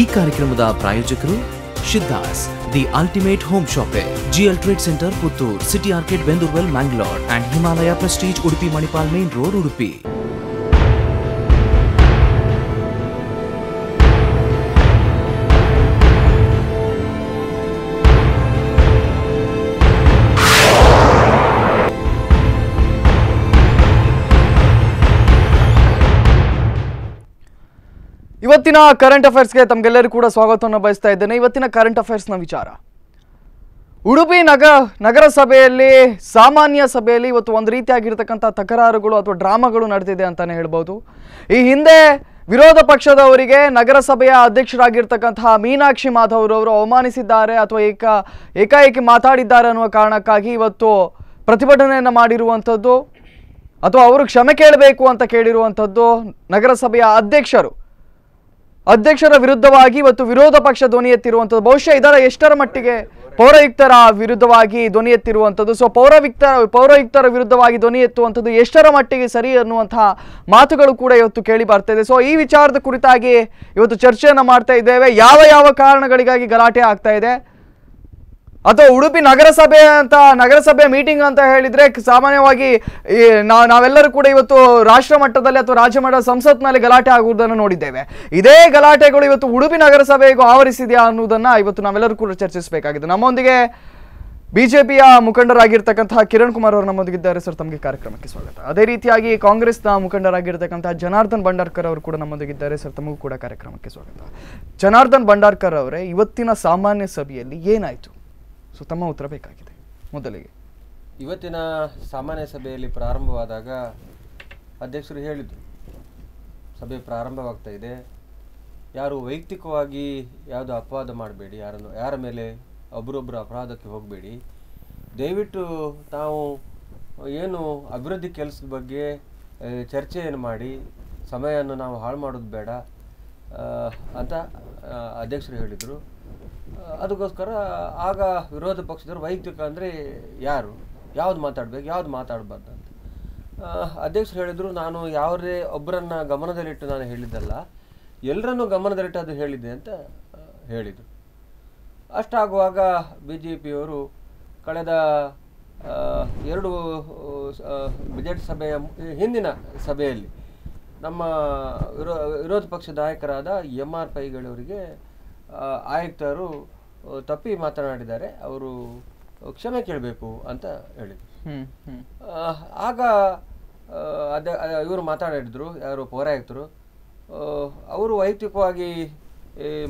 ಈ ಕಾರ್ಯಕ್ರಮದ ಪ್ರಾಯೋಜಕರು Siddhas the ultimate home shoppe GL trade centre Puttur city arcade Bendurwell Mangalore and Himalaya prestige Udupi Manipal main road Udupi ಇವತ್ತಿನ current ಅಫೇರ್ಸ್ಗೆ ತಮಗೆಲ್ಲರೂ ಕೂಡ ಸ್ವಾಗತವನ್ನು ಬಯಸ್ತಾ ಇದ್ದೇನೆ ಇವತ್ತಿನ ಕರೆಂಟ್ ನ ವಿಚಾರ ಉಡುಪಿ ನಗರ ನಗರಸಭೆಯಲ್ಲಿ ಸಾಮಾನ್ಯ ಸಭೆಯಲ್ಲಿ ಇವತ್ತು ಒಂದು ರೀತಿಯಾಗಿರ್ತಕ್ಕಂಥ ತಕರಾರುಗಳು ಅಥವಾ ಡ್ರಾಮಾಗಳು ನಡೆದಿದೆ ಅಂತಲೇ ಹೇಳ್ಬೋದು ಈ ಹಿಂದೆ ವಿರೋಧ ಪಕ್ಷದವರಿಗೆ ನಗರಸಭೆಯ ಅಧ್ಯಕ್ಷರಾಗಿರ್ತಕ್ಕಂತಹ ಮೀನಾಕ್ಷಿ ಅವರು ಅವಮಾನಿಸಿದ್ದಾರೆ ಅಥವಾ ಏಕ ಏಕಾಏಕಿ ಮಾತಾಡಿದ್ದಾರೆ ಅನ್ನುವ ಕಾರಣಕ್ಕಾಗಿ ಇವತ್ತು ಪ್ರತಿಭಟನೆಯನ್ನು ಮಾಡಿರುವಂಥದ್ದು ಅಥವಾ ಅವರು ಕ್ಷಮೆ ಕೇಳಬೇಕು ಅಂತ ಕೇಳಿರುವಂಥದ್ದು ನಗರಸಭೆಯ ಅಧ್ಯಕ್ಷರು ಅಧ್ಯಕ್ಷರ ವಿರುದ್ಧವಾಗಿ ಇವತ್ತು ವಿರೋಧ ಪಕ್ಷ ಧ್ವನಿ ಎತ್ತಿರುವಂಥದ್ದು ಬಹುಶಃ ಇದರ ಎಷ್ಟರ ಮಟ್ಟಿಗೆ ಪೌರಯುಕ್ತರ ವಿರುದ್ಧವಾಗಿ ಧ್ವನಿ ಎತ್ತಿರುವಂಥದ್ದು ಸೊ ಪೌರವಿಕ್ತ ಪೌರಯುಕ್ತರ ವಿರುದ್ಧವಾಗಿ ಧ್ವನಿ ಎತ್ತುವಂಥದ್ದು ಎಷ್ಟರ ಮಟ್ಟಿಗೆ ಸರಿ ಅನ್ನುವಂತಹ ಮಾತುಗಳು ಕೂಡ ಇವತ್ತು ಕೇಳಿ ಬರ್ತಾ ಇದೆ ಸೊ ಈ ವಿಚಾರದ ಕುರಿತಾಗಿ ಇವತ್ತು ಚರ್ಚೆಯನ್ನು ಮಾಡ್ತಾ ಇದ್ದೇವೆ ಯಾವ ಯಾವ ಕಾರಣಗಳಿಗಾಗಿ ಗಲಾಟೆ ಆಗ್ತಾ ಇದೆ ಅಥವಾ ಉಡುಪಿ ನಗರಸಭೆ ಅಂತ ನಗರಸಭೆ ಮೀಟಿಂಗ್ ಅಂತ ಹೇಳಿದ್ರೆ ಸಾಮಾನ್ಯವಾಗಿ ನಾವೆಲ್ಲರೂ ಕೂಡ ಇವತ್ತು ರಾಷ್ಟ್ರ ಮಟ್ಟದಲ್ಲಿ ಅಥವಾ ರಾಜ್ಯ ಮಟ್ಟದ ಸಂಸತ್ನಲ್ಲಿ ಗಲಾಟೆ ಆಗುವುದನ್ನು ನೋಡಿದ್ದೇವೆ ಇದೇ ಗಲಾಟೆಗಳು ಇವತ್ತು ಉಡುಪಿ ನಗರಸಭೆಗೂ ಆವರಿಸಿದೆಯಾ ಅನ್ನೋದನ್ನ ಇವತ್ತು ನಾವೆಲ್ಲರೂ ಕೂಡ ಚರ್ಚಿಸಬೇಕಾಗಿದೆ ನಮ್ಮೊಂದಿಗೆ ಬಿಜೆಪಿಯ ಮುಖಂಡರಾಗಿರ್ತಕ್ಕಂತಹ ಕಿರಣ್ ಕುಮಾರ್ ಅವರು ನಮ್ಮೊಂದಿಗಿದ್ದಾರೆ ಸರ್ ತಮಗೆ ಕಾರ್ಯಕ್ರಮಕ್ಕೆ ಸ್ವಾಗತ ಅದೇ ರೀತಿಯಾಗಿ ಕಾಂಗ್ರೆಸ್ನ ಮುಖಂಡರಾಗಿರ್ತಕ್ಕಂತಹ ಜನಾರ್ದನ್ ಭಂಡಾರ್ಕರ್ ಅವರು ಕೂಡ ನಮ್ಮೊಂದಿಗಿದ್ದಾರೆ ಸರ್ ತಮಗೂ ಕೂಡ ಕಾರ್ಯಕ್ರಮಕ್ಕೆ ಸ್ವಾಗತ ಜನಾರ್ದನ್ ಭಂಡಾರ್ಕರ್ ಅವರೇ ಇವತ್ತಿನ ಸಾಮಾನ್ಯ ಸಭೆಯಲ್ಲಿ ಏನಾಯಿತು ಸೊ ತಮ್ಮ ಉತ್ತರ ಬೇಕಾಗಿದೆ ಮೊದಲಿಗೆ ಇವತ್ತಿನ ಸಾಮಾನ್ಯ ಸಭೆಯಲ್ಲಿ ಪ್ರಾರಂಭವಾದಾಗ ಅಧ್ಯಕ್ಷರು ಹೇಳಿದರು ಸಭೆ ಪ್ರಾರಂಭವಾಗ್ತಾ ಇದೆ ಯಾರು ವೈಯಕ್ತಿಕವಾಗಿ ಯಾವುದು ಅಪವಾದ ಮಾಡಬೇಡಿ ಯಾರನ್ನು ಯಾರ ಮೇಲೆ ಒಬ್ಬರೊಬ್ಬರು ಅಪರಾಧಕ್ಕೆ ಹೋಗಬೇಡಿ ದಯವಿಟ್ಟು ತಾವು ಏನು ಅಭಿವೃದ್ಧಿ ಕೆಲಸದ ಬಗ್ಗೆ ಚರ್ಚೆಯನ್ನು ಮಾಡಿ ಸಮಯವನ್ನು ನಾವು ಹಾಳು ಮಾಡೋದು ಬೇಡ ಅಂತ ಅಧ್ಯಕ್ಷರು ಹೇಳಿದರು ಅದಕ್ಕೋಸ್ಕರ ಆಗ ವಿರೋಧ ಪಕ್ಷದವರು ವೈಯಕ್ತಿಕ ಅಂದರೆ ಯಾರು ಯಾವ್ದು ಮಾತಾಡಬೇಕು ಯಾವ್ದು ಮಾತಾಡಬಾರ್ದು ಅಂತ ಅಧ್ಯಕ್ಷರು ಹೇಳಿದರು ನಾನು ಯಾವುದೇ ಒಬ್ಬರನ್ನು ಗಮನದಲ್ಲಿಟ್ಟು ನಾನು ಹೇಳಿದ್ದಲ್ಲ ಎಲ್ಲರನ್ನೂ ಗಮನದಲ್ಲಿಟ್ಟು ಅದು ಹೇಳಿದೆ ಅಂತ ಹೇಳಿದರು ಅಷ್ಟಾಗುವಾಗ ಬಿ ಜೆ ಪಿಯವರು ಕಳೆದ ಎರಡು ಬಜೆಟ್ ಸಭೆಯ ಹಿಂದಿನ ಸಭೆಯಲ್ಲಿ ನಮ್ಮ ವಿರೋ ವಿರೋಧ ಪಕ್ಷದ ನಾಯಕರಾದ ಎಮ್ ಆರ್ ಪೈಗಳವರಿಗೆ ಆಯುಕ್ತರು ತಪ್ಪಿ ಮಾತನಾಡಿದ್ದಾರೆ ಅವರು ಕ್ಷಮೆ ಕೇಳಬೇಕು ಅಂತ ಹೇಳಿದರು ಆಗ ಅದ ಇವರು ಮಾತನಾಡಿದ್ರು ಯಾರು ಪೌರಾಯುಕ್ತರು ಅವರು ವೈಯಕ್ತಿಕವಾಗಿ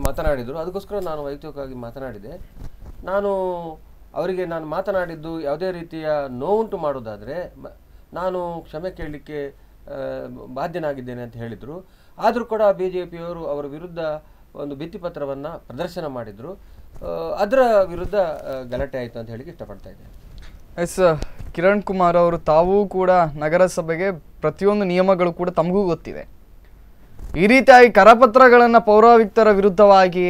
ಮಾತನಾಡಿದರು ಅದಕ್ಕೋಸ್ಕರ ನಾನು ವೈಯಕ್ತಿಕವಾಗಿ ಮಾತನಾಡಿದೆ ನಾನು ಅವರಿಗೆ ನಾನು ಮಾತನಾಡಿದ್ದು ಯಾವುದೇ ರೀತಿಯ ನೋವುಂಟು ಮಾಡೋದಾದರೆ ನಾನು ಕ್ಷಮೆ ಕೇಳಲಿಕ್ಕೆ ಬಾಧ್ಯನಾಗಿದ್ದೇನೆ ಅಂತ ಹೇಳಿದರು ಆದರೂ ಕೂಡ ಬಿ ಜೆ ಪಿಯವರು ಅವರ ವಿರುದ್ಧ ಒಂದು ಭಿತ್ತಿಪತ್ರವನ್ನು ಪ್ರದರ್ಶನ ಮಾಡಿದರು ಅದರ ವಿರುದ್ಧ ಗಲಾಟೆ ಆಯಿತು ಅಂತ ಹೇಳಿ ಇಷ್ಟಪಡ್ತಾ ಇದ್ದೇನೆ ಎಸ್ ಕಿರಣ್ ಕುಮಾರ್ ಅವರು ತಾವೂ ಕೂಡ ನಗರಸಭೆಗೆ ಪ್ರತಿಯೊಂದು ನಿಯಮಗಳು ಕೂಡ ತಮಗೂ ಗೊತ್ತಿದೆ ಈ ರೀತಿಯಾಗಿ ಕರಪತ್ರಗಳನ್ನು ಪೌರಾಯುಕ್ತರ ವಿರುದ್ಧವಾಗಿ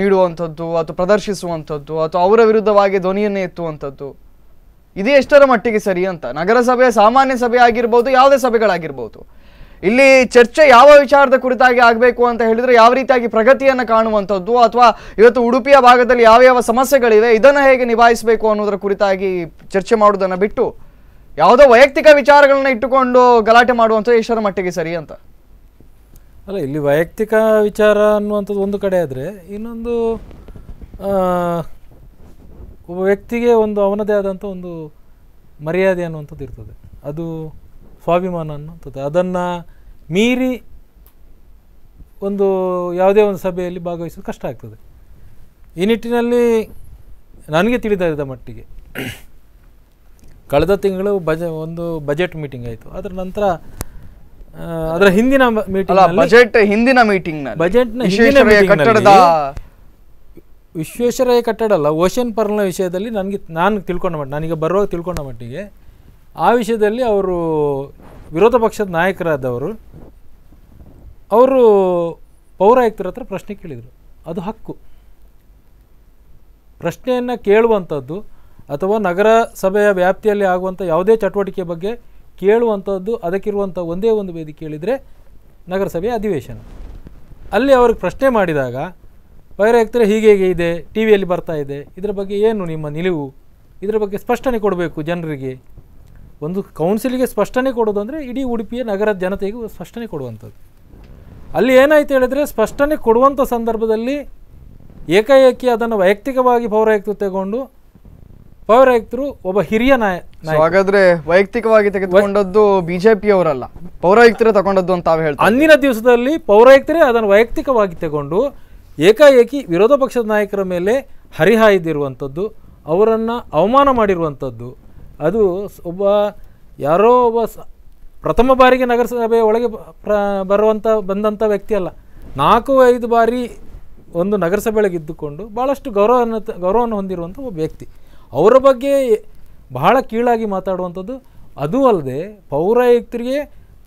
ನೀಡುವಂಥದ್ದು ಅಥವಾ ಪ್ರದರ್ಶಿಸುವಂಥದ್ದು ಅಥವಾ ಅವರ ವಿರುದ್ಧವಾಗಿ ಧ್ವನಿಯನ್ನು ಎತ್ತುವಂಥದ್ದು ಇದು ಎಷ್ಟರ ಮಟ್ಟಿಗೆ ಸರಿ ಅಂತ ನಗರಸಭೆಯ ಸಾಮಾನ್ಯ ಸಭೆ ಆಗಿರ್ಬೋದು ಯಾವುದೇ ಸಭೆಗಳಾಗಿರ್ಬೋದು ಇಲ್ಲಿ ಚರ್ಚೆ ಯಾವ ವಿಚಾರದ ಕುರಿತಾಗಿ ಆಗಬೇಕು ಅಂತ ಹೇಳಿದ್ರೆ ಯಾವ ರೀತಿಯಾಗಿ ಪ್ರಗತಿಯನ್ನು ಕಾಣುವಂಥದ್ದು ಅಥವಾ ಇವತ್ತು ಉಡುಪಿಯ ಭಾಗದಲ್ಲಿ ಯಾವ ಯಾವ ಸಮಸ್ಯೆಗಳಿವೆ ಇದನ್ನು ಹೇಗೆ ನಿಭಾಯಿಸಬೇಕು ಅನ್ನೋದರ ಕುರಿತಾಗಿ ಚರ್ಚೆ ಮಾಡುವುದನ್ನು ಬಿಟ್ಟು ಯಾವುದೋ ವೈಯಕ್ತಿಕ ವಿಚಾರಗಳನ್ನ ಇಟ್ಟುಕೊಂಡು ಗಲಾಟೆ ಮಾಡುವಂಥ ಈಶ್ವರ ಮಟ್ಟಿಗೆ ಸರಿ ಅಂತ ಅಲ್ಲ ಇಲ್ಲಿ ವೈಯಕ್ತಿಕ ವಿಚಾರ ಅನ್ನುವಂಥದ್ದು ಒಂದು ಕಡೆ ಆದರೆ ಇನ್ನೊಂದು ಒಬ್ಬ ವ್ಯಕ್ತಿಗೆ ಒಂದು ಅವನದೇ ಆದಂಥ ಒಂದು ಮರ್ಯಾದೆ ಅನ್ನುವಂಥದ್ದು ಇರ್ತದೆ ಅದು ಸ್ವಾಭಿಮಾನ ಅನ್ನುವಂಥದ್ದು ಅದನ್ನು ಮೀರಿ ಒಂದು ಯಾವುದೇ ಒಂದು ಸಭೆಯಲ್ಲಿ ಭಾಗವಹಿಸೋದು ಕಷ್ಟ ಆಗ್ತದೆ ಈ ನಿಟ್ಟಿನಲ್ಲಿ ನನಗೆ ತಿಳಿದ ಮಟ್ಟಿಗೆ ಕಳೆದ ತಿಂಗಳು ಬಜ ಒಂದು ಬಜೆಟ್ ಮೀಟಿಂಗ್ ಆಯಿತು ಅದರ ನಂತರ ಅದರ ಹಿಂದಿನ ಮೀಟಿಂಗ್ ಬಜೆಟ್ ಹಿಂದಿನ ಮೀಟಿಂಗ್ ಬಜೆಟ್ನ ಕಟ್ಟಡದ ವಿಶ್ವೇಶ್ವರಯ್ಯ ಕಟ್ಟಡ ಅಲ್ಲ ಓಷನ್ ಪರ್ಲ್ನ ವಿಷಯದಲ್ಲಿ ನನಗೆ ನಾನು ತಿಳ್ಕೊಂಡ ಮಟ್ಟ ನನಗೆ ಬರುವಾಗ ತಿಳ್ಕೊಂಡ ಮಟ್ಟಿಗೆ ಆ ವಿಷಯದಲ್ಲಿ ಅವರು ವಿರೋಧ ಪಕ್ಷದ ನಾಯಕರಾದವರು ಅವರು ಪೌರಾಯುಕ್ತರ ಹತ್ರ ಪ್ರಶ್ನೆ ಕೇಳಿದರು ಅದು ಹಕ್ಕು ಪ್ರಶ್ನೆಯನ್ನು ಕೇಳುವಂಥದ್ದು ಅಥವಾ ನಗರ ಸಭೆಯ ವ್ಯಾಪ್ತಿಯಲ್ಲಿ ಆಗುವಂಥ ಯಾವುದೇ ಚಟುವಟಿಕೆ ಬಗ್ಗೆ ಕೇಳುವಂಥದ್ದು ಅದಕ್ಕಿರುವಂಥ ಒಂದೇ ಒಂದು ವೇದಿಕೆ ಕೇಳಿದರೆ ನಗರಸಭೆಯ ಅಧಿವೇಶನ ಅಲ್ಲಿ ಅವ್ರಿಗೆ ಪ್ರಶ್ನೆ ಮಾಡಿದಾಗ ಪೌರಾಯುಕ್ತರು ಹೀಗೆ ಹೇಗೆ ಇದೆ ಟಿ ವಿಯಲ್ಲಿ ಬರ್ತಾ ಇದೆ ಇದರ ಬಗ್ಗೆ ಏನು ನಿಮ್ಮ ನಿಲುವು ಇದರ ಬಗ್ಗೆ ಸ್ಪಷ್ಟನೆ ಕೊಡಬೇಕು ಜನರಿಗೆ ಒಂದು ಕೌನ್ಸಿಲಿಗೆ ಸ್ಪಷ್ಟನೆ ಕೊಡೋದು ಅಂದರೆ ಇಡೀ ಉಡುಪಿಯ ನಗರದ ಜನತೆಗೂ ಸ್ಪಷ್ಟನೆ ಕೊಡುವಂಥದ್ದು ಅಲ್ಲಿ ಏನಾಯ್ತು ಹೇಳಿದರೆ ಸ್ಪಷ್ಟನೆ ಕೊಡುವಂಥ ಸಂದರ್ಭದಲ್ಲಿ ಏಕಾಏಕಿ ಅದನ್ನು ವೈಯಕ್ತಿಕವಾಗಿ ಪೌರಾಯುಕ್ತರು ತಗೊಂಡು ಪೌರಾಯುಕ್ತರು ಒಬ್ಬ ಹಿರಿಯ ನಾಯ ಹಾಗಾದರೆ ವೈಯಕ್ತಿಕವಾಗಿ ತೆಗೆದುಕೊಂಡದ್ದು ಬಿಜೆಪಿ ಅವರಲ್ಲ ಪೌರಾಯುಕ್ತರೇ ತಗೊಂಡದ್ದು ಅಂತ ಹೇಳ್ತಾರೆ ಅಂದಿನ ದಿವಸದಲ್ಲಿ ಪೌರಾಯುಕ್ತರೇ ಅದನ್ನು ವೈಯಕ್ತಿಕವಾಗಿ ತಗೊಂಡು ಏಕಾಏಕಿ ವಿರೋಧ ಪಕ್ಷದ ನಾಯಕರ ಮೇಲೆ ಹರಿಹಾಯ್ದಿರುವಂಥದ್ದು ಅವರನ್ನು ಅವಮಾನ ಮಾಡಿರುವಂಥದ್ದು ಅದು ಒಬ್ಬ ಯಾರೋ ಒಬ್ಬ ಪ್ರಥಮ ಬಾರಿಗೆ ನಗರಸಭೆ ಒಳಗೆ ಪ್ರ ಬರುವಂಥ ಬಂದಂಥ ವ್ಯಕ್ತಿ ಅಲ್ಲ ನಾಲ್ಕು ಐದು ಬಾರಿ ಒಂದು ನಗರಸಭೆಯೊಳಗೆ ಇದ್ದುಕೊಂಡು ಭಾಳಷ್ಟು ಗೌರವನ ಗೌರವವನ್ನು ಹೊಂದಿರುವಂಥ ಒಬ್ಬ ವ್ಯಕ್ತಿ ಅವರ ಬಗ್ಗೆ ಬಹಳ ಕೀಳಾಗಿ ಮಾತಾಡುವಂಥದ್ದು ಅದೂ ಅಲ್ಲದೆ ಪೌರಾಯುಕ್ತರಿಗೆ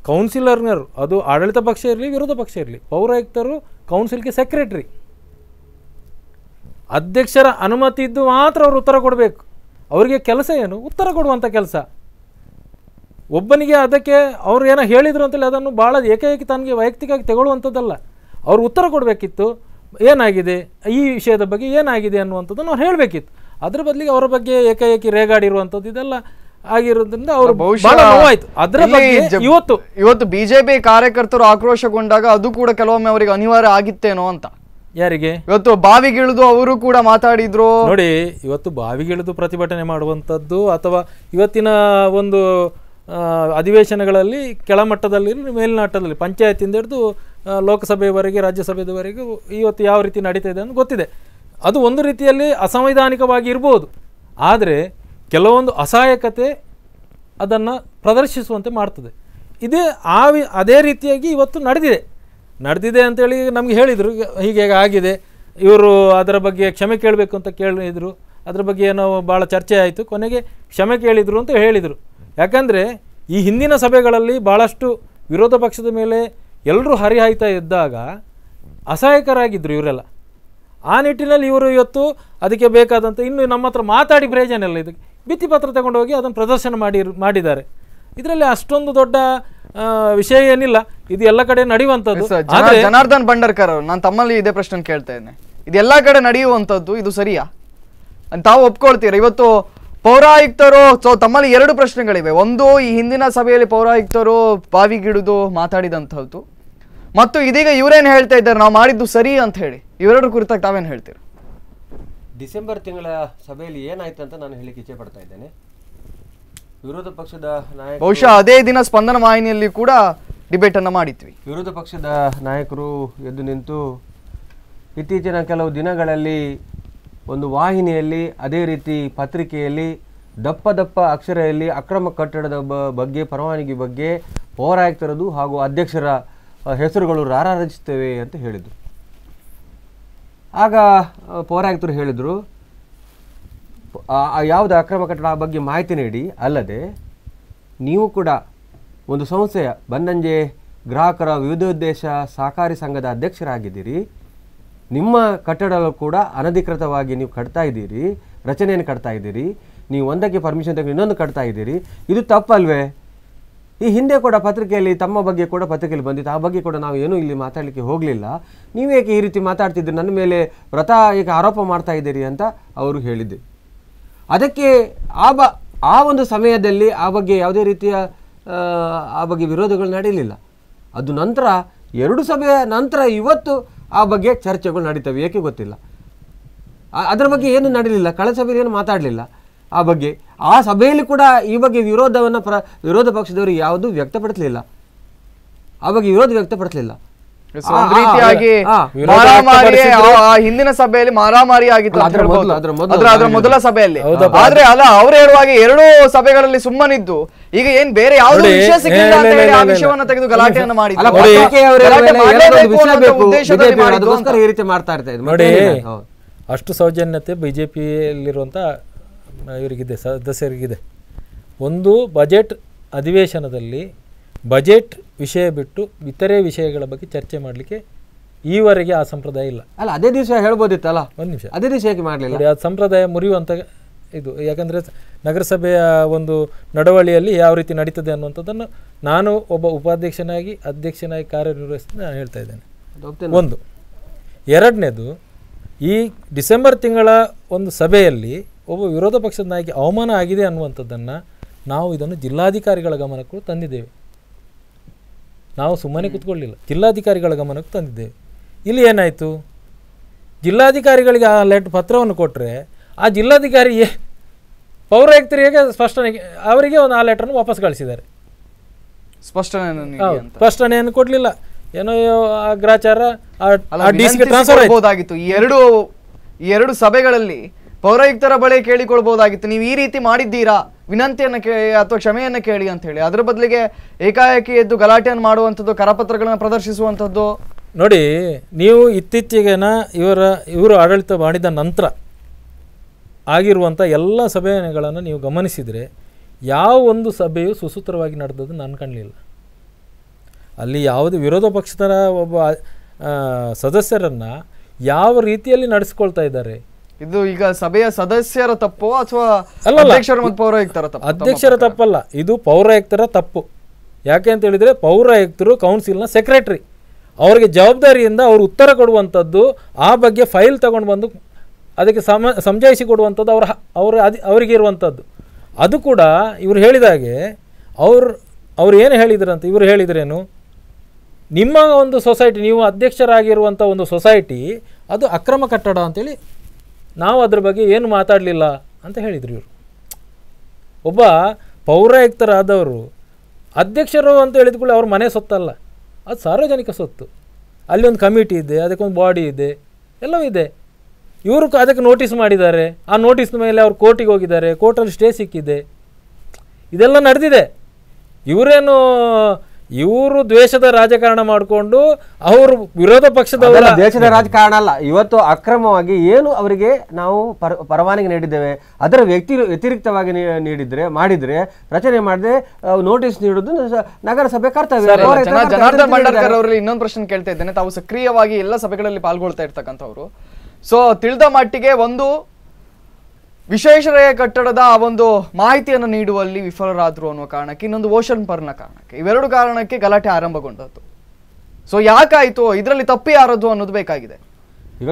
ಕೌನ್ಸಿಲರ್ನರು ಅದು ಆಡಳಿತ ಪಕ್ಷ ಇರಲಿ ವಿರೋಧ ಪಕ್ಷ ಇರಲಿ ಪೌರಾಯುಕ್ತರು ಕೌನ್ಸಿಲ್ಗೆ ಸೆಕ್ರೆಟ್ರಿ ಅಧ್ಯಕ್ಷರ ಅನುಮತಿ ಇದ್ದು ಮಾತ್ರ ಅವರು ಉತ್ತರ ಕೊಡಬೇಕು ಅವರಿಗೆ ಕೆಲಸ ಏನು ಉತ್ತರ ಕೊಡುವಂಥ ಕೆಲಸ ಒಬ್ಬನಿಗೆ ಅದಕ್ಕೆ ಅವ್ರು ಏನೋ ಹೇಳಿದರು ಅಂತೇಳಿ ಅದನ್ನು ಭಾಳ ಏಕೈಕಿ ತನಗೆ ವೈಯಕ್ತಿಕವಾಗಿ ತಗೊಳ್ಳುವಂಥದ್ದಲ್ಲ ಅವ್ರು ಉತ್ತರ ಕೊಡಬೇಕಿತ್ತು ಏನಾಗಿದೆ ಈ ವಿಷಯದ ಬಗ್ಗೆ ಏನಾಗಿದೆ ಅನ್ನುವಂಥದ್ದನ್ನು ಅವ್ರು ಹೇಳಬೇಕಿತ್ತು ಅದ್ರ ಬದಲಿಗೆ ಅವರ ಬಗ್ಗೆ ಏಕಾಏಕಿ ರೇಗಾಡಿರುವಂಥದ್ದು ಇದೆಲ್ಲ ಆಗಿರೋದ್ರಿಂದ ಅವರು ನೋವಾಯ್ತು ಅದರ ಬಗ್ಗೆ ಇವತ್ತು ಇವತ್ತು ಬಿಜೆಪಿ ಕಾರ್ಯಕರ್ತರು ಆಕ್ರೋಶಗೊಂಡಾಗ ಅದು ಕೂಡ ಕೆಲವೊಮ್ಮೆ ಅವರಿಗೆ ಅನಿವಾರ್ಯ ಆಗಿತ್ತೇನೋ ಅಂತ ಯಾರಿಗೆ ಇವತ್ತು ಬಾವಿಗಿಳಿದು ಅವರು ಕೂಡ ಮಾತಾಡಿದ್ರು ನೋಡಿ ಇವತ್ತು ಬಾವಿಗಿಳಿದು ಪ್ರತಿಭಟನೆ ಮಾಡುವಂಥದ್ದು ಅಥವಾ ಇವತ್ತಿನ ಒಂದು ಅಧಿವೇಶನಗಳಲ್ಲಿ ಕೆಳಮಟ್ಟದಲ್ಲಿ ಮೇಲ್ನಾಟದಲ್ಲಿ ಮಟ್ಟದಲ್ಲಿ ಪಂಚಾಯತಿಂದ ಹಿಡಿದು ಲೋಕಸಭೆಯವರೆಗೆ ರಾಜ್ಯಸಭೆಯವರೆಗೂ ಇವತ್ತು ಯಾವ ರೀತಿ ನಡೀತಾ ಇದೆ ಅಂತ ಗೊತ್ತಿದೆ ಅದು ಒಂದು ರೀತಿಯಲ್ಲಿ ಅಸಂವಿಧಾನಿಕವಾಗಿ ಇರ್ಬೋದು ಆದರೆ ಕೆಲವೊಂದು ಅಸಹಾಯಕತೆ ಅದನ್ನು ಪ್ರದರ್ಶಿಸುವಂತೆ ಮಾಡ್ತದೆ ಇದೇ ಆ ಅದೇ ರೀತಿಯಾಗಿ ಇವತ್ತು ನಡೆದಿದೆ ನಡೆದಿದೆ ಅಂತೇಳಿ ನಮಗೆ ಹೇಳಿದರು ಹೀಗೆ ಆಗಿದೆ ಇವರು ಅದರ ಬಗ್ಗೆ ಕ್ಷಮೆ ಕೇಳಬೇಕು ಅಂತ ಕೇಳಿದರು ಅದ್ರ ಬಗ್ಗೆ ಏನೋ ಭಾಳ ಚರ್ಚೆ ಆಯಿತು ಕೊನೆಗೆ ಕ್ಷಮೆ ಕೇಳಿದರು ಅಂತ ಹೇಳಿದರು ಯಾಕಂದರೆ ಈ ಹಿಂದಿನ ಸಭೆಗಳಲ್ಲಿ ಭಾಳಷ್ಟು ವಿರೋಧ ಪಕ್ಷದ ಮೇಲೆ ಎಲ್ಲರೂ ಹರಿಹಾಯ್ತಾ ಇದ್ದಾಗ ಅಸಹಾಯಕರಾಗಿದ್ದರು ಇವರೆಲ್ಲ ಆ ನಿಟ್ಟಿನಲ್ಲಿ ಇವರು ಇವತ್ತು ಅದಕ್ಕೆ ಬೇಕಾದಂಥ ಇನ್ನು ನಮ್ಮ ಹತ್ರ ಮಾತಾಡಿ ಪ್ರಯೋಜನ ಇಲ್ಲ ಇದಕ್ಕೆ ಭಿತ್ತಿ ಪತ್ರ ತಗೊಂಡೋಗಿ ಅದನ್ನು ಪ್ರದರ್ಶನ ಮಾಡಿ ಮಾಡಿದ್ದಾರೆ ಇದರಲ್ಲಿ ಅಷ್ಟೊಂದು ದೊಡ್ಡ ವಿಷಯ ಏನಿಲ್ಲ ಇದು ಎಲ್ಲ ಕಡೆ ನಡೆಯುವಂತದ್ದು ಜನಾರ್ದನ್ ಬಂಡರ್ಕರ್ ಅವರು ನಾನು ತಮ್ಮಲ್ಲಿ ಇದೇ ಪ್ರಶ್ನೆ ಕೇಳ್ತಾ ಇದ್ದೇನೆ ಇದೆಲ್ಲ ಕಡೆ ನಡೆಯುವಂತದ್ದು ಇದು ಸರಿಯಾ ತಾವು ಒಪ್ಕೊಳ್ತೀರ ಇವತ್ತು ಪೌರಾಯುಕ್ತರು ಸೊ ತಮ್ಮಲ್ಲಿ ಎರಡು ಪ್ರಶ್ನೆಗಳಿವೆ ಒಂದು ಈ ಹಿಂದಿನ ಸಭೆಯಲ್ಲಿ ಪೌರಾಯುಕ್ತರು ಬಾವಿಗಿಡಿದು ಮಾತಾಡಿದಂಥದ್ದು ಮತ್ತು ಇದೀಗ ಇವರೇನ್ ಹೇಳ್ತಾ ಇದ್ದಾರೆ ನಾವು ಮಾಡಿದ್ದು ಸರಿ ಅಂತ ಹೇಳಿ ಕುರಿತಾಗ್ ಕುರಿತಾಗಿ ತಾವೇನು ಹೇಳ್ತೀರಾ ಡಿಸೆಂಬರ್ ತಿಂಗಳ ಸಭೆಯಲ್ಲಿ ಏನಾಯ್ತು ಅಂತ ನಾನು ಹೇಳಿಕ್ಕೆ ಇಚ್ಛೆ ಪಡ್ತಾ ಇದ್ದೇನೆ ವಿರೋಧ ಪಕ್ಷದ ನಾಯಕ ಬಹುಶಃ ಅದೇ ದಿನ ಸ್ಪಂದನ ವಾಹಿನಿಯಲ್ಲಿ ಕೂಡ ಡಿಬೇಟ್ ಅನ್ನು ಮಾಡಿದ್ವಿ ವಿರೋಧ ಪಕ್ಷದ ನಾಯಕರು ಎದ್ದು ನಿಂತು ಇತ್ತೀಚಿನ ಕೆಲವು ದಿನಗಳಲ್ಲಿ ಒಂದು ವಾಹಿನಿಯಲ್ಲಿ ಅದೇ ರೀತಿ ಪತ್ರಿಕೆಯಲ್ಲಿ ದಪ್ಪ ದಪ್ಪ ಅಕ್ಷರದಲ್ಲಿ ಅಕ್ರಮ ಕಟ್ಟಡದ ಬಗ್ಗೆ ಪರವಾನಗಿ ಬಗ್ಗೆ ಪೌರಾಯುಕ್ತರದು ಹಾಗೂ ಅಧ್ಯಕ್ಷರ ಹೆಸರುಗಳು ರಾರಾಜಿಸ್ತೇವೆ ಅಂತ ಹೇಳಿದರು ಆಗ ಪೌರಾಯುಕ್ತರು ಹೇಳಿದರು ಯಾವುದು ಅಕ್ರಮ ಕಟ್ಟಡ ಬಗ್ಗೆ ಮಾಹಿತಿ ನೀಡಿ ಅಲ್ಲದೆ ನೀವು ಕೂಡ ಒಂದು ಸಂಸ್ಥೆಯ ಬನ್ನಂಜೆ ಗ್ರಾಹಕರ ಉದ್ದೇಶ ಸಹಕಾರಿ ಸಂಘದ ಅಧ್ಯಕ್ಷರಾಗಿದ್ದೀರಿ ನಿಮ್ಮ ಕಟ್ಟಡ ಕೂಡ ಅನಧಿಕೃತವಾಗಿ ನೀವು ಕಟ್ತಾ ಇದ್ದೀರಿ ರಚನೆಯನ್ನು ಕಟ್ತಾ ಇದ್ದೀರಿ ನೀವು ಒಂದಕ್ಕೆ ಪರ್ಮಿಷನ್ ತೆಗೆದು ಇನ್ನೊಂದು ಕಟ್ತಾ ಇದ್ದೀರಿ ಇದು ತಪ್ಪಲ್ವೇ ಈ ಹಿಂದೆ ಕೂಡ ಪತ್ರಿಕೆಯಲ್ಲಿ ತಮ್ಮ ಬಗ್ಗೆ ಕೂಡ ಪತ್ರಿಕೆಯಲ್ಲಿ ಬಂದಿತ್ತು ಆ ಬಗ್ಗೆ ಕೂಡ ನಾವು ಏನೂ ಇಲ್ಲಿ ಮಾತಾಡಲಿಕ್ಕೆ ಹೋಗಲಿಲ್ಲ ನೀವೇಕೆ ಈ ರೀತಿ ಮಾತಾಡ್ತಿದ್ದೀರಿ ನನ್ನ ಮೇಲೆ ವ್ರತ ಏಕೆ ಆರೋಪ ಮಾಡ್ತಾ ಇದ್ದೀರಿ ಅಂತ ಅವರು ಹೇಳಿದ್ದೆ ಅದಕ್ಕೆ ಆ ಬ ಆ ಒಂದು ಸಮಯದಲ್ಲಿ ಆ ಬಗ್ಗೆ ಯಾವುದೇ ರೀತಿಯ ಆ ಬಗ್ಗೆ ವಿರೋಧಗಳು ನಡೆಯಲಿಲ್ಲ ಅದು ನಂತರ ಎರಡು ಸಭೆಯ ನಂತರ ಇವತ್ತು ಆ ಬಗ್ಗೆ ಚರ್ಚೆಗಳು ನಡೀತವೆ ಏಕೆ ಗೊತ್ತಿಲ್ಲ ಅದರ ಬಗ್ಗೆ ಏನು ನಡೆಯಲಿಲ್ಲ ಕಳೆದ ಸಭೆಯಲ್ಲಿ ಏನು ಮಾತಾಡಲಿಲ್ಲ ಆ ಬಗ್ಗೆ ಆ ಸಭೆಯಲ್ಲಿ ಕೂಡ ಈ ಬಗ್ಗೆ ವಿರೋಧವನ್ನು ಪ್ರ ವಿರೋಧ ಪಕ್ಷದವರು ಯಾವುದೂ ವ್ಯಕ್ತಪಡಿಸಲಿಲ್ಲ ಆ ಬಗ್ಗೆ ವಿರೋಧ ವ್ಯಕ್ತಪಡಿಸಲಿಲ್ಲ ಒಂದ್ ರೀತಿಯಾಗಿ ಮಾರಾಮಾರಿ ಆ ಹಿಂದಿನ ಸಭೆಯಲ್ಲಿ ಮಾರಾಮಾರಿ ಆಗಿತ್ತು ಅದರ ಮೊದಲ ಸಭೆಯಲ್ಲಿ ಆದ್ರೆ ಅಲ್ಲ ಅವ್ರು ಹೇಳುವಾಗ ಎರಡು ಸಭೆಗಳಲ್ಲಿ ಸುಮ್ಮನಿದ್ದು ಈಗ ಏನ್ ಬೇರೆ ಯಾವುದೇ ವಿಷಯ ಅಂತ ಹೇಳಿ ಆ ವಿಷಯವನ್ನ ತೆಗೆದು ಗಲಾಟೆಯನ್ನು ಮಾಡಿದ್ರೆ ಈ ರೀತಿ ಮಾಡ್ತಾ ನೋಡಿ ಅಷ್ಟು ಸೌಜನ್ಯತೆ ಬಿಜೆಪಿಯಲ್ಲಿರುವಂತ ಇವರಿಗಿದೆ ಸದಸ್ಯರಿಗಿದೆ ಒಂದು ಬಜೆಟ್ ಅಧಿವೇಶನದಲ್ಲಿ ಬಜೆಟ್ ವಿಷಯ ಬಿಟ್ಟು ಇತರೆ ವಿಷಯಗಳ ಬಗ್ಗೆ ಚರ್ಚೆ ಮಾಡಲಿಕ್ಕೆ ಈವರೆಗೆ ಆ ಸಂಪ್ರದಾಯ ಇಲ್ಲ ಅಲ್ಲ ಅದೇ ದಿವಸ ಹೇಳ್ಬೋದಿತ್ತಲ್ಲ ಒಂದು ನಿಮಿಷ ಅದೇ ದಿವಸ ಮಾಡಲಿಲ್ಲ ಆ ಸಂಪ್ರದಾಯ ಮುರಿಯುವಂಥ ಇದು ಯಾಕಂದರೆ ನಗರಸಭೆಯ ಒಂದು ನಡವಳಿಯಲ್ಲಿ ಯಾವ ರೀತಿ ನಡೀತದೆ ಅನ್ನುವಂಥದ್ದನ್ನು ನಾನು ಒಬ್ಬ ಉಪಾಧ್ಯಕ್ಷನಾಗಿ ಅಧ್ಯಕ್ಷನಾಗಿ ಕಾರ್ಯನಿರ್ವಹಿಸಿ ನಾನು ಹೇಳ್ತಾ ಇದ್ದೇನೆ ಒಂದು ಎರಡನೇದು ಈ ಡಿಸೆಂಬರ್ ತಿಂಗಳ ಒಂದು ಸಭೆಯಲ್ಲಿ ಒಬ್ಬ ವಿರೋಧ ಪಕ್ಷದ ನಾಯಕಿ ಅವಮಾನ ಆಗಿದೆ ಅನ್ನುವಂಥದ್ದನ್ನು ನಾವು ಇದನ್ನು ಜಿಲ್ಲಾಧಿಕಾರಿಗಳ ಗಮನಕ್ಕೂ ತಂದಿದ್ದೇವೆ ನಾವು ಸುಮ್ಮನೆ ಕೂತ್ಕೊಳ್ಳಿಲ್ಲ ಜಿಲ್ಲಾಧಿಕಾರಿಗಳ ಗಮನಕ್ಕೆ ತಂದಿದ್ದೇವೆ ಇಲ್ಲಿ ಏನಾಯಿತು ಜಿಲ್ಲಾಧಿಕಾರಿಗಳಿಗೆ ಆ ಲೆಟ್ ಪತ್ರವನ್ನು ಕೊಟ್ಟರೆ ಆ ಜಿಲ್ಲಾಧಿಕಾರಿ ಪೌರಾಯುಕ್ತರಿಗೆ ಸ್ಪಷ್ಟನೆ ಅವರಿಗೆ ಒಂದು ಆ ಲೆಟ್ರನ್ನು ವಾಪಸ್ ಕಳಿಸಿದ್ದಾರೆ ಸ್ಪಷ್ಟನೆ ಸ್ಪಷ್ಟನೆಯನ್ನು ಕೊಡಲಿಲ್ಲ ಏನೋ ಅಗ್ರಾಚಾರ ಎರಡು ಎರಡು ಸಭೆಗಳಲ್ಲಿ ಪೌರಾಯುಕ್ತರ ಬಳಿ ಕೇಳಿಕೊಳ್ಬಹುದಾಗಿತ್ತು ನೀವು ಈ ರೀತಿ ಮಾಡಿದ್ದೀರಾ ವಿನಂತಿಯನ್ನು ಕೇಳಿ ಅಥವಾ ಕ್ಷಮೆಯನ್ನು ಕೇಳಿ ಅಂತ ಹೇಳಿ ಅದರ ಬದಲಿಗೆ ಏಕಾಏಕಿ ಎದ್ದು ಗಲಾಟೆಯನ್ನು ಮಾಡುವಂಥದ್ದು ಕರಪತ್ರಗಳನ್ನು ಪ್ರದರ್ಶಿಸುವಂಥದ್ದು ನೋಡಿ ನೀವು ಇತ್ತೀಚೆಗೆನ ಇವರ ಇವರು ಆಡಳಿತ ಮಾಡಿದ ನಂತರ ಆಗಿರುವಂಥ ಎಲ್ಲ ಸಭೆಗಳನ್ನು ನೀವು ಗಮನಿಸಿದರೆ ಯಾವ ಒಂದು ಸಭೆಯು ಸುಸೂತ್ರವಾಗಿ ನಡೆದದ್ದು ನಾನು ಕಾಣಲಿಲ್ಲ ಅಲ್ಲಿ ಯಾವುದೇ ವಿರೋಧ ಪಕ್ಷದ ಒಬ್ಬ ಸದಸ್ಯರನ್ನು ಯಾವ ರೀತಿಯಲ್ಲಿ ನಡೆಸ್ಕೊಳ್ತಾ ಇದ್ದಾರೆ ಇದು ಈಗ ಸಭೆಯ ಸದಸ್ಯರ ತಪ್ಪು ಅಥವಾ ಅಧ್ಯಕ್ಷರ ಮತ್ತು ಪೌರಾಯುಕ್ತರ ತಪ್ಪು ಅಧ್ಯಕ್ಷರ ತಪ್ಪಲ್ಲ ಇದು ಪೌರಾಯುಕ್ತರ ತಪ್ಪು ಯಾಕೆ ಅಂತ ಹೇಳಿದರೆ ಪೌರಾಯುಕ್ತರು ಕೌನ್ಸಿಲ್ನ ಸೆಕ್ರೆಟರಿ ಅವರಿಗೆ ಜವಾಬ್ದಾರಿಯಿಂದ ಅವರು ಉತ್ತರ ಕೊಡುವಂಥದ್ದು ಆ ಬಗ್ಗೆ ಫೈಲ್ ತಗೊಂಡು ಬಂದು ಅದಕ್ಕೆ ಸಮ ಸಮಜಾಯಿಸಿ ಕೊಡುವಂಥದ್ದು ಅವರ ಅವರ ಅದಿ ಅವರಿಗೆ ಇರುವಂಥದ್ದು ಅದು ಕೂಡ ಇವರು ಹೇಳಿದಾಗೆ ಅವ್ರು ಅವ್ರು ಏನು ಹೇಳಿದ್ರಂತ ಇವರು ಹೇಳಿದ್ರೇನು ನಿಮ್ಮ ಒಂದು ಸೊಸೈಟಿ ನೀವು ಅಧ್ಯಕ್ಷರಾಗಿರುವಂಥ ಒಂದು ಸೊಸೈಟಿ ಅದು ಅಕ್ರಮ ಕಟ್ಟಡ ಅಂತೇಳಿ ನಾವು ಅದ್ರ ಬಗ್ಗೆ ಏನು ಮಾತಾಡಲಿಲ್ಲ ಅಂತ ಹೇಳಿದರು ಇವರು ಒಬ್ಬ ಪೌರಾಯುಕ್ತರಾದವರು ಅಧ್ಯಕ್ಷರು ಅಂತ ಹೇಳಿದ ಕೂಡ ಅವ್ರ ಮನೆ ಸೊತ್ತಲ್ಲ ಅದು ಸಾರ್ವಜನಿಕ ಸೊತ್ತು ಅಲ್ಲಿ ಒಂದು ಕಮಿಟಿ ಇದೆ ಅದಕ್ಕೊಂದು ಬಾಡಿ ಇದೆ ಎಲ್ಲವೂ ಇದೆ ಇವರು ಅದಕ್ಕೆ ನೋಟಿಸ್ ಮಾಡಿದ್ದಾರೆ ಆ ನೋಟಿಸ್ ಮೇಲೆ ಅವರು ಕೋರ್ಟಿಗೆ ಹೋಗಿದ್ದಾರೆ ಕೋರ್ಟಲ್ಲಿ ಸ್ಟೇ ಸಿಕ್ಕಿದೆ ಇದೆಲ್ಲ ನಡೆದಿದೆ ಇವರೇನು ಇವರು ದ್ವೇಷದ ರಾಜಕಾರಣ ಮಾಡಿಕೊಂಡು ಅವರು ವಿರೋಧ ಪಕ್ಷದವರ ದೇಶದ ರಾಜಕಾರಣ ಅಲ್ಲ ಇವತ್ತು ಅಕ್ರಮವಾಗಿ ಏನು ಅವರಿಗೆ ನಾವು ಪರವಾನಗಿ ನೀಡಿದ್ದೇವೆ ಅದರ ವ್ಯಕ್ತಿ ವ್ಯತಿರಿಕ್ತವಾಗಿ ನೀಡಿದ್ರೆ ಮಾಡಿದ್ರೆ ರಚನೆ ಮಾಡದೆ ನೋಟಿಸ್ ನೀಡುದು ನಗರಸಭೆ ಕರ್ತವ್ಯ ಇನ್ನೊಂದು ಪ್ರಶ್ನೆ ಕೇಳ್ತಾ ಇದ್ದೇನೆ ತಾವು ಸಕ್ರಿಯವಾಗಿ ಎಲ್ಲ ಸಭೆಗಳಲ್ಲಿ ಪಾಲ್ಗೊಳ್ತಾ ಇರ್ತಕ್ಕಂಥವ್ರು ಸೊ ತಿಳಿದ ಮಟ್ಟಿಗೆ ಒಂದು ವಿಶ್ವೇಶ್ವರಯ್ಯ ಕಟ್ಟಡದ ಆ ಒಂದು ಮಾಹಿತಿಯನ್ನು ನೀಡುವಲ್ಲಿ ವಿಫಲರಾದರು ಅನ್ನುವ ಕಾರಣಕ್ಕೆ ಇನ್ನೊಂದು ಓಷನ್ ಪರ್ನ ಕಾರಣಕ್ಕೆ ಇವೆರಡು ಕಾರಣಕ್ಕೆ ಗಲಾಟೆ ಆರಂಭಗೊಂಡದ್ದು ಸೊ ಯಾಕಾಯಿತು ಇದರಲ್ಲಿ ತಪ್ಪಿ ಯಾರದು ಅನ್ನೋದು ಬೇಕಾಗಿದೆ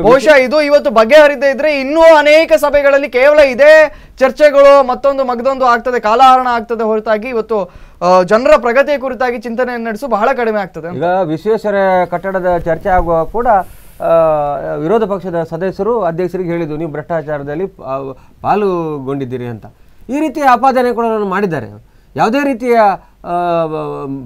ಬಹುಶಃ ಇದು ಇವತ್ತು ಬಗೆಹರಿದೇ ಇದ್ರೆ ಇನ್ನೂ ಅನೇಕ ಸಭೆಗಳಲ್ಲಿ ಕೇವಲ ಇದೇ ಚರ್ಚೆಗಳು ಮತ್ತೊಂದು ಮಗದೊಂದು ಆಗ್ತದೆ ಕಾಲಹರಣ ಆಗ್ತದೆ ಹೊರತಾಗಿ ಇವತ್ತು ಜನರ ಪ್ರಗತಿಯ ಕುರಿತಾಗಿ ಚಿಂತನೆ ನಡೆಸು ಬಹಳ ಕಡಿಮೆ ಆಗ್ತದೆ ಈಗ ವಿಶ್ವೇಶ್ವರ ಕಟ್ಟಡದ ಚರ್ಚೆ ಆಗುವ ಕೂಡ ವಿರೋಧ ಪಕ್ಷದ ಸದಸ್ಯರು ಅಧ್ಯಕ್ಷರಿಗೆ ಹೇಳಿದ್ದು ನೀವು ಭ್ರಷ್ಟಾಚಾರದಲ್ಲಿ ಪಾಲುಗೊಂಡಿದ್ದೀರಿ ಅಂತ ಈ ರೀತಿಯ ಆಪಾದನೆ ಕೂಡ ಮಾಡಿದ್ದಾರೆ ಯಾವುದೇ ರೀತಿಯ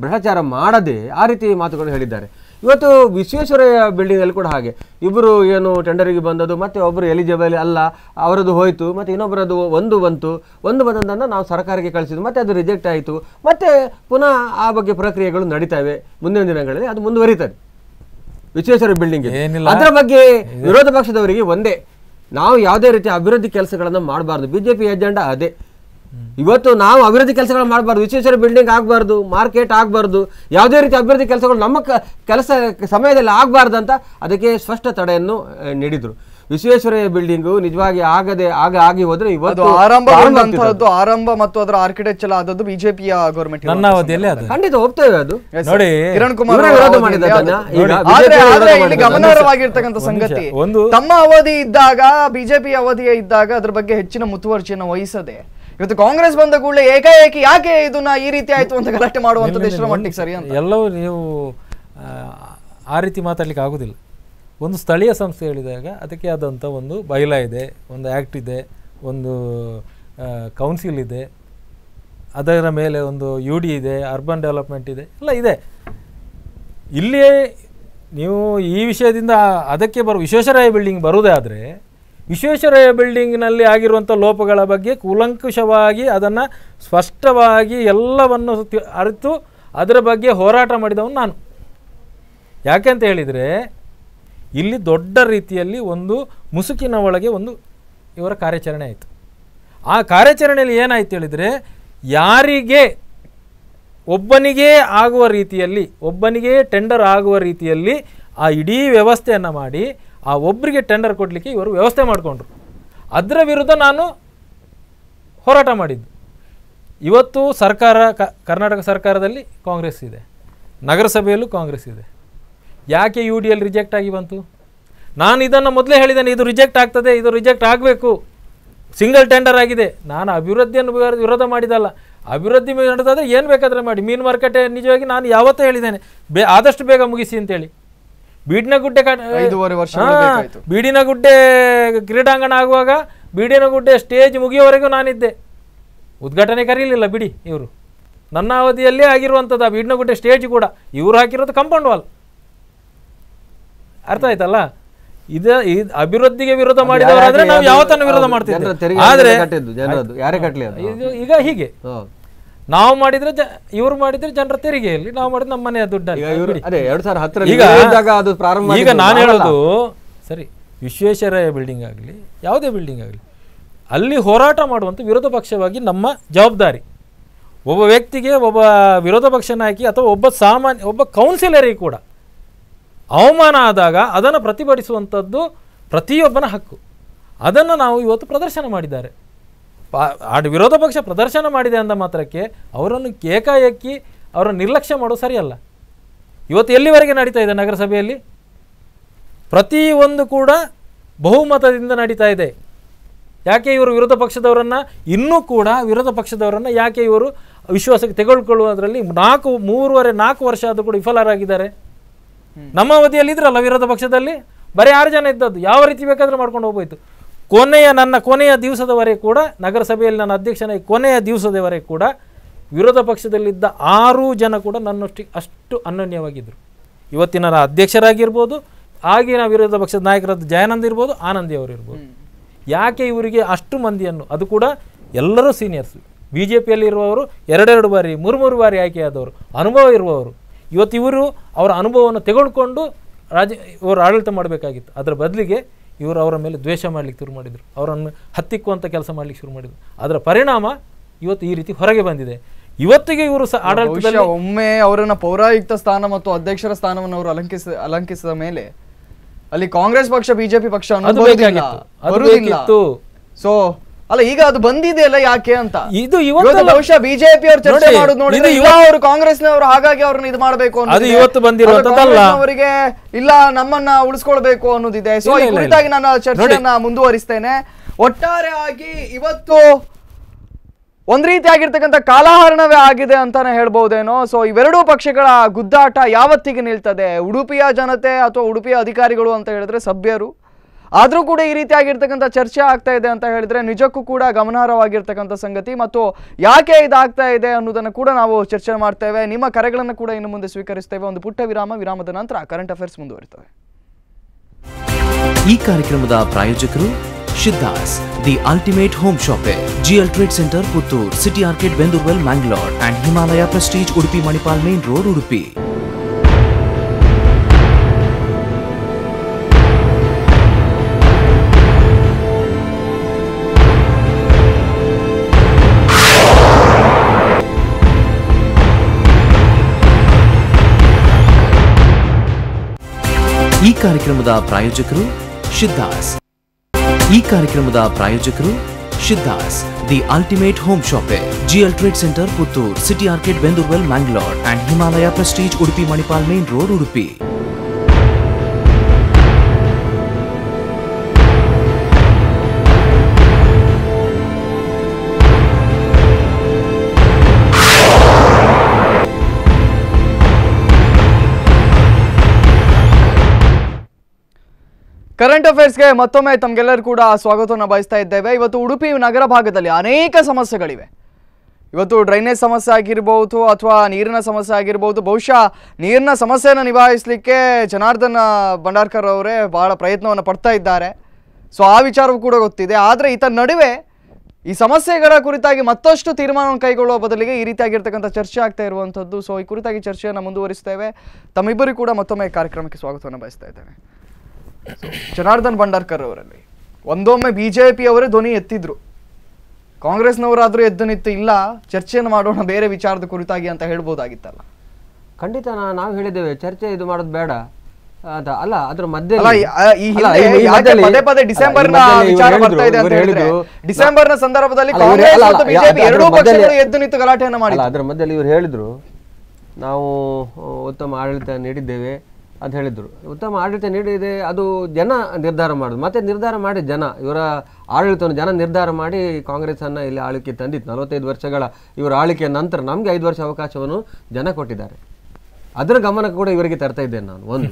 ಭ್ರಷ್ಟಾಚಾರ ಮಾಡದೆ ಆ ರೀತಿ ಮಾತುಗಳು ಹೇಳಿದ್ದಾರೆ ಇವತ್ತು ವಿಶ್ವೇಶ್ವರಯ್ಯ ಬಿಲ್ಡಿಂಗಲ್ಲಿ ಕೂಡ ಹಾಗೆ ಇಬ್ಬರು ಏನು ಟೆಂಡರಿಗೆ ಬಂದದ್ದು ಮತ್ತು ಒಬ್ಬರು ಎಲಿಜಿಬಲ್ ಅಲ್ಲ ಅವರದ್ದು ಹೋಯಿತು ಮತ್ತು ಇನ್ನೊಬ್ಬರದ್ದು ಒಂದು ಬಂತು ಒಂದು ಬಂದದ್ದನ್ನು ನಾವು ಸರ್ಕಾರಕ್ಕೆ ಕಳಿಸಿದ್ದು ಮತ್ತು ಅದು ರಿಜೆಕ್ಟ್ ಆಯಿತು ಮತ್ತು ಪುನಃ ಆ ಬಗ್ಗೆ ಪ್ರಕ್ರಿಯೆಗಳು ನಡೀತವೆ ಮುಂದಿನ ದಿನಗಳಲ್ಲಿ ಅದು ಮುಂದುವರಿತದೆ ವಿಶ್ವೇಶ್ವರ ಬಿಲ್ಡಿಂಗ್ ಅದರ ಬಗ್ಗೆ ವಿರೋಧ ಪಕ್ಷದವರಿಗೆ ಒಂದೇ ನಾವು ಯಾವುದೇ ರೀತಿ ಅಭಿವೃದ್ಧಿ ಕೆಲಸಗಳನ್ನು ಮಾಡಬಾರ್ದು ಬಿಜೆಪಿ ಎಜೆಂಡಾ ಅದೇ ಇವತ್ತು ನಾವು ಅಭಿವೃದ್ಧಿ ಕೆಲಸಗಳನ್ನು ಮಾಡಬಾರ್ದು ವಿಶ್ವೇಶ್ವರ ಬಿಲ್ಡಿಂಗ್ ಆಗಬಾರ್ದು ಮಾರ್ಕೆಟ್ ಆಗಬಾರ್ದು ಯಾವುದೇ ರೀತಿ ಅಭಿವೃದ್ಧಿ ಕೆಲಸಗಳು ನಮ್ಮ ಕೆಲಸ ಸಮಯದಲ್ಲಿ ಆಗಬಾರ್ದು ಅಂತ ಅದಕ್ಕೆ ಸ್ಪಷ್ಟ ತಡೆಯನ್ನು ನೀಡಿದರು ವಿಶ್ವೇಶ್ವರಯ್ಯ ಬಿಲ್ಡಿಂಗ್ ನಿಜವಾಗಿ ಆಗದೆ ಆಗ ಆಗಿ ಹೋದ್ರೆ ಇವತ್ತು ಆರಂಭ ಆರಂಭ ಮತ್ತು ಅದರ ಆರ್ಕಿಟೆಕ್ಚರ್ ಆದದ್ದು ಬಿಜೆಪಿ ಗೌರ್ಮೆಂಟ್ ನನ್ನ ಅವಧಿಯಲ್ಲಿ ಅದು ಖಂಡಿತ ಹೋಗ್ತೇವೆ ಅದು ನೋಡಿ ಕಿರಣ್ ಕುಮಾರ್ ವಿರೋಧ ಗಮನಾರ್ಹವಾಗಿರ್ತಕ್ಕಂಥ ಸಂಗತಿ ಒಂದು ತಮ್ಮ ಅವಧಿ ಇದ್ದಾಗ ಬಿಜೆಪಿ ಅವಧಿಯ ಇದ್ದಾಗ ಅದ್ರ ಬಗ್ಗೆ ಹೆಚ್ಚಿನ ಮುತುವರ್ಜಿಯನ್ನು ವಹಿಸದೆ ಇವತ್ತು ಕಾಂಗ್ರೆಸ್ ಬಂದ ಕೂಡಲೇ ಏಕಾಏಕಿ ಯಾಕೆ ಇದನ್ನ ಈ ರೀತಿ ಆಯ್ತು ಅಂತ ಗಲಾಟೆ ಮಾಡುವಂಥದ್ದು ಮಟ್ಟಿಗೆ ಸರಿ ಅಂತ ಎಲ್ಲವೂ ನೀವು ಆ ರೀತಿ ಮಾತಾಡ್ಲಿಕ್ಕೆ ಆಗುದಿಲ್ಲ ಒಂದು ಸ್ಥಳೀಯ ಸಂಸ್ಥೆ ಹೇಳಿದಾಗ ಅದಕ್ಕೆ ಆದಂಥ ಒಂದು ಬೈಲ ಇದೆ ಒಂದು ಆ್ಯಕ್ಟ್ ಇದೆ ಒಂದು ಕೌನ್ಸಿಲ್ ಇದೆ ಅದರ ಮೇಲೆ ಒಂದು ಯು ಡಿ ಇದೆ ಅರ್ಬನ್ ಡೆವಲಪ್ಮೆಂಟ್ ಇದೆ ಎಲ್ಲ ಇದೆ ಇಲ್ಲಿ ನೀವು ಈ ವಿಷಯದಿಂದ ಅದಕ್ಕೆ ಬರೋ ವಿಶ್ವೇಶ್ವರಯ್ಯ ಬಿಲ್ಡಿಂಗ್ ಬರುವುದೇ ಆದರೆ ವಿಶ್ವೇಶ್ವರಯ್ಯ ಬಿಲ್ಡಿಂಗ್ನಲ್ಲಿ ಆಗಿರುವಂಥ ಲೋಪಗಳ ಬಗ್ಗೆ ಕೂಲಂಕುಷವಾಗಿ ಅದನ್ನು ಸ್ಪಷ್ಟವಾಗಿ ಎಲ್ಲವನ್ನು ಅರಿತು ಅದರ ಬಗ್ಗೆ ಹೋರಾಟ ಮಾಡಿದವನು ನಾನು ಯಾಕೆ ಅಂತ ಹೇಳಿದರೆ ಇಲ್ಲಿ ದೊಡ್ಡ ರೀತಿಯಲ್ಲಿ ಒಂದು ಮುಸುಕಿನ ಒಳಗೆ ಒಂದು ಇವರ ಕಾರ್ಯಾಚರಣೆ ಆಯಿತು ಆ ಕಾರ್ಯಾಚರಣೆಯಲ್ಲಿ ಏನಾಯ್ತು ಹೇಳಿದರೆ ಯಾರಿಗೆ ಒಬ್ಬನಿಗೇ ಆಗುವ ರೀತಿಯಲ್ಲಿ ಒಬ್ಬನಿಗೆ ಟೆಂಡರ್ ಆಗುವ ರೀತಿಯಲ್ಲಿ ಆ ಇಡೀ ವ್ಯವಸ್ಥೆಯನ್ನು ಮಾಡಿ ಆ ಒಬ್ಬರಿಗೆ ಟೆಂಡರ್ ಕೊಡಲಿಕ್ಕೆ ಇವರು ವ್ಯವಸ್ಥೆ ಮಾಡಿಕೊಂಡ್ರು ಅದರ ವಿರುದ್ಧ ನಾನು ಹೋರಾಟ ಮಾಡಿದ್ದು ಇವತ್ತು ಸರ್ಕಾರ ಕರ್ನಾಟಕ ಸರ್ಕಾರದಲ್ಲಿ ಕಾಂಗ್ರೆಸ್ ಇದೆ ನಗರಸಭೆಯಲ್ಲೂ ಕಾಂಗ್ರೆಸ್ ಇದೆ ಯಾಕೆ ಯು ಡಿ ಎಲ್ ರಿಜೆಕ್ಟ್ ಆಗಿ ಬಂತು ನಾನು ಇದನ್ನು ಮೊದಲೇ ಹೇಳಿದ್ದೇನೆ ಇದು ರಿಜೆಕ್ಟ್ ಆಗ್ತದೆ ಇದು ರಿಜೆಕ್ಟ್ ಆಗಬೇಕು ಸಿಂಗಲ್ ಟೆಂಡರ್ ಆಗಿದೆ ನಾನು ಅಭಿವೃದ್ಧಿಯನ್ನು ವಿರೋಧ ಮಾಡಿದಲ್ಲ ಅಭಿವೃದ್ಧಿ ನಡೆದಾದರೆ ಏನು ಬೇಕಾದರೆ ಮಾಡಿ ಮೀನು ಮಾರುಕಟ್ಟೆ ನಿಜವಾಗಿ ನಾನು ಯಾವತ್ತೂ ಹೇಳಿದ್ದೇನೆ ಬೇ ಆದಷ್ಟು ಬೇಗ ಮುಗಿಸಿ ಅಂತೇಳಿ ಬೀಡಿನ ಗುಡ್ಡೆ ವರ್ಷ ಬೀಡಿನ ಗುಡ್ಡೆ ಕ್ರೀಡಾಂಗಣ ಆಗುವಾಗ ಬೀಡಿನ ಗುಡ್ಡೆ ಸ್ಟೇಜ್ ಮುಗಿಯೋವರೆಗೂ ನಾನಿದ್ದೆ ಉದ್ಘಾಟನೆ ಕರೀಲಿಲ್ಲ ಬಿಡಿ ಇವರು ನನ್ನ ಅವಧಿಯಲ್ಲೇ ಆಗಿರುವಂಥದ್ದು ಆ ಬೀಡಿನ ಗುಡ್ಡೆ ಸ್ಟೇಜ್ ಕೂಡ ಇವರು ಹಾಕಿರೋದು ಕಂಪೌಂಡ್ ವಾಲ್ ಅರ್ಥ ಆಯ್ತಲ್ಲ ಇದ ಅಭಿವೃದ್ಧಿಗೆ ವಿರೋಧ ಮಾಡಿದವರಾದ್ರೆ ನಾವು ಯಾವತ್ತನ್ನು ವಿರೋಧ ಮಾಡ್ತೀವಿ ಈಗ ಹೀಗೆ ನಾವು ಮಾಡಿದ್ರೆ ಇವ್ರು ಮಾಡಿದ್ರೆ ಜನರ ತೆರಿಗೆಯಲ್ಲಿ ನಾವು ಮಾಡಿದ್ರೆ ನಮ್ಮ ಮನೆಯ ದುಡ್ಡು ಈಗ ಪ್ರಾರಂಭ ಈಗ ನಾನು ಹೇಳೋದು ಸರಿ ವಿಶ್ವೇಶ್ವರಯ್ಯ ಬಿಲ್ಡಿಂಗ್ ಆಗಲಿ ಯಾವುದೇ ಬಿಲ್ಡಿಂಗ್ ಆಗಲಿ ಅಲ್ಲಿ ಹೋರಾಟ ಮಾಡುವಂಥ ವಿರೋಧ ಪಕ್ಷವಾಗಿ ನಮ್ಮ ಜವಾಬ್ದಾರಿ ಒಬ್ಬ ವ್ಯಕ್ತಿಗೆ ಒಬ್ಬ ವಿರೋಧ ಪಕ್ಷ ನಾಯಕಿ ಅಥವಾ ಒಬ್ಬ ಸಾಮಾನ್ಯ ಒಬ್ಬ ಕೌನ್ಸಿಲರಿಗೆ ಕೂಡ ಅವಮಾನ ಆದಾಗ ಅದನ್ನು ಪ್ರತಿಭಟಿಸುವಂಥದ್ದು ಪ್ರತಿಯೊಬ್ಬನ ಹಕ್ಕು ಅದನ್ನು ನಾವು ಇವತ್ತು ಪ್ರದರ್ಶನ ಮಾಡಿದ್ದಾರೆ ಆಡು ವಿರೋಧ ಪಕ್ಷ ಪ್ರದರ್ಶನ ಮಾಡಿದೆ ಅಂದ ಮಾತ್ರಕ್ಕೆ ಅವರನ್ನು ಏಕಾಏಕಿ ಅವರನ್ನು ನಿರ್ಲಕ್ಷ್ಯ ಮಾಡೋ ಸರಿಯಲ್ಲ ಇವತ್ತು ಎಲ್ಲಿವರೆಗೆ ನಡೀತಾ ಇದೆ ನಗರಸಭೆಯಲ್ಲಿ ಪ್ರತಿಯೊಂದು ಕೂಡ ಬಹುಮತದಿಂದ ನಡೀತಾ ಇದೆ ಯಾಕೆ ಇವರು ವಿರೋಧ ಪಕ್ಷದವರನ್ನು ಇನ್ನೂ ಕೂಡ ವಿರೋಧ ಪಕ್ಷದವರನ್ನು ಯಾಕೆ ಇವರು ವಿಶ್ವಾಸಕ್ಕೆ ತೆಗೆದುಕೊಳ್ಳುವುದರಲ್ಲಿ ನಾಲ್ಕು ಮೂರುವರೆ ನಾಲ್ಕು ವರ್ಷ ಆದರೂ ಕೂಡ ವಿಫಲರಾಗಿದ್ದಾರೆ ನಮ್ಮ ಅವಧಿಯಲ್ಲಿ ಇದ್ರಲ್ಲ ವಿರೋಧ ಪಕ್ಷದಲ್ಲಿ ಬರೀ ಆರು ಜನ ಇದ್ದದ್ದು ಯಾವ ರೀತಿ ಬೇಕಾದರೂ ಮಾಡ್ಕೊಂಡು ಹೋಗ್ಬೋಯ್ತು ಕೊನೆಯ ನನ್ನ ಕೊನೆಯ ದಿವಸದವರೆಗೆ ಕೂಡ ನಗರಸಭೆಯಲ್ಲಿ ನನ್ನ ಅಧ್ಯಕ್ಷನಾಗಿ ಕೊನೆಯ ದಿವಸದವರೆಗೆ ಕೂಡ ವಿರೋಧ ಪಕ್ಷದಲ್ಲಿದ್ದ ಆರು ಜನ ಕೂಡ ನನ್ನಷ್ಟು ಅಷ್ಟು ಅನನ್ಯವಾಗಿದ್ದರು ಇವತ್ತಿನ ಅಧ್ಯಕ್ಷರಾಗಿರ್ಬೋದು ಆಗಿನ ವಿರೋಧ ಪಕ್ಷದ ನಾಯಕರಾದ ಜಯಾನಂದ್ ಇರ್ಬೋದು ಆನಂದಿ ಅವರು ಇರ್ಬೋದು ಯಾಕೆ ಇವರಿಗೆ ಅಷ್ಟು ಮಂದಿಯನ್ನು ಅದು ಕೂಡ ಎಲ್ಲರೂ ಸೀನಿಯರ್ಸ್ ಬಿ ಜೆ ಪಿಯಲ್ಲಿರುವವರು ಎರಡೆರಡು ಬಾರಿ ಮೂರು ಮೂರು ಬಾರಿ ಆಯ್ಕೆಯಾದವರು ಅನುಭವ ಇರುವವರು ಇವತ್ತು ಇವರು ಅವರ ಅನುಭವವನ್ನು ತೆಗೆದುಕೊಂಡು ರಾಜ್ಯ ಇವರು ಆಡಳಿತ ಮಾಡಬೇಕಾಗಿತ್ತು ಅದರ ಬದಲಿಗೆ ಇವರು ಅವರ ಮೇಲೆ ದ್ವೇಷ ಮಾಡಲಿಕ್ಕೆ ಶುರು ಮಾಡಿದರು ಅವರನ್ನು ಹತ್ತಿಕ್ಕುವಂಥ ಕೆಲಸ ಮಾಡಲಿಕ್ಕೆ ಶುರು ಮಾಡಿದರು ಅದರ ಪರಿಣಾಮ ಇವತ್ತು ಈ ರೀತಿ ಹೊರಗೆ ಬಂದಿದೆ ಇವತ್ತಿಗೆ ಇವರು ಸಹ ಒಮ್ಮೆ ಅವರನ್ನು ಪೌರಾಯುಕ್ತ ಸ್ಥಾನ ಮತ್ತು ಅಧ್ಯಕ್ಷರ ಸ್ಥಾನವನ್ನು ಅವರು ಅಲಂಕಿಸ ಅಲಂಕಿಸಿದ ಮೇಲೆ ಅಲ್ಲಿ ಕಾಂಗ್ರೆಸ್ ಪಕ್ಷ ಬಿಜೆಪಿ ಪಕ್ಷ ಸೊ ಅಲ್ಲ ಈಗ ಅದು ಬಂದಿದೆ ಅಲ್ಲ ಯಾಕೆ ಅಂತ ಇದು ಇವತ್ತು ಬಹುಶಃ ಬಿಜೆಪಿ ಅವರು ಚರ್ಚೆ ಮಾಡುದು ನೋಡಿ ಅವರು ಕಾಂಗ್ರೆಸ್ನವರು ಹಾಗಾಗಿ ಅವ್ರನ್ನ ಇದು ಮಾಡಬೇಕು ಅನ್ನೋದು ಇವತ್ತು ಬಂದಿರುವಂತದ್ದಲ್ಲ ಅವರಿಗೆ ಇಲ್ಲ ನಮ್ಮನ್ನ ಉಳಿಸ್ಕೊಳ್ಬೇಕು ಅನ್ನೋದಿದೆ ಸೊ ಈ ಕುರಿತಾಗಿ ನಾನು ಚರ್ಚೆಯನ್ನ ಮುಂದುವರಿಸ್ತೇನೆ ಒಟ್ಟಾರೆ ಆಗಿ ಇವತ್ತು ಒಂದ್ ಆಗಿರ್ತಕ್ಕಂಥ ಕಾಲಹರಣವೇ ಆಗಿದೆ ಅಂತಾನೆ ಹೇಳ್ಬಹುದೇನೋ ಸೊ ಇವೆರಡೂ ಪಕ್ಷಗಳ ಗುದ್ದಾಟ ಯಾವತ್ತಿಗೆ ನಿಲ್ತದೆ ಉಡುಪಿಯ ಜನತೆ ಅಥವಾ ಉಡುಪಿಯ ಅಧಿಕಾರಿಗಳು ಅಂತ ಹೇಳಿದ್ರೆ ಸಭ್ಯರು ಆದರೂ ಕೂಡ ಈ ರೀತಿಯಾಗಿರ್ತಕ್ಕಂಥ ಚರ್ಚೆ ಆಗ್ತಾ ಇದೆ ಅಂತ ಹೇಳಿದ್ರೆ ನಿಜಕ್ಕೂ ಕೂಡ ಗಮನಾರ್ಹವಾಗಿರ್ತಕ್ಕಂಥ ಸಂಗತಿ ಮತ್ತು ಯಾಕೆ ಇದಾಗ್ತಾ ಇದೆ ಅನ್ನೋದನ್ನು ಕೂಡ ನಾವು ಚರ್ಚೆ ಮಾಡ್ತೇವೆ ನಿಮ್ಮ ಕರೆಗಳನ್ನು ಕೂಡ ಇನ್ನು ಮುಂದೆ ಸ್ವೀಕರಿಸ್ತೇವೆ ಒಂದು ಪುಟ್ಟ ವಿರಾಮ ವಿರಾಮದ ನಂತರ ಕರೆಂಟ್ ಅಫೇರ್ಸ್ ಮುಂದುವರಿತವೆ ಈ ಕಾರ್ಯಕ್ರಮದ ಪ್ರಾಯೋಜಕರು Siddhas the ultimate home shopping GL trade centre Puttur city arcade Bendurwell Mangalore and Himalaya prestige Udupi Manipal main road Udupi ಈ ಕಾರ್ಯಕ್ರಮದ ಪ್ರಾಯೋಜಕರು ಶಿದ್ದಾಸ್ ಈ ಕಾರ್ಯಕ್ರಮದ ಪ್ರಾಯೋಜಕರು Siddhas the ultimate home shop GL trade centre Puttur city arcade Bendurwell Mangalore and Himalaya prestige Udupi Manipal main road Udupi current ಅಫೇರ್ಸ್ಗೆ ಮತ್ತೊಮ್ಮೆ ತಮಗೆಲ್ಲರೂ ಕೂಡ ಸ್ವಾಗತವನ್ನು ಬಯಸ್ತಾ ಇದ್ದೇವೆ ಇವತ್ತು ಉಡುಪಿ ನಗರ ಭಾಗದಲ್ಲಿ ಅನೇಕ ಸಮಸ್ಯೆಗಳಿವೆ ಇವತ್ತು ಡ್ರೈನೇಜ್ ಸಮಸ್ಯೆ ಆಗಿರ್ಬೋದು ಅಥವಾ ನೀರಿನ ಸಮಸ್ಯೆ ಆಗಿರ್ಬೋದು ಬಹುಶಃ ನೀರಿನ ಸಮಸ್ಯೆಯನ್ನು ನಿಭಾಯಿಸಲಿಕ್ಕೆ ಜನಾರ್ದನ ಭಂಡಾರ್ಕರ್ ಅವರೇ ಭಾಳ ಪ್ರಯತ್ನವನ್ನು ಪಡ್ತಾ ಇದ್ದಾರೆ ಸೊ ಆ ವಿಚಾರವೂ ಕೂಡ ಗೊತ್ತಿದೆ ಆದರೆ ಈತ ನಡುವೆ ಈ ಸಮಸ್ಯೆಗಳ ಕುರಿತಾಗಿ ಮತ್ತಷ್ಟು ತೀರ್ಮಾನವನ್ನು ಕೈಗೊಳ್ಳುವ ಬದಲಿಗೆ ಈ ರೀತಿಯಾಗಿರ್ತಕ್ಕಂಥ ಚರ್ಚೆ ಆಗ್ತಾ ಇರುವಂಥದ್ದು ಸೊ ಈ ಕುರಿತಾಗಿ ಚರ್ಚೆಯನ್ನು ಮುಂದುವರಿಸ್ತೇವೆ ತಮ್ಮಿಬ್ಬರಿಗೂ ಕೂಡ ಮತ್ತೊಮ್ಮೆ ಕಾರ್ಯಕ್ರಮಕ್ಕೆ ಸ್ವಾಗತವನ್ನು ಬಯಸ್ತಾ ಇದ್ದೇವೆ ಜನಾರ್ದನ್ ಭಂಡಾರ್ಕರ್ ಅವರಲ್ಲಿ ಒಂದೊಮ್ಮೆ ಬಿಜೆಪಿ ಅವರೇ ಧ್ವನಿ ಎತ್ತಿದ್ರು ಕಾಂಗ್ರೆಸ್ನವರಾದರೂ ಎದ್ದು ನಿಂತು ಇಲ್ಲ ಚರ್ಚೆಯನ್ನು ಮಾಡೋಣ ಬೇರೆ ವಿಚಾರದ ಕುರಿತಾಗಿ ಅಂತ ಹೇಳ್ಬೋದಾಗಿತ್ತಲ್ಲ ಖಂಡಿತ ನಾವು ಹೇಳಿದ್ದೇವೆ ಚರ್ಚೆ ಇದು ಮಾಡೋದು ಬೇಡ ಅಂತ ಅಲ್ಲ ಅದ್ರ ಮಧ್ಯೆ ಪದೇ ಪದೇ ಡಿಸೆಂಬರ್ ವಿಚಾರ ಬರ್ತಾ ಇದೆ ಅಂತ ಹೇಳಿದ್ರು ಡಿಸೆಂಬರ್ ನ ಸಂದರ್ಭದಲ್ಲಿ ಕಾಂಗ್ರೆಸ್ ಮತ್ತು ಬಿಜೆಪಿ ಎರಡೂ ಪಕ್ಷಗಳು ಎದ್ದು ನಿಂತು ಗಲಾಟೆಯನ್ನು ಮಾಡಿಲ್ಲ ಅದರ ಮಧ್ಯದಲ್ಲಿ ಇವರು ಹೇಳಿದ್ರು ನಾವು ಉತ್ತಮ ಆಡಳಿತ ನೀಡಿದ್ದೇವೆ ಅಂತ ಹೇಳಿದರು ಉತ್ತಮ ಆಡಳಿತ ನೀಡಿದೆ ಅದು ಜನ ನಿರ್ಧಾರ ಮಾಡೋದು ಮತ್ತೆ ನಿರ್ಧಾರ ಮಾಡಿ ಜನ ಇವರ ಆಡಳಿತವನ್ನು ಜನ ನಿರ್ಧಾರ ಮಾಡಿ ಕಾಂಗ್ರೆಸ್ಸನ್ನು ಇಲ್ಲಿ ಆಳ್ಕೆ ತಂದಿತ್ತು ನಲವತ್ತೈದು ವರ್ಷಗಳ ಇವರ ಆಳ್ವಿಕೆಯ ನಂತರ ನಮಗೆ ಐದು ವರ್ಷ ಅವಕಾಶವನ್ನು ಜನ ಕೊಟ್ಟಿದ್ದಾರೆ ಅದರ ಗಮನ ಕೂಡ ಇವರಿಗೆ ತರ್ತಾ ಇದ್ದೇನೆ ನಾನು ಒಂದು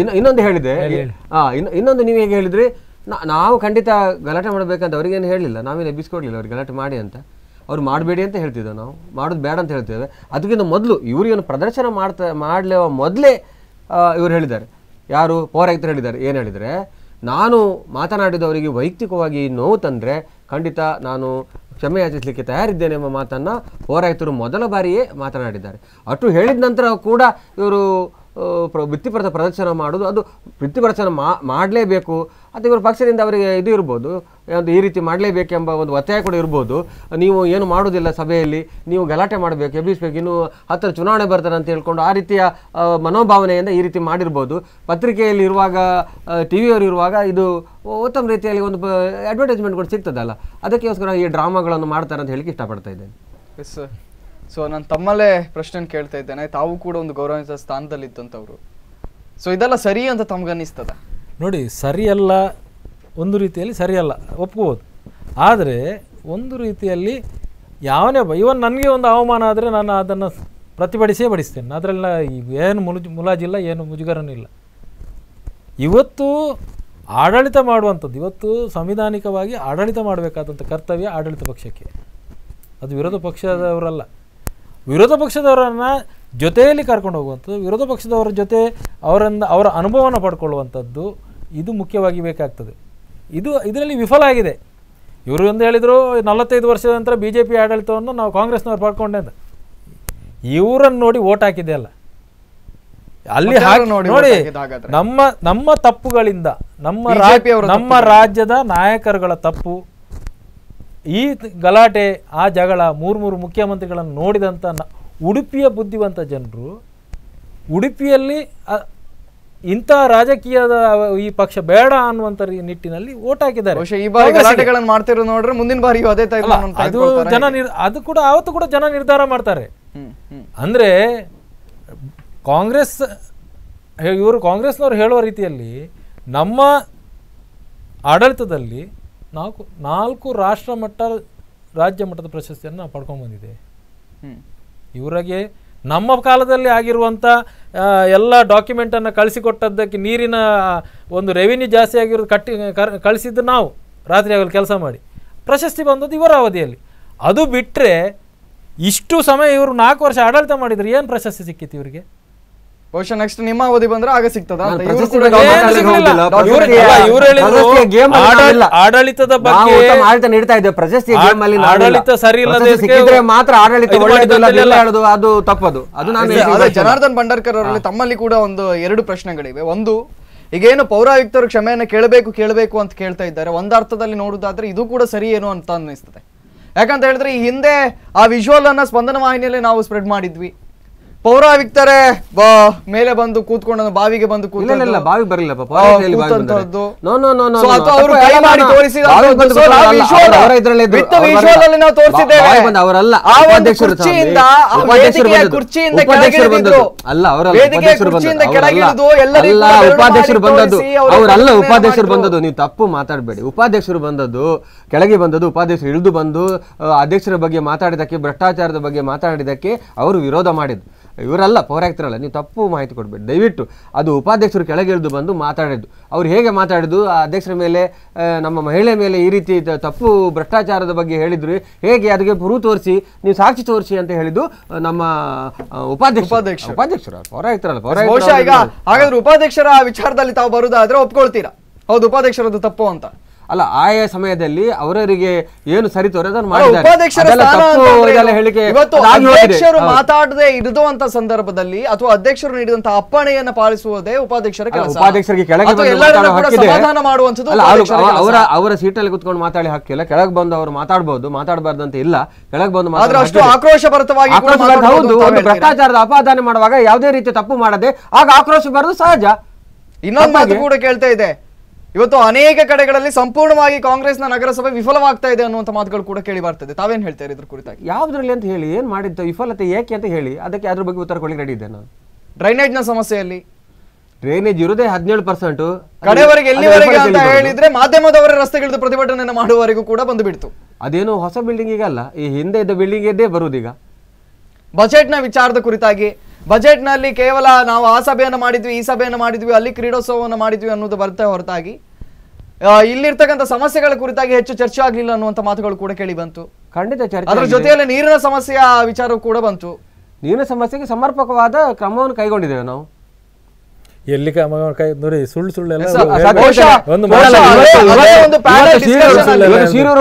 ಇನ್ನು ಇನ್ನೊಂದು ಹೇಳಿದೆ ಇನ್ನೊಂದು ನೀವು ಹೇಗೆ ಹೇಳಿದ್ರಿ ನಾವು ಖಂಡಿತ ಗಲಾಟೆ ಮಾಡಬೇಕಂತ ಅವ್ರಿಗೇನು ಹೇಳಿಲ್ಲ ನಾವೇನು ಎಬ್ಬಿಸ್ಕೊಡ್ಲಿಲ್ಲ ಅವ್ರಿಗೆ ಗಲಾಟೆ ಮಾಡಿ ಅಂತ ಅವ್ರು ಮಾಡಬೇಡಿ ಅಂತ ಹೇಳ್ತಿದ್ದೆವು ನಾವು ಮಾಡೋದು ಬೇಡ ಅಂತ ಹೇಳ್ತೇವೆ ಅದಕ್ಕಿಂತ ಮೊದಲು ಇವರಿಗೇನು ಪ್ರದರ್ಶನ ಮಾಡ್ತಾ ಮಾಡಲೇವ ಮೊದಲೇ ಇವರು ಹೇಳಿದ್ದಾರೆ ಯಾರು ಪೌರಾಯುಕ್ತರು ಹೇಳಿದ್ದಾರೆ ಏನು ಹೇಳಿದರೆ ನಾನು ಮಾತನಾಡಿದವರಿಗೆ ವೈಯಕ್ತಿಕವಾಗಿ ನೋವು ತಂದರೆ ಖಂಡಿತ ನಾನು ಕ್ಷಮೆ ಯಾಚಿಸಲಿಕ್ಕೆ ತಯಾರಿದ್ದೇನೆ ಎಂಬ ಮಾತನ್ನು ಪೌರಾಯುಕ್ತರು ಮೊದಲ ಬಾರಿಯೇ ಮಾತನಾಡಿದ್ದಾರೆ ಅಷ್ಟು ಹೇಳಿದ ನಂತರ ಕೂಡ ಇವರು ಪ್ರ ವೃತ್ತಿಪರದ ಪ್ರದರ್ಶನ ಮಾಡೋದು ಅದು ವೃತ್ತಿಪ್ರದರ್ಶನ ಮಾಡಲೇಬೇಕು ಅದು ಇವರು ಪಕ್ಷದಿಂದ ಅವರಿಗೆ ಇದು ಇರ್ಬೋದು ಒಂದು ಈ ರೀತಿ ಮಾಡಲೇಬೇಕೆಂಬ ಒಂದು ಒತ್ತಾಯ ಕೂಡ ಇರ್ಬೋದು ನೀವು ಏನು ಮಾಡೋದಿಲ್ಲ ಸಭೆಯಲ್ಲಿ ನೀವು ಗಲಾಟೆ ಮಾಡಬೇಕು ಎಬ್ಬಿಸಬೇಕು ಇನ್ನೂ ಹತ್ತಿರ ಚುನಾವಣೆ ಬರ್ತಾರೆ ಅಂತ ಹೇಳ್ಕೊಂಡು ಆ ರೀತಿಯ ಮನೋಭಾವನೆಯಿಂದ ಈ ರೀತಿ ಮಾಡಿರ್ಬೋದು ಪತ್ರಿಕೆಯಲ್ಲಿ ಇರುವಾಗ ಟಿ ವಿಯವರು ಇರುವಾಗ ಇದು ಉತ್ತಮ ರೀತಿಯಲ್ಲಿ ಒಂದು ಅಡ್ವರ್ಟೈಸ್ಮೆಂಟ್ ಕೂಡ ಸಿಗ್ತದಲ್ಲ ಅದಕ್ಕೋಸ್ಕರ ಈ ಡ್ರಾಮಾಗಳನ್ನು ಮಾಡ್ತಾರೆ ಅಂತ ಹೇಳಿಕ್ಕೆ ಇಷ್ಟಪಡ್ತಾ ಇದ್ದೇನೆ ಎಸ್ ಸರ್ ಸೊ ನಾನು ತಮ್ಮಲ್ಲೇ ಪ್ರಶ್ನೆ ಕೇಳ್ತಾ ಇದ್ದೇನೆ ತಾವು ಕೂಡ ಒಂದು ಗೌರವಿತ ಸ್ಥಾನದಲ್ಲಿದ್ದಂಥವ್ರು ಸೊ ಇದೆಲ್ಲ ಸರಿ ಅಂತ ಅನ್ನಿಸ್ತದೆ ನೋಡಿ ಸರಿಯಲ್ಲ ಒಂದು ರೀತಿಯಲ್ಲಿ ಸರಿಯಲ್ಲ ಒಪ್ಕೋಬೋದು ಆದರೆ ಒಂದು ರೀತಿಯಲ್ಲಿ ಯಾವನೇ ಒಬ್ಬ ಇವನ್ ನನಗೆ ಒಂದು ಅವಮಾನ ಆದರೆ ನಾನು ಅದನ್ನು ಪ್ರತಿಭಟಿಸೇ ಬಡಿಸ್ತೇನೆ ಅದರಲ್ಲ ಏನು ಮುಲುಜ್ ಮುಲಾಜಿಲ್ಲ ಏನು ಮುಜುಗರನೂ ಇಲ್ಲ ಇವತ್ತು ಆಡಳಿತ ಮಾಡುವಂಥದ್ದು ಇವತ್ತು ಸಂವಿಧಾನಿಕವಾಗಿ ಆಡಳಿತ ಮಾಡಬೇಕಾದಂಥ ಕರ್ತವ್ಯ ಆಡಳಿತ ಪಕ್ಷಕ್ಕೆ ಅದು ವಿರೋಧ ಪಕ್ಷದವರಲ್ಲ ವಿರೋಧ ಪಕ್ಷದವರನ್ನು ಜೊತೆಯಲ್ಲಿ ಕರ್ಕೊಂಡು ಹೋಗುವಂಥದ್ದು ವಿರೋಧ ಪಕ್ಷದವರ ಜೊತೆ ಅವರನ್ನು ಅವರ ಅನುಭವನ ಪಡ್ಕೊಳ್ಳುವಂಥದ್ದು ಇದು ಮುಖ್ಯವಾಗಿ ಬೇಕಾಗ್ತದೆ ಇದು ಇದರಲ್ಲಿ ವಿಫಲ ಆಗಿದೆ ಇವರು ಎಂದು ಹೇಳಿದರು ನಲವತ್ತೈದು ವರ್ಷದ ನಂತರ ಬಿ ಜೆ ಪಿ ಆಡಳಿತವನ್ನು ನಾವು ಕಾಂಗ್ರೆಸ್ನವ್ರು ಪಡ್ಕೊಂಡೆ ಅಂತ ಇವರನ್ನು ನೋಡಿ ಓಟ್ ಹಾಕಿದೆ ಅಲ್ಲ ಅಲ್ಲಿ ನೋಡಿ ನಮ್ಮ ನಮ್ಮ ತಪ್ಪುಗಳಿಂದ ನಮ್ಮ ನಮ್ಮ ರಾಜ್ಯದ ನಾಯಕರುಗಳ ತಪ್ಪು ಈ ಗಲಾಟೆ ಆ ಜಗಳ ಮೂರು ಮೂರು ಮುಖ್ಯಮಂತ್ರಿಗಳನ್ನು ನೋಡಿದಂಥ ಉಡುಪಿಯ ಬುದ್ಧಿವಂತ ಜನರು ಉಡುಪಿಯಲ್ಲಿ ಇಂಥ ರಾಜಕೀಯದ ಈ ಪಕ್ಷ ಬೇಡ ಅನ್ನುವಂತ ನಿಟ್ಟಿನಲ್ಲಿ ಓಟ್ ಹಾಕಿದ್ದಾರೆ ನೋಡ್ರೆ ಮುಂದಿನ ಬಾರಿ ಅದೇ ಅದು ಜನ ಅದು ಕೂಡ ಆವತ್ತು ಕೂಡ ಜನ ನಿರ್ಧಾರ ಮಾಡ್ತಾರೆ ಅಂದ್ರೆ ಕಾಂಗ್ರೆಸ್ ಇವರು ಕಾಂಗ್ರೆಸ್ನವರು ಹೇಳುವ ರೀತಿಯಲ್ಲಿ ನಮ್ಮ ಆಡಳಿತದಲ್ಲಿ ನಾಲ್ಕು ನಾಲ್ಕು ರಾಷ್ಟ್ರ ಮಟ್ಟ ರಾಜ್ಯ ಮಟ್ಟದ ಪ್ರಶಸ್ತಿಯನ್ನು ಪಡ್ಕೊಂಡು ಬಂದಿದೆ ಇವರಿಗೆ ನಮ್ಮ ಕಾಲದಲ್ಲಿ ಆಗಿರುವಂಥ ಎಲ್ಲ ಡಾಕ್ಯುಮೆಂಟನ್ನು ಕಳಿಸಿಕೊಟ್ಟದ್ದಕ್ಕೆ ನೀರಿನ ಒಂದು ರೆವಿನ್ಯೂ ಜಾಸ್ತಿ ಆಗಿರೋದು ಕಟ್ಟಿ ಕಳಿಸಿದ್ದು ನಾವು ರಾತ್ರಿ ಆಗಲು ಕೆಲಸ ಮಾಡಿ ಪ್ರಶಸ್ತಿ ಬಂದದ್ದು ಇವರ ಅವಧಿಯಲ್ಲಿ ಅದು ಬಿಟ್ಟರೆ ಇಷ್ಟು ಸಮಯ ಇವರು ನಾಲ್ಕು ವರ್ಷ ಆಡಳಿತ ಮಾಡಿದರೆ ಏನು ಪ್ರಶಸ್ತಿ ಸಿಕ್ಕಿತ್ತು ಇವರಿಗೆ ಬಹುಶಃ ನೆಕ್ಸ್ಟ್ ನಿಮ್ಮ ಅವಧಿ ಬಂದ್ರೆ ಆಗ ಸಿಗ್ತದ ಆಡಳಿತದ ಬಗ್ಗೆ ಆಡಳಿತ ನೀಡ್ತಾ ಇದ್ದೇವೆ ಪ್ರಶಸ್ತಿ ಗೇಮ್ ಅಲ್ಲಿ ಆಡಳಿತ ಸರಿ ಮಾತ್ರ ಆಡಳಿತ ಅದು ತಪ್ಪದು ಅದು ನಾನು ಜನಾರ್ದನ್ ಭಂಡಾರ್ಕರ್ ಅವರಲ್ಲಿ ತಮ್ಮಲ್ಲಿ ಕೂಡ ಒಂದು ಎರಡು ಪ್ರಶ್ನೆಗಳಿವೆ ಒಂದು ಈಗೇನು ಪೌರಾಯುಕ್ತರು ಕ್ಷಮೆಯನ್ನು ಕೇಳಬೇಕು ಕೇಳಬೇಕು ಅಂತ ಕೇಳ್ತಾ ಇದ್ದಾರೆ ಒಂದರ್ಥದಲ್ಲಿ ನೋಡುದಾದ್ರೆ ಇದು ಕೂಡ ಸರಿ ಏನು ಅಂತ ಅನ್ನಿಸ್ತದೆ ಯಾಕಂತ ಹೇಳಿದ್ರೆ ಈ ಹಿಂದೆ ಆ ವಿಜುವಲ್ ಅನ್ನ ಸ್ಪಂದನ ವಾಹಿನಿಯಲ್ಲಿ ನಾವು ಸ್ಪ್ರೆಡ್ ಮಾಡಿದ್ವಿ ಪೌರ ಬಾ ಮೇಲೆ ಬಂದು ಕೂತ್ಕೊಂಡು ಬಾವಿಗೆ ಬಂದು ಬಾವಿಗೆ ಬಾವಿ ಬರಲಿಲ್ಲ ಉಪಾಧ್ಯಕ್ಷರು ಬಂದದ್ದು ಅವರಲ್ಲ ಉಪಾಧ್ಯಕ್ಷರು ಬಂದದ್ದು ನೀವು ತಪ್ಪು ಮಾತಾಡಬೇಡಿ ಉಪಾಧ್ಯಕ್ಷರು ಬಂದದ್ದು ಕೆಳಗೆ ಬಂದದ್ದು ಉಪಾಧ್ಯಕ್ಷರು ಇಳಿದು ಬಂದು ಅಧ್ಯಕ್ಷರ ಬಗ್ಗೆ ಮಾತಾಡಿದಕ್ಕೆ ಭ್ರಷ್ಟಾಚಾರದ ಬಗ್ಗೆ ಮಾತಾಡಿದಕ್ಕೆ ಅವರು ವಿರೋಧ ಮಾಡಿದ್ರು ಇವರಲ್ಲ ಆಗ್ತಿರಲ್ಲ ನೀವು ತಪ್ಪು ಮಾಹಿತಿ ಕೊಡಬೇಡಿ ದಯವಿಟ್ಟು ಅದು ಉಪಾಧ್ಯಕ್ಷರು ಕೆಳಗಿಳಿದು ಬಂದು ಮಾತಾಡಿದ್ದು ಅವ್ರು ಹೇಗೆ ಮಾತಾಡಿದ್ದು ಆ ಅಧ್ಯಕ್ಷರ ಮೇಲೆ ನಮ್ಮ ಮಹಿಳೆ ಮೇಲೆ ಈ ರೀತಿ ತಪ್ಪು ಭ್ರಷ್ಟಾಚಾರದ ಬಗ್ಗೆ ಹೇಳಿದ್ರು ಹೇಗೆ ಅದಕ್ಕೆ ಪುರು ತೋರಿಸಿ ನೀವು ಸಾಕ್ಷಿ ತೋರಿಸಿ ಅಂತ ಹೇಳಿದ್ದು ನಮ್ಮ ಉಪಾಧ್ಯಕ್ಷ ಉಪಾಧ್ಯಕ್ಷ ಉಪಾಧ್ಯಕ್ಷರು ಪೌರ ಈಗ ಹಾಗಾದ್ರೆ ಉಪಾಧ್ಯಕ್ಷರ ವಿಚಾರದಲ್ಲಿ ತಾವು ಬರುದಾದ್ರೆ ಒಪ್ಕೊಳ್ತೀರಾ ಹೌದು ಉಪಾಧ್ಯಕ್ಷರದ್ದು ತಪ್ಪು ಅಂತ ಅಲ್ಲ ಆಯಾ ಸಮಯದಲ್ಲಿ ಅವರವರಿಗೆ ಏನು ಸರಿ ತೋರಿ ಅದನ್ನು ಅಧ್ಯಕ್ಷರು ಮಾತಾಡದೆ ಅಂತ ಸಂದರ್ಭದಲ್ಲಿ ಅಥವಾ ಅಧ್ಯಕ್ಷರು ನೀಡಿದಂತ ಅಪ್ಪಣೆಯನ್ನು ಪಾಲಿಸುವುದೇ ಉಪಾಧ್ಯಕ್ಷರ ಉಪಾಧ್ಯಕ್ಷರಿಗೆ ಕೆಳಗೆ ಸಮಾಧಾನ ಅವರ ಅವರ ಸೀಟಲ್ಲಿ ಕುತ್ಕೊಂಡು ಮಾತಾಡಿ ಹಾಕಿಲ್ಲ ಕೆಳಗೆ ಬಂದು ಅವರು ಮಾತಾಡಬಹುದು ಮಾತಾಡಬಾರ್ದಂತ ಇಲ್ಲ ಕೆಳಗೆ ಬಂದು ಅಷ್ಟು ಭರತವಾಗಿ ಹೌದು ಭ್ರಷ್ಟಾಚಾರದ ಅಪಾದಾನೆ ಮಾಡುವಾಗ ಯಾವುದೇ ರೀತಿ ತಪ್ಪು ಮಾಡದೆ ಆಗ ಆಕ್ರೋಶ ಬರೋದು ಸಹಜ ಇನ್ನೊಂದು ಮಾತು ಕೂಡ ಕೇಳ್ತಾ ಇದೆ ಇವತ್ತು ಅನೇಕ ಕಡೆಗಳಲ್ಲಿ ಸಂಪೂರ್ಣವಾಗಿ ಕಾಂಗ್ರೆಸ್ನ ನಗರಸಭೆ ವಿಫಲವಾಗ್ತಾ ಇದೆ ಅನ್ನುವಂಥ ಮಾತುಗಳು ಕೂಡ ಕೇಳಿ ಬರ್ತದೆ ತಾವೇನು ಹೇಳ್ತಾರೆ ಇದ್ರ ಕುರಿತಾಗಿ ಯಾವುದ್ರಲ್ಲಿ ಅಂತ ಹೇಳಿ ಏನು ಮಾಡಿದ್ದು ವಿಫಲತೆ ಏಕೆ ಅಂತ ಹೇಳಿ ಅದಕ್ಕೆ ಅದ್ರ ಬಗ್ಗೆ ಉತ್ತರ ಕೊಡಲಿಕ್ಕೆ ರೆಡಿ ಇದೆ ನಾನು ಡ್ರೈನೇಜ್ನ ಸಮಸ್ಯೆಯಲ್ಲಿ ಡ್ರೈನೇಜ್ ಇರೋದೇ ಹದಿನೇಳು ಪರ್ಸೆಂಟ್ ಕಡೆವರೆಗೆ ಎಲ್ಲಿವರೆಗೆ ಅಂತ ಹೇಳಿದ್ರೆ ಮಾಧ್ಯಮದವರ ರಸ್ತೆಗಿಳಿದು ಪ್ರತಿಭಟನೆ ಮಾಡುವವರೆಗೂ ಕೂಡ ಬಂದು ಬಿಡ್ತು ಅದೇನು ಹೊಸ ಬಿಲ್ಡಿಂಗ್ ಈಗ ಅಲ್ಲ ಈ ಹಿಂದೆ ಇದ್ದ ಬಿಲ್ಡಿಂಗ್ ಇದ್ದೇ ಬರುವುದೀಗ ಬಜೆಟ್ನ ವಿಚಾರದ ಕುರಿತಾಗಿ ಬಜೆಟ್ ನಲ್ಲಿ ಕೇವಲ ನಾವು ಆ ಸಭೆಯನ್ನು ಮಾಡಿದ್ವಿ ಈ ಸಭೆಯನ್ನು ಮಾಡಿದ್ವಿ ಅಲ್ಲಿ ಕ್ರೀಡೋತ್ಸವವನ್ನು ಮಾಡಿದ್ವಿ ಅನ್ನೋದು ಬರುತ್ತೆ ಹೊರತಾಗಿ ಇಲ್ಲಿರ್ತಕ್ಕಂಥ ಸಮಸ್ಯೆಗಳ ಕುರಿತಾಗಿ ಹೆಚ್ಚು ಚರ್ಚೆ ಆಗಲಿಲ್ಲ ಅನ್ನುವಂಥ ಮಾತುಗಳು ಕೂಡ ಕೇಳಿ ಬಂತು ಖಂಡಿತ ಚರ್ಚೆ ಅದರ ಜೊತೆಯಲ್ಲಿ ನೀರಿನ ಸಮಸ್ಯೆಯ ವಿಚಾರ ಕೂಡ ಬಂತು ನೀರಿನ ಸಮಸ್ಯೆಗೆ ಸಮರ್ಪಕವಾದ ಕ್ರಮವನ್ನು ಕೈಗೊಂಡಿದ್ದೇವೆ ನಾವು ಎಲ್ಲಿ ನೋಡಿ ಸುಳ್ಳು ಸುಳ್ಳೆಲ್ಲ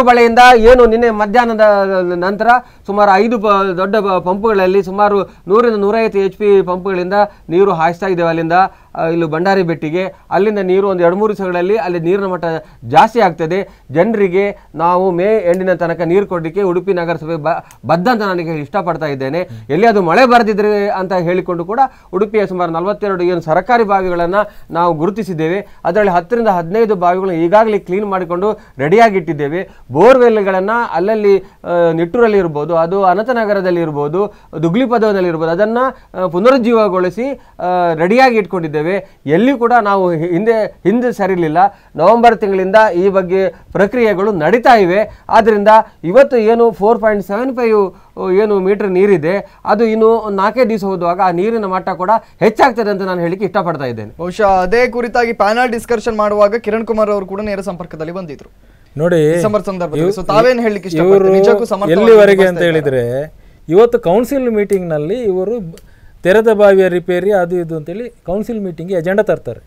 ಬಳಿಯಿಂದ ಏನು ನಿನ್ನೆ ಮಧ್ಯಾಹ್ನದ ನಂತರ ಸುಮಾರು ಐದು ದೊಡ್ಡ ಪಂಪ್ಗಳಲ್ಲಿ ಸುಮಾರು ನೂರಿಂದ ನೂರೈವತ್ತು ಎಚ್ ಪಿ ಪಂಪ್ಗಳಿಂದ ನೀರು ಹಾಯಿಸ್ತಾ ಇದ್ದೇವೆ ಅಲ್ಲಿಂದ ಇಲ್ಲಿ ಭಂಡಾರಿ ಬೆಟ್ಟಿಗೆ ಅಲ್ಲಿಂದ ನೀರು ಒಂದು ಎರಡು ಮೂರು ದಿವಸಗಳಲ್ಲಿ ಅಲ್ಲಿ ನೀರಿನ ಮಟ್ಟ ಜಾಸ್ತಿ ಆಗ್ತದೆ ಜನರಿಗೆ ನಾವು ಮೇ ಎಂಡಿನ ತನಕ ನೀರು ಕೊಡಲಿಕ್ಕೆ ಉಡುಪಿ ನಗರಸಭೆ ಬದ್ಧ ಅಂತ ನನಗೆ ಇಷ್ಟಪಡ್ತಾ ಇದ್ದೇನೆ ಎಲ್ಲಿ ಅದು ಮಳೆ ಬರೆದಿದ್ರೆ ಅಂತ ಹೇಳಿಕೊಂಡು ಕೂಡ ಉಡುಪಿಯ ಸುಮಾರು ನಲವತ್ತೆರಡು ಏನು ಸರ್ಕಾರಿ ಬಾವಿಗಳನ್ನು ನಾವು ಗುರುತಿಸಿದ್ದೇವೆ ಅದರಲ್ಲಿ ಹತ್ತರಿಂದ ಹದಿನೈದು ಬಾವಿಗಳನ್ನು ಈಗಾಗಲೇ ಕ್ಲೀನ್ ಮಾಡಿಕೊಂಡು ರೆಡಿಯಾಗಿಟ್ಟಿದ್ದೇವೆ ಬೋರ್ವೆಲ್ಗಳನ್ನು ಅಲ್ಲಲ್ಲಿ ನಿಟ್ಟೂರಲ್ಲಿ ಇರ್ಬೋದು ಅದು ಅನಂತನಗರದಲ್ಲಿ ಇರ್ಬೋದು ದುಗ್ಲಿಪದವದಲ್ಲಿ ಇರ್ಬೋದು ಅದನ್ನು ಪುನರುಜ್ಜೀವಗೊಳಿಸಿ ರೆಡಿಯಾಗಿ ಇಟ್ಕೊಂಡಿದ್ದೇವೆ ಮಾಡಿದ್ದೇವೆ ಎಲ್ಲಿ ಕೂಡ ನಾವು ಹಿಂದೆ ಹಿಂದೆ ಸರಿಲಿಲ್ಲ ನವೆಂಬರ್ ತಿಂಗಳಿಂದ ಈ ಬಗ್ಗೆ ಪ್ರಕ್ರಿಯೆಗಳು ನಡೀತಾ ಇವೆ ಆದ್ದರಿಂದ ಇವತ್ತು ಏನು ಫೋರ್ ಪಾಯಿಂಟ್ ಸೆವೆನ್ ಫೈವ್ ಏನು ಮೀಟರ್ ನೀರಿದೆ ಅದು ಇನ್ನು ನಾಲ್ಕೇ ದಿವಸ ಹೋದಾಗ ಆ ನೀರಿನ ಮಟ್ಟ ಕೂಡ ಹೆಚ್ಚಾಗ್ತದೆ ಅಂತ ನಾನು ಹೇಳಿಕೆ ಇಷ್ಟಪಡ್ತಾ ಇದ್ದೇನೆ ಬಹುಶಃ ಅದೇ ಕುರಿತಾಗಿ ಪ್ಯಾನಲ್ ಡಿಸ್ಕಷನ್ ಮಾಡುವಾಗ ಕಿರಣ್ ಕುಮಾರ್ ಅವರು ಕೂಡ ನೇರ ಸಂಪರ್ಕದಲ್ಲಿ ಬಂದಿದ್ರು ನೋಡಿ ತಾವೇನು ಸಮರ್ಥ ಎಲ್ಲಿವರೆಗೆ ಅಂತ ಹೇಳಿದ್ರೆ ಇವತ್ತು ಕೌನ್ಸಿಲ್ ಮೀಟಿಂಗ್ನಲ್ಲಿ ಇವರು ತೆರೆದ ಬಾವಿಯ ರಿಪೇರಿ ಅದು ಇದು ಅಂತೇಳಿ ಕೌನ್ಸಿಲ್ ಮೀಟಿಂಗ್ಗೆ ಎಜೆಂಡಾ ತರ್ತಾರೆ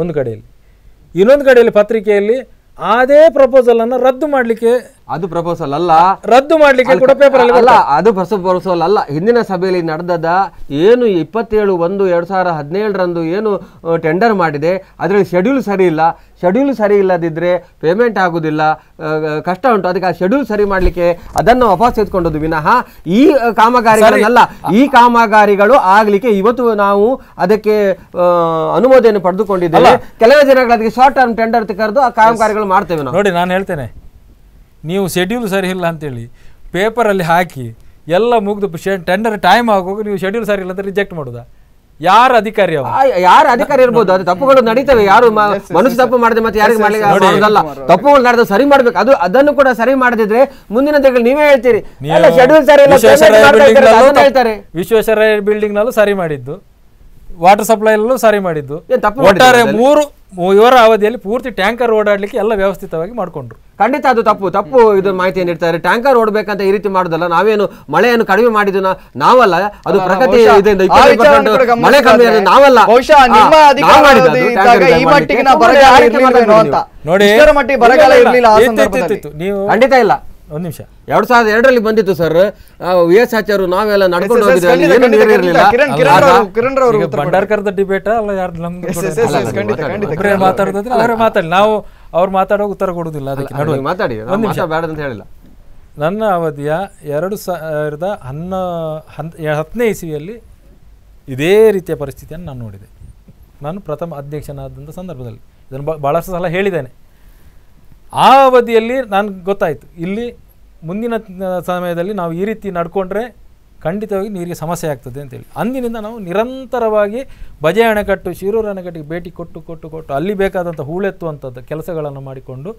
ಒಂದು ಕಡೆಯಲ್ಲಿ ಇನ್ನೊಂದು ಕಡೆಯಲ್ಲಿ ಪತ್ರಿಕೆಯಲ್ಲಿ ಅದೇ ಪ್ರಪೋಸಲನ್ನು ರದ್ದು ಮಾಡಲಿಕ್ಕೆ ಅದು ಪ್ರಪೋಸಲ್ ಅಲ್ಲ ರದ್ದು ಮಾಡಲಿಕ್ಕೆ ಅಲ್ಲ ಅದು ಪ್ರಪೋಸಲ್ ಅಲ್ಲ ಹಿಂದಿನ ಸಭೆಯಲ್ಲಿ ನಡೆದದ ಏನು ಇಪ್ಪತ್ತೇಳು ಒಂದು ಎರಡು ಸಾವಿರ ಹದಿನೇಳರಂದು ಏನು ಟೆಂಡರ್ ಮಾಡಿದೆ ಅದರಲ್ಲಿ ಶೆಡ್ಯೂಲ್ ಸರಿ ಇಲ್ಲ ಶೆಡ್ಯೂಲ್ ಸರಿ ಇಲ್ಲದಿದ್ದರೆ ಪೇಮೆಂಟ್ ಆಗೋದಿಲ್ಲ ಕಷ್ಟ ಉಂಟು ಅದಕ್ಕೆ ಆ ಶೆಡ್ಯೂಲ್ ಸರಿ ಮಾಡಲಿಕ್ಕೆ ಅದನ್ನು ವಾಪಸ್ ಎತ್ಕೊಂಡದ್ದು ವಿನಃ ಈ ಕಾಮಗಾರಿಗಳಲ್ಲ ಈ ಕಾಮಗಾರಿಗಳು ಆಗಲಿಕ್ಕೆ ಇವತ್ತು ನಾವು ಅದಕ್ಕೆ ಅನುಮೋದನೆ ಪಡೆದುಕೊಂಡಿದ್ದೇವೆ ಕೆಲವೇ ದಿನಗಳ ಅದಕ್ಕೆ ಶಾರ್ಟ್ ಟರ್ಮ್ ಟೆಂಡರ್ ಕರೆದು ಆ ಕಾಮಗಾರಿಗಳು ಮಾಡ್ತೇವೆ ನಾವು ನೋಡಿ ನಾನು ಹೇಳ್ತೇನೆ ನೀವು ಶೆಡ್ಯೂಲ್ ಸರಿ ಇಲ್ಲ ಅಂತೇಳಿ ಪೇಪರಲ್ಲಿ ಹಾಕಿ ಎಲ್ಲ ಮುಗಿದು ಟೆಂಡರ್ ಟೈಮ್ ಆಗುವಾಗ ನೀವು ಶೆಡ್ಯೂಲ್ ಸರಿ ಇಲ್ಲ ಅಂತ ರಿಜೆಕ್ಟ್ ಮಾಡುದ ಯಾರ ಅಧಿಕಾರಿ ಯಾರ ಅಧಿಕಾರಿ ಇರ್ಬೋದು ಅದು ತಪ್ಪುಗಳು ನಡೀತವೆ ಯಾರು ಮನುಷ್ಯ ತಪ್ಪು ಮಾಡಿದ್ರೆ ಮತ್ತೆ ಯಾರಿಗೆ ಮಾಡ್ಲಿಕ್ಕೆ ತಪ್ಪುಗಳು ನಡೆದು ಸರಿ ಮಾಡ್ಬೇಕು ಅದು ಅದನ್ನು ಕೂಡ ಸರಿ ಮಾಡದಿದ್ರೆ ಮುಂದಿನ ದಿನಗಳು ನೀವೇ ಹೇಳ್ತೀರಿ ಶೆಡ್ಯೂಲ್ ವಿಶ್ವೇಶ್ವರಯ್ಯ ಬಿಲ್ಡಿಂಗ್ ನಲ್ಲೂ ಸರಿ ಮಾಡಿದ್ದು ವಾಟರ್ ಸಪ್ಲೈ ಸರಿ ಮಾಡಿದ್ದು ಒಟ್ಟಾರೆ ಮೂರು ಇವರ ಅವಧಿಯಲ್ಲಿ ಪೂರ್ತಿ ಟ್ಯಾಂಕರ್ ಓಡಾಡಲಿಕ್ಕೆ ಎಲ್ಲ ವ್ಯವಸ್ಥಿತವಾಗಿ ಮಾಡಿಕೊಂಡ್ರು ಖಂಡಿತ ಅದು ತಪ್ಪು ತಪ್ಪು ಇದು ಮಾಹಿತಿ ನೀಡ್ತಾರೆ ಟ್ಯಾಂಕರ್ ಓಡಬೇಕಂತ ಈ ರೀತಿ ಮಾಡುದಲ್ಲ ನಾವೇನು ಮಳೆಯನ್ನು ಕಡಿಮೆ ಮಾಡಿದ ನಾವಲ್ಲ ಅದು ಪ್ರಗತಿ ಮಳೆ ಕಮ್ಮಿ ನಾವಲ್ಲ ನೋಡಿ ಮಟ್ಟಿಗೆ ಖಂಡಿತ ಇಲ್ಲ ಒಂದ್ ನಿಮಿಷ ಎರಡು ಸಾವಿರದ ಎರಡರಲ್ಲಿ ಬಂದಿತ್ತು ಸರ್ ವಿ ಎಸ್ ಆಚಾರು ನಾವೆಲ್ಲ ನಡ್ಕೊಂಡು ಹೋಗಿದ್ದೇವೆ ಭಂಡಾರ್ಕರ್ದ ಡಿಬೇಟ್ ಅಲ್ಲ ಯಾರ್ದು ನಮ್ದು ಮಾತಾಡಿ ನಾವು ಅವ್ರು ಮಾತಾಡೋ ಉತ್ತರ ಕೊಡೋದಿಲ್ಲ ಅದಕ್ಕೆ ಮಾತಾಡಿ ಒಂದ್ ನಿಮಿಷ ಬೇಡ ಅಂತ ಹೇಳಿಲ್ಲ ನನ್ನ ಅವಧಿಯ ಎರಡು ಸಾವಿರದ ಹನ್ನ ಹತ್ತನೇ ಇಸವಿಯಲ್ಲಿ ಇದೇ ರೀತಿಯ ಪರಿಸ್ಥಿತಿಯನ್ನು ನಾನು ನೋಡಿದೆ ನಾನು ಪ್ರಥಮ ಅಧ್ಯಕ್ಷನಾದಂಥ ಸಂದರ್ಭದಲ್ಲಿ ಇದನ್ನು ಬಹಳಷ್ಟು ಸಲ ಹೇಳಿದ್ದೇನೆ ಆ ಅವಧಿಯಲ್ಲಿ ನನಗೆ ಗೊತ್ತಾಯಿತು ಇಲ್ಲಿ ಮುಂದಿನ ಸಮಯದಲ್ಲಿ ನಾವು ಈ ರೀತಿ ನಡ್ಕೊಂಡ್ರೆ ಖಂಡಿತವಾಗಿ ನೀರಿಗೆ ಸಮಸ್ಯೆ ಆಗ್ತದೆ ಅಂತೇಳಿ ಅಂದಿನಿಂದ ನಾವು ನಿರಂತರವಾಗಿ ಬಜೆ ಅಣೆಕಟ್ಟು ಶಿರೂರು ಅಣೆಕಟ್ಟಿಗೆ ಭೇಟಿ ಕೊಟ್ಟು ಕೊಟ್ಟು ಕೊಟ್ಟು ಅಲ್ಲಿ ಬೇಕಾದಂಥ ಹೂಳೆತ್ತುವಂಥದ್ದು ಕೆಲಸಗಳನ್ನು ಮಾಡಿಕೊಂಡು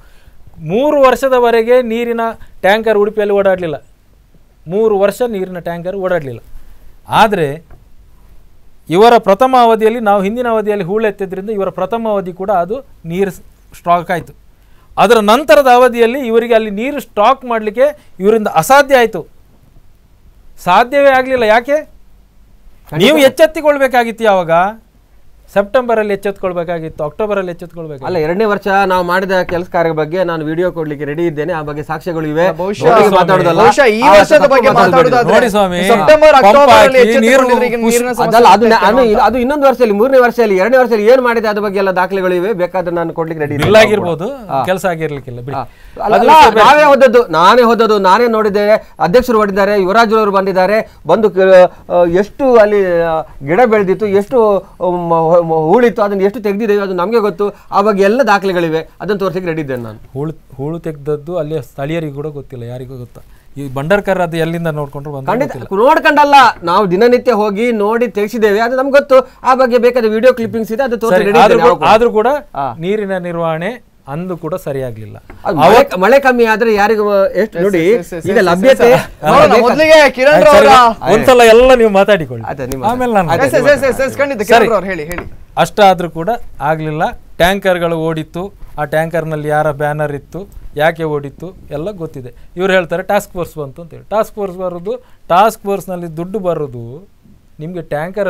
ಮೂರು ವರ್ಷದವರೆಗೆ ನೀರಿನ ಟ್ಯಾಂಕರ್ ಉಡುಪಿಯಲ್ಲಿ ಓಡಾಡಲಿಲ್ಲ ಮೂರು ವರ್ಷ ನೀರಿನ ಟ್ಯಾಂಕರ್ ಓಡಾಡಲಿಲ್ಲ ಆದರೆ ಇವರ ಪ್ರಥಮ ಅವಧಿಯಲ್ಲಿ ನಾವು ಹಿಂದಿನ ಅವಧಿಯಲ್ಲಿ ಹೂಳೆತ್ತಿದ್ದರಿಂದ ಇವರ ಪ್ರಥಮ ಅವಧಿ ಕೂಡ ಅದು ನೀರು ಸ್ಟ್ರಾಕ್ ಆಯಿತು ಅದರ ನಂತರದ ಅವಧಿಯಲ್ಲಿ ಇವರಿಗೆ ಅಲ್ಲಿ ನೀರು ಸ್ಟಾಕ್ ಮಾಡಲಿಕ್ಕೆ ಇವರಿಂದ ಅಸಾಧ್ಯ ಆಯಿತು ಸಾಧ್ಯವೇ ಆಗಲಿಲ್ಲ ಯಾಕೆ ನೀವು ಎಚ್ಚೆತ್ತಿಕೊಳ್ಬೇಕಾಗಿತ್ತು ಯಾವಾಗ ಸೆಪ್ಟೆಂಬರಲ್ಲಿ ಎಚ್ಚೆತ್ಕೊಳ್ಬೇಕಾಗಿತ್ತು ಅಕ್ಟೋಬರಲ್ಲಿ ಎಚ್ಚೆತ್ಕೊಳ್ಬೇಕು ಅಲ್ಲ ಎರಡನೇ ವರ್ಷ ನಾವು ಮಾಡಿದ ಕೆಲಸ ಕಾರ್ಯ ಬಗ್ಗೆ ನಾನು ವಿಡಿಯೋ ಕೊಡ್ಲಿಕ್ಕೆ ರೆಡಿ ಇದ್ದೇನೆ ಆ ಬಗ್ಗೆ ಸಾಕ್ಷ್ಯಗಳು ಇವೆ ಅದು ಇನ್ನೊಂದು ವರ್ಷದಲ್ಲಿ ಮೂರನೇ ವರ್ಷದಲ್ಲಿ ಎರಡನೇ ವರ್ಷದಲ್ಲಿ ಏನ್ ಮಾಡಿದೆ ಅದ್ರ ಬಗ್ಗೆ ಎಲ್ಲ ದಾಖಲೆಗಳು ಇವೆ ಬೇಕಾದ್ರೆ ನಾನು ಕೊಡ್ಲಿಕ್ಕೆ ರೆಡಿ ಇಲ್ಲ ಆಗಿರ್ಬೋದು ಕೆಲಸ ಆಗಿರ್ಲಿಕ್ಕಿಲ್ಲ ನಾವೇ ಹೋದದ್ದು ನಾನೇ ಹೋದದ್ದು ನಾನೇ ನೋಡಿದೆ ಅಧ್ಯಕ್ಷರು ಹೊಡೆದಿದ್ದಾರೆ ಯುವರಾಜ್ ಅವರು ಬಂದಿದ್ದಾರೆ ಬಂದು ಎಷ್ಟು ಅಲ್ಲಿ ಗಿಡ ಬೆಳೆದಿತ್ತು ಎಷ್ಟು ಹೂಳಿತ್ತು ಅದನ್ನು ಎಷ್ಟು ತೆಗೆದಿದ್ದೇವೆ ಅದು ನಮಗೆ ಗೊತ್ತು ಆ ಬಗ್ಗೆ ಎಲ್ಲ ದಾಖಲೆಗಳಿವೆ ಅದನ್ನು ತೋರಿಸಕ್ಕೆ ರೆಡಿ ಇದ್ದೇನೆ ನಾನು ಹೂಳು ಹೂಳು ತೆಗ್ದದ್ದು ಅಲ್ಲಿ ಸ್ಥಳೀಯರಿಗೆ ಕೂಡ ಗೊತ್ತಿಲ್ಲ ಯಾರಿಗೂ ಗೊತ್ತಾ ಈ ಬಂಡರ್ಕರ್ ಅದು ಎಲ್ಲಿಂದ ನೋಡ್ಕೊಂಡ್ರು ಖಂಡಿತ ನೋಡ್ಕೊಂಡಲ್ಲ ನಾವು ದಿನನಿತ್ಯ ಹೋಗಿ ನೋಡಿ ತೆಗೆಸಿದ್ದೇವೆ ಅದು ನಮ್ಗೆ ಗೊತ್ತು ಆ ಬಗ್ಗೆ ಬೇಕಾದ ವಿಡಿಯೋ ಕ್ಲಿಪ್ಪಿಂಗ್ಸ್ ಇದೆ ಅದು ಆದ್ರೂ ಕೂಡ ನೀರಿನ ನಿರ್ವಹಣೆ ಅಂದು ಕೂಡ ಸರಿಯಾಗ್ಲಿಲ್ಲ ಮಳೆ ಕಮ್ಮಿ ಆದ್ರೆ ಯಾರಿಗೂ ಎಷ್ಟು ನೋಡಿ ಈಗ ಲಭ್ಯತೆ ಮೊದಲಿಗೆ ಕಿರಣ್ ಒಂದ್ಸಲ ಎಲ್ಲ ನೀವು ಮಾತಾಡಿಕೊಳ್ಳಿ ಅಷ್ಟಾದ್ರೂ ಕೂಡ ಆಗ್ಲಿಲ್ಲ ಟ್ಯಾಂಕರ್ಗಳು ಓಡಿತ್ತು ಆ ಟ್ಯಾಂಕರ್ನಲ್ಲಿ ಯಾರ ಬ್ಯಾನರ್ ಇತ್ತು ಯಾಕೆ ಓಡಿತ್ತು ಎಲ್ಲ ಗೊತ್ತಿದೆ ಇವ್ರು ಹೇಳ್ತಾರೆ ಟಾಸ್ಕ್ ಫೋರ್ಸ್ ಬಂತು ಅಂತೇಳಿ ಟಾಸ್ಕ್ ಫೋರ್ಸ್ ಬರೋದು ಟಾಸ್ಕ್ ಫೋರ್ಸ್ನಲ್ಲಿ ದುಡ್ಡು ಬರೋದು ನಿಮಗೆ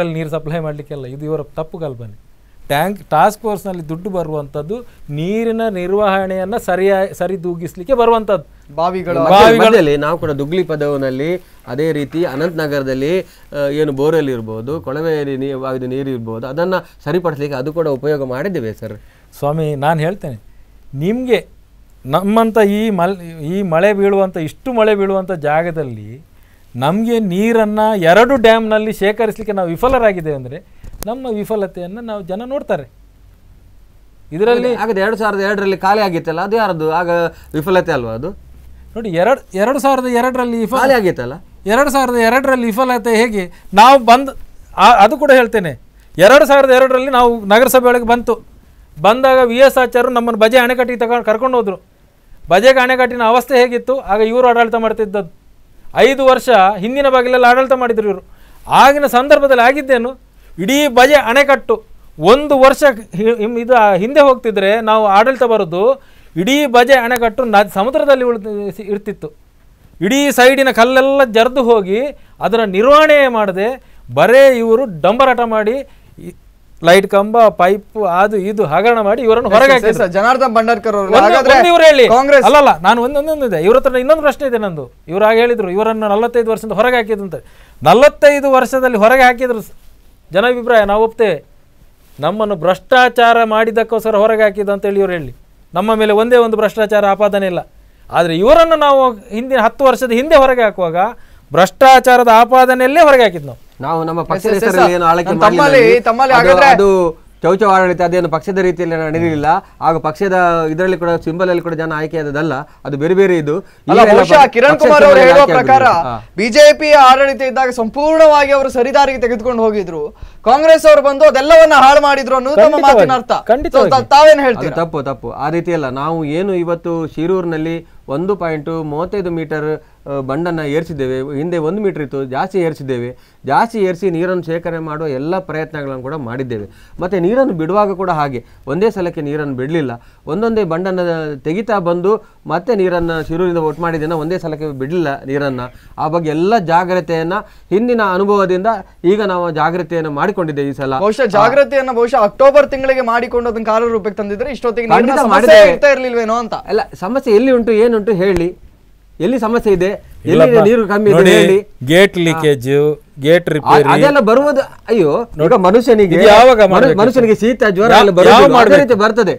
ಅಲ್ಲಿ ನೀರು ಸಪ್ಲೈ ಮಾಡ್ಲಿಕ್ಕೆಲ್ಲ ಇದು ಇವರ ತಪ್ಪು ಕಲ್ಪನೆ ಟ್ಯಾಂಕ್ ಟಾಸ್ಕ್ ಫೋರ್ಸ್ನಲ್ಲಿ ದುಡ್ಡು ಬರುವಂಥದ್ದು ನೀರಿನ ನಿರ್ವಹಣೆಯನ್ನು ಸರಿಯಾಗಿ ಸರಿದೂಗಿಸ್ಲಿಕ್ಕೆ ಬರುವಂಥದ್ದು ಬಾವಿಗಳು ಬಾವಿಗಳಲ್ಲಿ ನಾವು ಕೂಡ ದುಗ್ಲಿ ಪದವಿನಲ್ಲಿ ಅದೇ ರೀತಿ ಅನಂತನಗರದಲ್ಲಿ ಏನು ಬೋರ್ವೆಲ್ ಇರ್ಬೋದು ಕೊಳವೆ ನೀರು ನೀರು ಇರ್ಬೋದು ಅದನ್ನು ಸರಿಪಡಿಸ್ಲಿಕ್ಕೆ ಅದು ಕೂಡ ಉಪಯೋಗ ಮಾಡಿದ್ದೇವೆ ಸರ್ ಸ್ವಾಮಿ ನಾನು ಹೇಳ್ತೇನೆ ನಿಮಗೆ ನಮ್ಮಂಥ ಈ ಮಲ್ ಈ ಮಳೆ ಬೀಳುವಂಥ ಇಷ್ಟು ಮಳೆ ಬೀಳುವಂಥ ಜಾಗದಲ್ಲಿ ನಮಗೆ ನೀರನ್ನು ಎರಡು ಡ್ಯಾಮ್ನಲ್ಲಿ ಶೇಖರಿಸಲಿಕ್ಕೆ ನಾವು ವಿಫಲರಾಗಿದೆ ಅಂದರೆ ನಮ್ಮ ವಿಫಲತೆಯನ್ನು ನಾವು ಜನ ನೋಡ್ತಾರೆ ಇದರಲ್ಲಿ ಆಗದೆ ಎರಡು ಸಾವಿರದ ಎರಡರಲ್ಲಿ ಖಾಲಿ ಆಗಿತ್ತಲ್ಲ ಅದು ಯಾರದು ಆಗ ವಿಫಲತೆ ಅಲ್ವಾ ಅದು ನೋಡಿ ಎರಡು ಎರಡು ಸಾವಿರದ ಎರಡರಲ್ಲಿ ಖಾಲಿ ಆಗಿತ್ತಲ್ಲ ಎರಡು ಸಾವಿರದ ಎರಡರಲ್ಲಿ ವಿಫಲತೆ ಹೇಗೆ ನಾವು ಬಂದು ಅದು ಕೂಡ ಹೇಳ್ತೇನೆ ಎರಡು ಸಾವಿರದ ಎರಡರಲ್ಲಿ ನಾವು ನಗರಸಭೆ ಒಳಗೆ ಬಂತು ಬಂದಾಗ ವಿ ಎಸ್ ಆಚಾರ್ಯರು ನಮ್ಮನ್ನು ಬಜೆ ಅಣೆಕಟ್ಟಿಗೆ ತಗೊಂಡು ಕರ್ಕೊಂಡು ಹೋದರು ಬಜೆಗೆ ಅಣೆಕಟ್ಟಿನ ಅವಸ್ಥೆ ಹೇಗಿತ್ತು ಆಗ ಇವರು ಆಡಳಿತ ಮಾಡ್ತಿದ್ದದ್ದು ಐದು ವರ್ಷ ಹಿಂದಿನ ಬಾಗಿಲಲ್ಲಿ ಆಡಳಿತ ಮಾಡಿದರು ಇವರು ಆಗಿನ ಸಂದರ್ಭದಲ್ಲಿ ಆಗಿದ್ದೇನು ಇಡೀ ಬಜೆ ಅಣೆಕಟ್ಟು ಒಂದು ವರ್ಷ ಇದು ಹಿಂದೆ ಹೋಗ್ತಿದ್ರೆ ನಾವು ಆಡಳಿತ ಬರೋದು ಇಡೀ ಬಜೆ ಅಣೆಕಟ್ಟು ನ ಸಮುದ್ರದಲ್ಲಿ ಉಳಿದು ಇರ್ತಿತ್ತು ಇಡೀ ಸೈಡಿನ ಕಲ್ಲೆಲ್ಲ ಜರಿದು ಹೋಗಿ ಅದರ ನಿರ್ವಹಣೆ ಮಾಡದೆ ಬರೇ ಇವರು ಡಂಬರಾಟ ಮಾಡಿ ಲೈಟ್ ಕಂಬ ಪೈಪ್ ಅದು ಇದು ಹಗರಣ ಮಾಡಿ ಇವರನ್ನು ಹೊರಗೆ ಜನಾರ್ದನ್ ಭಂಡಾರ್ಕರ್ ಇವ್ರು ಹೇಳಿ ಕಾಂಗ್ರೆಸ್ ಅಲ್ಲಲ್ಲ ನಾನು ಒಂದೊಂದೊಂದಿದೆ ಇದೆ ಇವ್ರ ಹತ್ರ ಇನ್ನೊಂದು ಪ್ರಶ್ನೆ ಇದೆ ನಂದು ಇವ್ರು ಹಾಗೆ ಹೇಳಿದ್ರು ಇವರನ್ನು ನಲವತ್ತೈದು ವರ್ಷದಿಂದ ಹೊರಗೆ ಹಾಕಿದ್ರು ಅಂತ ನಲವತ್ತೈದು ವರ್ಷದಲ್ಲಿ ಹೊರಗೆ ಹಾಕಿದ್ರು ಜನಾಭಿಪ್ರಾಯ ನಾವು ಒಪ್ತೇವೆ ನಮ್ಮನ್ನು ಭ್ರಷ್ಟಾಚಾರ ಮಾಡಿದಕ್ಕೋಸ್ಕರ ಹೊರಗೆ ಹಾಕಿದ್ದು ಅಂತೇಳಿ ಇವರು ಹೇಳಿ ನಮ್ಮ ಮೇಲೆ ಒಂದೇ ಒಂದು ಭ್ರಷ್ಟಾಚಾರ ಆಪಾದನೆ ಇಲ್ಲ ಆದರೆ ಇವರನ್ನು ನಾವು ಹಿಂದಿನ ಹತ್ತು ವರ್ಷದ ಹಿಂದೆ ಹೊರಗೆ ಹಾಕುವಾಗ ಭ್ರಷ್ಟಾಚಾರದ ಆಪಾದನೆಯಲ್ಲೇ ಹೊರಗೆ ಹಾಕಿದ್ ನಾವು ನಾವು ನಮ್ಮ ತಮ್ಮಲ್ಲಿ ತಮ್ಮಲ್ಲಿ ಹಾಗಾದ್ರೆ ಚೌಚೌ ಆಡಳಿತ ಅದೇನು ಪಕ್ಷದ ರೀತಿಯಲ್ಲಿ ನಡೆಯಲಿಲ್ಲ ಹಾಗೂ ಪಕ್ಷದ ಇದರಲ್ಲಿ ಕೂಡ ಸಿಂಬಲ್ ಅಲ್ಲಿ ಕೂಡ ಜನ ಆಯ್ಕೆ ಆದದಲ್ಲ ಅದು ಬೇರೆ ಬೇರೆ ಇದು ಕಿರಣ್ ಕುಮಾರ್ ಅವರು ಹೇಳುವ ಪ್ರಕಾರ ಬಿಜೆಪಿ ಆಡಳಿತ ಇದ್ದಾಗ ಸಂಪೂರ್ಣವಾಗಿ ಅವರು ಸರಿದಾರಿಗೆ ತೆಗೆದುಕೊಂಡು ಹೋಗಿದ್ರು ಕಾಂಗ್ರೆಸ್ ಅವರು ಬಂದು ಅದೆಲ್ಲವನ್ನ ಹಾಳು ಮಾಡಿದ್ರು ಅನ್ನೋದು ಮಾತಿನ ಅರ್ಥ ತಾವೇನು ಹೇಳ್ತೀವಿ ತಪ್ಪು ತಪ್ಪು ಆ ರೀತಿ ಅಲ್ಲ ನಾವು ಏನು ಇವತ್ತು ಶಿರೂರಿನಲ್ಲಿ ಒಂದು ಪಾಯಿಂಟು ಮೂವತ್ತೈದು ಮೀಟರ್ ಬಂಡನ್ನು ಏರಿಸಿದ್ದೇವೆ ಹಿಂದೆ ಒಂದು ಮೀಟರ್ ಇತ್ತು ಜಾಸ್ತಿ ಏರಿಸಿದ್ದೇವೆ ಜಾಸ್ತಿ ಏರಿಸಿ ನೀರನ್ನು ಶೇಖರಣೆ ಮಾಡುವ ಎಲ್ಲ ಪ್ರಯತ್ನಗಳನ್ನು ಕೂಡ ಮಾಡಿದ್ದೇವೆ ಮತ್ತು ನೀರನ್ನು ಬಿಡುವಾಗ ಕೂಡ ಹಾಗೆ ಒಂದೇ ಸಲಕ್ಕೆ ನೀರನ್ನು ಬಿಡಲಿಲ್ಲ ಒಂದೊಂದೇ ಬಂಡನ್ನು ತೆಗಿತಾ ಬಂದು ಮತ್ತೆ ನೀರನ್ನು ಶಿರೂರಿಂದ ಒಟ್ಟು ಮಾಡಿದ್ದೇನೆ ಒಂದೇ ಸಲಕ್ಕೆ ಬಿಡಲಿಲ್ಲ ನೀರನ್ನು ಆ ಬಗ್ಗೆ ಎಲ್ಲ ಜಾಗ್ರತೆಯನ್ನು ಹಿಂದಿನ ಅನುಭವದಿಂದ ಈಗ ನಾವು ಜಾಗ್ರತೆಯನ್ನು ಮಾಡಿಕೊಂಡಿದ್ದೇವೆ ಈ ಸಲ ಬಹುಶಃ ಜಾಗ್ರತೆಯನ್ನು ಬಹುಶಃ ಅಕ್ಟೋಬರ್ ತಿಂಗಳಿಗೆ ಮಾಡಿಕೊಂಡು ಅದನ್ನು ಕಾಲ ರೂಪಕ್ಕೆ ತಂದಿದ್ರೆ ಇಷ್ಟೊತ್ತಿಗೆ ಇರ್ತಾ ಅಂತ ಅಲ್ಲ ಸಮಸ್ಯೆ ಎಲ್ಲಿ ಉಂಟು ಏನು ಏನುಂಟು ಹೇಳಿ ಎಲ್ಲಿ ಸಮಸ್ಯೆ ಇದೆ ನೀರು ಕಮ್ಮಿ ಇದೆ ಹೇಳಿ ಗೇಟ್ ಲೀಕೇಜ್ ಗೇಟ್ ರಿಪೇರಿ ಅದೆಲ್ಲ ಬರುವುದು ಅಯ್ಯೋ ಈಗ ಮನುಷ್ಯನಿಗೆ ಯಾವಾಗ ಮನುಷ್ಯನಿಗೆ ಶೀತ ಜ್ವರ ಬರುತ್ತೆ ಬರ್ತದೆ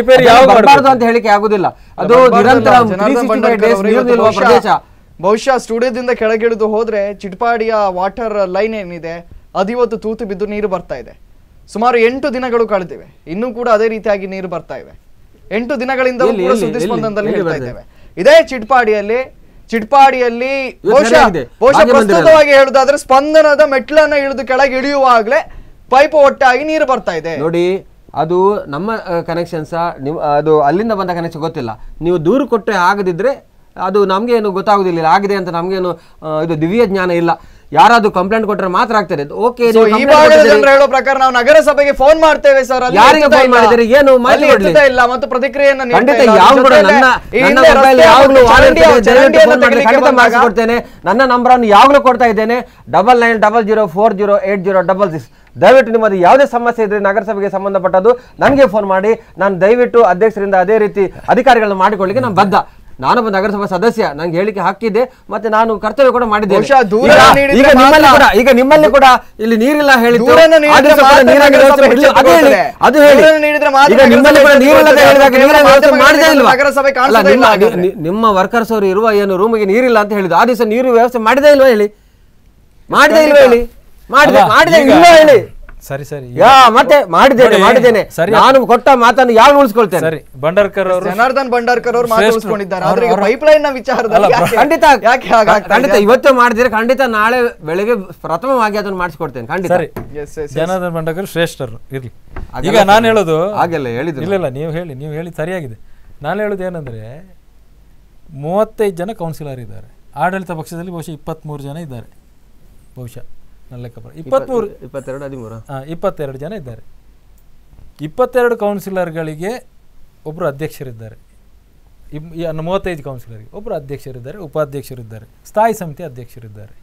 ರಿಪೇರಿ ಯಾವಾಗ ಮಾಡಬಾರದು ಅಂತ ಹೇಳಿಕೆ ಆಗುದಿಲ್ಲ ಅದು ನಿರಂತರ ನೀರು ಪ್ರದೇಶ ಬಹುಶಃ ಸ್ಟುಡಿಯೋದಿಂದ ಕೆಳಗಿಳಿದು ಹೋದ್ರೆ ಚಿಟ್ಪಾಡಿಯ ವಾಟರ್ ಲೈನ್ ಏನಿದೆ ಅದಿವತ್ತು ತೂತು ಬಿದ್ದು ನೀರು ಬರ್ತಾ ಇದೆ ಸುಮಾರು ಎಂಟು ದಿನಗಳು ಕಳೆದಿವೆ ಇನ್ನೂ ಕೂಡ ಅದೇ ರೀತಿಯಾಗಿ ನೀರು ಬರ್ತಾ ಇವೆ ಎಂಟು ದಿನಗಳಿಂದ ಸುದ್ದಿ ಸ್ಪಂದನದಲ್ಲಿ ಹೇಳ್ತಾ ಇದ್ದೇವೆ ಇದೇ ಚಿಟ್ಪಾಡಿಯಲ್ಲಿ ಚಿಟ್ಪಾಡಿಯಲ್ಲಿ ಪ್ರಸ್ತುತವಾಗಿ ಹೇಳುದಾದ್ರೆ ಸ್ಪಂದನದ ಮೆಟ್ಲನ್ನ ಇಳಿದು ಕೆಳಗೆ ಇಳಿಯುವಾಗಲೇ ಪೈಪ್ ಒಟ್ಟಾಗಿ ನೀರು ಬರ್ತಾ ಇದೆ ನೋಡಿ ಅದು ನಮ್ಮ ಕನೆಕ್ಷನ್ ಸಹ ಅದು ಅಲ್ಲಿಂದ ಬಂದ ಕನೆಕ್ಷನ್ ಗೊತ್ತಿಲ್ಲ ನೀವು ದೂರು ಕೊಟ್ಟರೆ ಆಗದಿದ್ರೆ ಅದು ನಮಗೇನು ಗೊತ್ತಾಗುದಿಲ್ಲ ಆಗಿದೆ ಅಂತ ನಮಗೇನು ಇದು ದಿವ್ಯ ಜ್ಞಾನ ಇಲ್ಲ ಯಾರಾದ್ರೂ ಕಂಪ್ಲೇಂಟ್ ಕೊಟ್ಟರೆ ಮಾತ್ರ ಆಗ್ತಾರೆ ಓಕೆ ಈ ಹೇಳೋ ಪ್ರಕಾರ ನಾವು ನಗರಸಭೆಗೆ ಫೋನ್ ಮಾಡ್ತೇವೆ ಸರ್ ಯಾರಿಗೆ ಫೋನ್ ಮಾಡಿದರೆ ಏನು ಇಲ್ಲ ಮತ್ತು ಪ್ರತಿಕ್ರಿಯೆ ಖಂಡಿತ ನನ್ನ ನಂಬರ್ ಅನ್ನು ಯಾವಾಗಲೂ ಕೊಡ್ತಾ ಇದ್ದೇನೆ double nine double zero four zero eight zero double six ದಯವಿಟ್ಟು ನಿಮ್ಮದು ಯಾವುದೇ ಸಮಸ್ಯೆ ಇದ್ರೆ ನಗರಸಭೆಗೆ ಸಂಬಂಧಪಟ್ಟದ್ದು ನನಗೆ ಫೋನ್ ಮಾಡಿ ನಾನು ದಯವಿಟ್ಟು ಅಧ್ಯಕ್ಷರಿಂದ ಅದೇ ರೀತಿ ಅಧಿಕಾರಿಗಳನ್ನು ಮಾಡಿಕೊಳ್ಳಿಕ್ಕೆ ನಾನು ಬದ್ಧ ನಾನು ನಾನೊಬ್ಬ ನಗರಸಭಾ ಸದಸ್ಯ ನಂಗೆ ಹೇಳಿಕೆ ಹಾಕಿದ್ದೆ ಮತ್ತೆ ನಾನು ಕರ್ತವ್ಯ ಕೂಡ ಮಾಡಿದ್ದೆ ಈಗ ನಿಮ್ಮಲ್ಲಿ ಕೂಡ ಈಗ ನಿಮ್ಮಲ್ಲಿ ಕೂಡ ಇಲ್ಲಿ ನೀರಿಲ್ಲ ಹೇಳಿದ್ದು ಹೇಳಿ ಈಗ ನಿಮ್ಮಲ್ಲಿ ನಿಮ್ಮ ವರ್ಕರ್ಸ್ ಅವರು ಇರುವ ಏನು ರೂಮಿಗೆ ನೀರಿಲ್ಲ ಅಂತ ಹೇಳಿದ್ರು ಆ ದಿವಸ ನೀರು ವ್ಯವಸ್ಥೆ ಮಾಡಿದೆ ಇಲ್ವಾ ಹೇಳಿ ಮಾಡಿದೆ ಇಲ್ವಾ ಹೇಳಿ ಮಾಡಿದೆ ಮಾಡಿದೆ ಇಲ್ಲ ಹೇಳಿ ಸರಿ ಸರಿ ಯಾ ಮತ್ತೆ ಮಾಡಿದ್ದೇನೆ ಮಾಡಿದ್ದೇನೆ ನಾನು ಕೊಟ್ಟ ಮಾತನ್ನು ಯಾರು ಉಳಿಸ್ಕೊಳ್ತೇನೆ ಸರಿ ಬಂಡರ್ಕರ್ ಅವರು ಜನಾರ್ದನ್ ಬಂಡಾರ್ಕರ್ ಅವರು ಮಾತು ಆದ್ರೆ ಪೈಪ್ ಲೈನ್ ನ ವಿಚಾರದಲ್ಲಿ ಖಂಡಿತ ಯಾಕೆ ಖಂಡಿತ ಇವತ್ತು ಮಾಡಿದ್ರೆ ಖಂಡಿತ ನಾಳೆ ಬೆಳಗ್ಗೆ ಪ್ರಥಮವಾಗಿ ಅದನ್ನು ಮಾಡಿಸ್ಕೊಡ್ತೇನೆ ಖಂಡಿತ ಸರಿ ಜನಾರ್ದನ್ ಬಂಡಾರ್ಕರ್ ಶ್ರೇಷ್ಠರು ಇರ್ಲಿ ಈಗ ನಾನು ಹೇಳೋದು ಹಾಗೆಲ್ಲ ಹೇಳಿದ್ರು ಇಲ್ಲ ಇಲ್ಲ ನೀವು ಹೇಳಿ ನೀವು ಹೇಳಿ ಸರಿಯಾಗಿದೆ ನಾನು ಹೇಳೋದು ಏನಂದ್ರೆ ಮೂವತ್ತೈದು ಜನ ಕೌನ್ಸಿಲರ್ ಇದ್ದಾರೆ ಆಡಳಿತ ಪಕ್ಷದಲ್ಲಿ ಬಹುಶಃ ಇಪ್ಪತ್ತ್ಮೂರು ಜನ ಇದ್ದಾರೆ ಬಹುಶಃ ನನ್ನ ಇಪ್ಪತ್ತೆರಡು ಇಪ್ಪತ್ತೆರಡು ಜನ ಇದ್ದಾರೆ ಇಪ್ಪತ್ತೆರಡು ಕೌನ್ಸಿಲರ್ಗಳಿಗೆ ಒಬ್ಬರು ಅಧ್ಯಕ್ಷರಿದ್ದಾರೆ ಇನ್ನು ಮೂವತ್ತೈದು ಕೌನ್ಸಿಲರ್ಗೆ ಒಬ್ಬರು ಅಧ್ಯಕ್ಷರಿದ್ದಾರೆ ಉಪಾಧ್ಯಕ್ಷರಿದ್ದಾರೆ ಸ್ಥಾಯಿ ಸಮಿತಿ ಅಧ್ಯಕ್ಷರಿದ್ದಾರೆ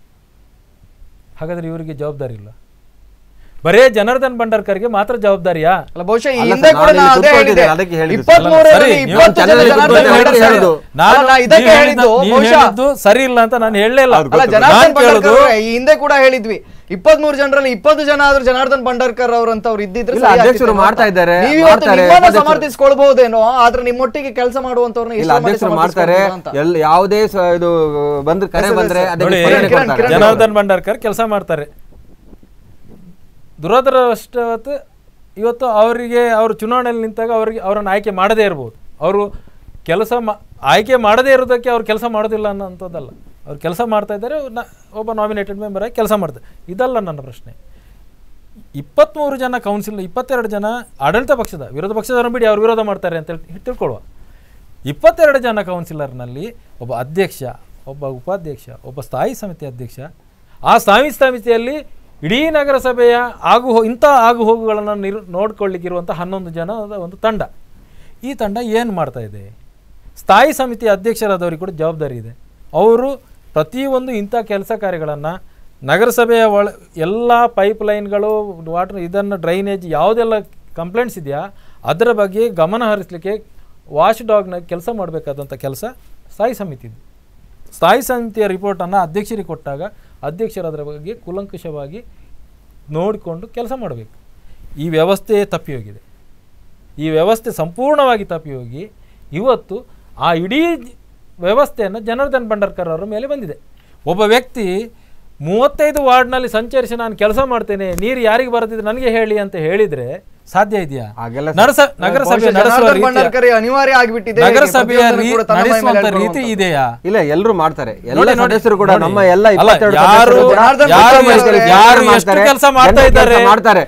ಹಾಗಾದ್ರೆ ಇವರಿಗೆ ಜವಾಬ್ದಾರಿ ಇಲ್ಲ ಬರೇ ಜನಾರ್ದನ್ ಭಂಡಾರ್ಕರ್ಗೆ ಮಾತ್ರ ಜವಾಬ್ದಾರಿಯಾ ಬಹುಶಃ ಸರಿ ಇಲ್ಲ ಅಂತ ನಾನು ಹೇಳಲಿಲ್ಲ ಹಿಂದೆ ಕೂಡ ಹೇಳಿದ್ವಿ ಮೂರು ಜನರಲ್ಲಿ ಇಪ್ಪತ್ತು ಜನ ಆದ್ರೂ ಜನಾರ್ದನ್ ಭಂಡಾರ್ಕರ್ ಅವ್ರು ಇದ್ದಿದ್ರೆ ಮಾಡ್ತಾ ಇದ್ದಾರೆ ಸಮರ್ಥಿಸ್ಕೊಳ್ಬಹುದೇನೋ ಆದ್ರೆ ನಿಮ್ಮೊಟ್ಟಿಗೆ ಕೆಲಸ ಮಾಡುವಂತವ್ರನ್ನ ಮಾಡ್ತಾರೆ ಯಾವುದೇ ಇದು ಬಂದ್ರೆ ಕರೆ ಬಂದ್ರೆ ಜನಾರ್ದನ್ ಭಂಡಾರ್ಕರ್ ಕೆಲಸ ಮಾಡ್ತಾರೆ ದುರದೃಷ್ಟವತ್ತು ಇವತ್ತು ಅವರಿಗೆ ಅವರು ಚುನಾವಣೆಯಲ್ಲಿ ನಿಂತಾಗ ಅವರಿಗೆ ಅವರನ್ನು ಆಯ್ಕೆ ಮಾಡದೇ ಇರ್ಬೋದು ಅವರು ಕೆಲಸ ಮಾ ಆಯ್ಕೆ ಮಾಡದೇ ಇರೋದಕ್ಕೆ ಅವ್ರು ಕೆಲಸ ಮಾಡೋದಿಲ್ಲ ಅನ್ನೋ ಅವ್ರು ಕೆಲಸ ಮಾಡ್ತಾ ಇದ್ದಾರೆ ನ ಒಬ್ಬ ನಾಮಿನೇಟೆಡ್ ಮೆಂಬರ್ ಆಗಿ ಕೆಲಸ ಮಾಡ್ತಾರೆ ಇದಲ್ಲ ನನ್ನ ಪ್ರಶ್ನೆ ಇಪ್ಪತ್ತ್ಮೂರು ಜನ ಕೌನ್ಸಿಲ್ ಇಪ್ಪತ್ತೆರಡು ಜನ ಆಡಳಿತ ಪಕ್ಷದ ವಿರೋಧ ಪಕ್ಷದವ್ರನ್ನ ಬಿಡಿ ಅವ್ರು ವಿರೋಧ ಮಾಡ್ತಾರೆ ಅಂತ ಹೇಳಿ ತಿಳ್ಕೊಳ್ಳುವ ಇಪ್ಪತ್ತೆರಡು ಜನ ಕೌನ್ಸಿಲರ್ನಲ್ಲಿ ಒಬ್ಬ ಅಧ್ಯಕ್ಷ ಒಬ್ಬ ಉಪಾಧ್ಯಕ್ಷ ಒಬ್ಬ ಸ್ಥಾಯಿ ಸಮಿತಿ ಅಧ್ಯಕ್ಷ ಆ ಸ್ಥಾಯಿ ಸಮಿತಿಯಲ್ಲಿ ಇಡೀ ನಗರಸಭೆಯ ಆಗು ಇಂಥ ಆಗು ಹೋಗುಗಳನ್ನು ನಿರ್ ನೋಡ್ಕೊಳ್ಳಿಕ್ಕಿರುವಂಥ ಹನ್ನೊಂದು ಜನದ ಒಂದು ತಂಡ ಈ ತಂಡ ಏನು ಮಾಡ್ತಾ ಇದೆ ಸ್ಥಾಯಿ ಸಮಿತಿ ಅಧ್ಯಕ್ಷರಾದವರಿಗೆ ಕೂಡ ಜವಾಬ್ದಾರಿ ಇದೆ ಅವರು ಪ್ರತಿಯೊಂದು ಇಂಥ ಕೆಲಸ ಕಾರ್ಯಗಳನ್ನು ನಗರಸಭೆಯ ಒಳ ಎಲ್ಲ ಪೈಪ್ಲೈನ್ಗಳು ವಾಟರ್ ಇದನ್ನು ಡ್ರೈನೇಜ್ ಯಾವುದೆಲ್ಲ ಕಂಪ್ಲೇಂಟ್ಸ್ ಇದೆಯಾ ಅದರ ಬಗ್ಗೆ ಗಮನ ಹರಿಸಲಿಕ್ಕೆ ವಾಶ್ ಡಾಗ್ನ ಕೆಲಸ ಮಾಡಬೇಕಾದಂಥ ಕೆಲಸ ಸ್ಥಾಯಿ ಸಮಿತಿ ಸ್ಥಾಯಿ ಸಮಿತಿಯ ರಿಪೋರ್ಟನ್ನು ಅಧ್ಯಕ್ಷರಿಗೆ ಕೊಟ್ಟಾಗ ಅಧ್ಯಕ್ಷರು ಅದರ ಬಗ್ಗೆ ಕುಲಂಕುಷವಾಗಿ ನೋಡಿಕೊಂಡು ಕೆಲಸ ಮಾಡಬೇಕು ಈ ವ್ಯವಸ್ಥೆ ತಪ್ಪಿ ಹೋಗಿದೆ ಈ ವ್ಯವಸ್ಥೆ ಸಂಪೂರ್ಣವಾಗಿ ತಪ್ಪಿ ಹೋಗಿ ಇವತ್ತು ಆ ಇಡೀ ವ್ಯವಸ್ಥೆಯನ್ನು ಜನಾರ್ದನ್ ಭಂಡಾರ್ಕರ್ ಅವರ ಮೇಲೆ ಬಂದಿದೆ ಒಬ್ಬ ವ್ಯಕ್ತಿ ಮೂವತ್ತೈದು ವಾರ್ಡ್ನಲ್ಲಿ ಸಂಚರಿಸಿ ನಾನು ಕೆಲಸ ಮಾಡ್ತೇನೆ ನೀರು ಯಾರಿಗೆ ಬರುತ್ತಿದ್ರೆ ನನಗೆ ಹೇಳಿ ಅಂತ ಹೇಳಿದ್ರೆ ಸಾಧ್ಯ ಇದೆಯಾ ನಗರಸಭೆ ಅನಿವಾರ್ಯ ಆಗಿಬಿಟ್ಟಿದೆ ನಗರಸಭೆಯ ರೀತಿ ಇದೆಯಾ ಇಲ್ಲ ಎಲ್ಲರೂ ಮಾಡ್ತಾರೆ ಎಲ್ಲ ಸದಸ್ಯರು ಕೂಡ ನಮ್ಮ ಎಲ್ಲ ಯಾರು ಯಾರು ಎಷ್ಟು ಕೆಲಸ ಮಾಡ್ತಾ ಇದ್ದಾರೆ ಮಾಡ್ತಾರೆ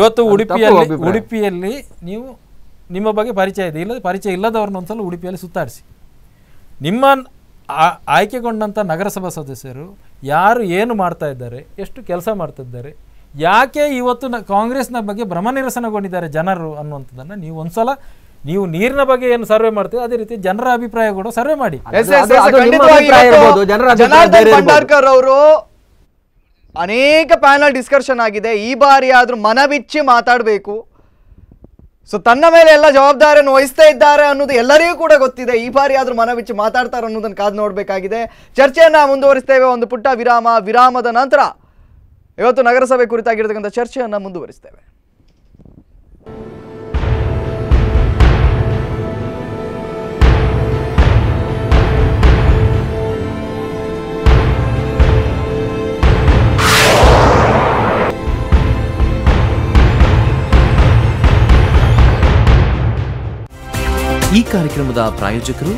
ಇವತ್ತು ಉಡುಪಿಯಲ್ಲಿ ಉಡುಪಿಯಲ್ಲಿ ನೀವು ನಿಮ್ಮ ಬಗ್ಗೆ ಪರಿಚಯ ಇದೆ ಇಲ್ಲ ಪರಿಚಯ ಇಲ್ಲದವ್ರನ್ನ ಒಂದ್ಸಲ ಉಡುಪಿಯಲ್ಲಿ ಸುತ್ತಾಡಿಸಿ ನಿಮ್ಮ ಆಯ್ಕೆಗೊಂಡಂಥ ನಗರಸಭಾ ಸದಸ್ಯರು ಯಾರು ಏನು ಮಾಡ್ತಾ ಇದ್ದಾರೆ ಎಷ್ಟು ಕೆಲಸ ಮಾಡ್ತಿದ್ದಾರೆ ಯಾಕೆ ಇವತ್ತು ನ ಕಾಂಗ್ರೆಸ್ನ ಬಗ್ಗೆ ಭ್ರಮ ನಿರಸನಗೊಂಡಿದ್ದಾರೆ ಜನರು ಅನ್ನುವಂಥದ್ದನ್ನು ನೀವು ಒಂದ್ಸಲ ನೀವು ನೀರಿನ ಬಗ್ಗೆ ಏನು ಸರ್ವೆ ಮಾಡ್ತೀವಿ ಅದೇ ರೀತಿ ಜನರ ಅಭಿಪ್ರಾಯ ಕೂಡ ಸರ್ವೆ ಮಾಡಿ ಅವರು ಅನೇಕ ಪ್ಯಾನಲ್ ಡಿಸ್ಕಷನ್ ಆಗಿದೆ ಈ ಬಾರಿ ಆದ್ರೂ ಮನವಿಚ್ಚಿ ಮಾತಾಡಬೇಕು ಸೊ ತನ್ನ ಮೇಲೆ ಎಲ್ಲ ಜವಾಬ್ದಾರಿಯನ್ನು ವಹಿಸ್ತಾ ಇದ್ದಾರೆ ಅನ್ನೋದು ಎಲ್ಲರಿಗೂ ಕೂಡ ಗೊತ್ತಿದೆ ಈ ಬಾರಿ ಆದರೂ ಮನವಿಚ್ಚಿ ಮಾತಾಡ್ತಾರೆ ಅನ್ನೋದನ್ನು ಕಾದು ನೋಡಬೇಕಾಗಿದೆ ಚರ್ಚೆಯನ್ನು ಮುಂದುವರಿಸ್ತೇವೆ ಒಂದು ಪುಟ್ಟ ವಿರಾಮ ವಿರಾಮದ ನಂತರ ಇವತ್ತು ನಗರಸಭೆ ಕುರಿತಾಗಿರ್ತಕ್ಕಂಥ ಚರ್ಚೆಯನ್ನು ಮುಂದುವರಿಸ್ತೇವೆ ఈ కార్యక్రమద ప్రాజెక్టరు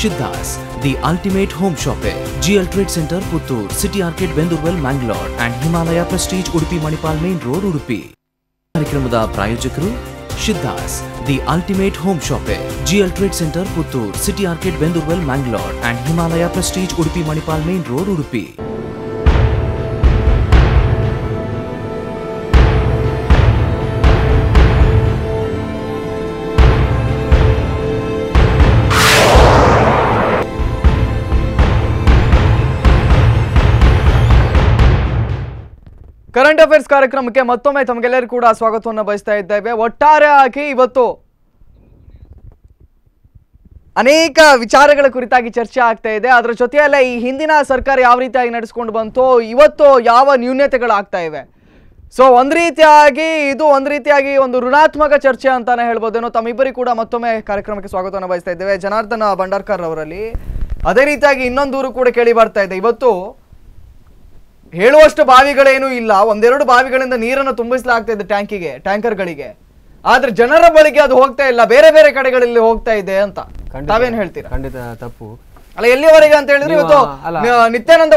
Siddhas the ultimate home shoppe GL trade centre Puttur city arcade Bendurwell Mangaluru and Himalaya prestige Udupi Manipal main road Udupi కార్యక్రమద ప్రాజెక్టరు Siddhas the ultimate home shoppe GL trade centre Puttur city arcade Bendurwell Mangaluru and Himalaya prestige Udupi Manipal main road Udupi current affairs ಕಾರ್ಯಕ್ರಮಕ್ಕೆ ಮತ್ತೊಮ್ಮೆ ತಮಗೆಲ್ಲರೂ ಕೂಡ ಸ್ವಾಗತವನ್ನು ಬಯಸ್ತಾ ಇದ್ದೇವೆ ಒಟ್ಟಾರೆ ಆಗಿ ಇವತ್ತು ಅನೇಕ ವಿಚಾರಗಳ ಕುರಿತಾಗಿ ಚರ್ಚೆ ಆಗ್ತಾ ಇದೆ ಅದರ ಜೊತೆಯಲ್ಲೇ ಈ ಹಿಂದಿನ ಸರ್ಕಾರ ಯಾವ ರೀತಿಯಾಗಿ ನಡೆಸ್ಕೊಂಡು ಬಂತು ಇವತ್ತು ಯಾವ ಆಗ್ತಾ ಇವೆ ಸೊ ಒಂದ್ ರೀತಿಯಾಗಿ ಇದು ಒಂದು ರೀತಿಯಾಗಿ ಒಂದು ಋಣಾತ್ಮಕ ಚರ್ಚೆ ಅಂತಾನೆ ಹೇಳ್ಬೋದೇನೋ ತಮ್ಮಿಬ್ಬರಿಗೂ ಕೂಡ ಮತ್ತೊಮ್ಮೆ ಕಾರ್ಯಕ್ರಮಕ್ಕೆ ಸ್ವಾಗತವನ್ನು ಬಯಸ್ತಾ ಇದ್ದೇವೆ ಜನಾರ್ದನ ಭಂಡಾರ್ಕರ್ ಅವರಲ್ಲಿ ಅದೇ ರೀತಿಯಾಗಿ ಇನ್ನೊಂದು ಊರು ಕೂಡ ಕೇಳಿ ಬರ್ತಾ ಇದೆ ಇವತ್ತು ಹೇಳುವಷ್ಟು ಬಾವಿಗಳೇನೂ ಇಲ್ಲ ಒಂದೆರಡು ಬಾವಿಗಳಿಂದ ನೀರನ್ನು ತುಂಬಿಸಲಾಗ್ತಾ ಇದೆ ಟ್ಯಾಂಕಿಗೆ ಟ್ಯಾಂಕರ್ಗಳಿಗೆ ಆದ್ರೆ ಜನರ ಬಳಿಗೆ ಅದು ಹೋಗ್ತಾ ಇಲ್ಲ ಬೇರೆ ಬೇರೆ ಕಡೆಗಳಲ್ಲಿ ಹೋಗ್ತಾ ಇದೆ ಅಂತ ತಾವೇನ್ ಹೇಳ್ತೀರಾ ಖಂಡಿತ ತಪ್ಪು ಅಲ್ಲ ಎಲ್ಲಿವರೆಗೆ ಅಂತ ಹೇಳಿದ್ರೆ ಇವತ್ತು ನಿತ್ಯಾನಂದ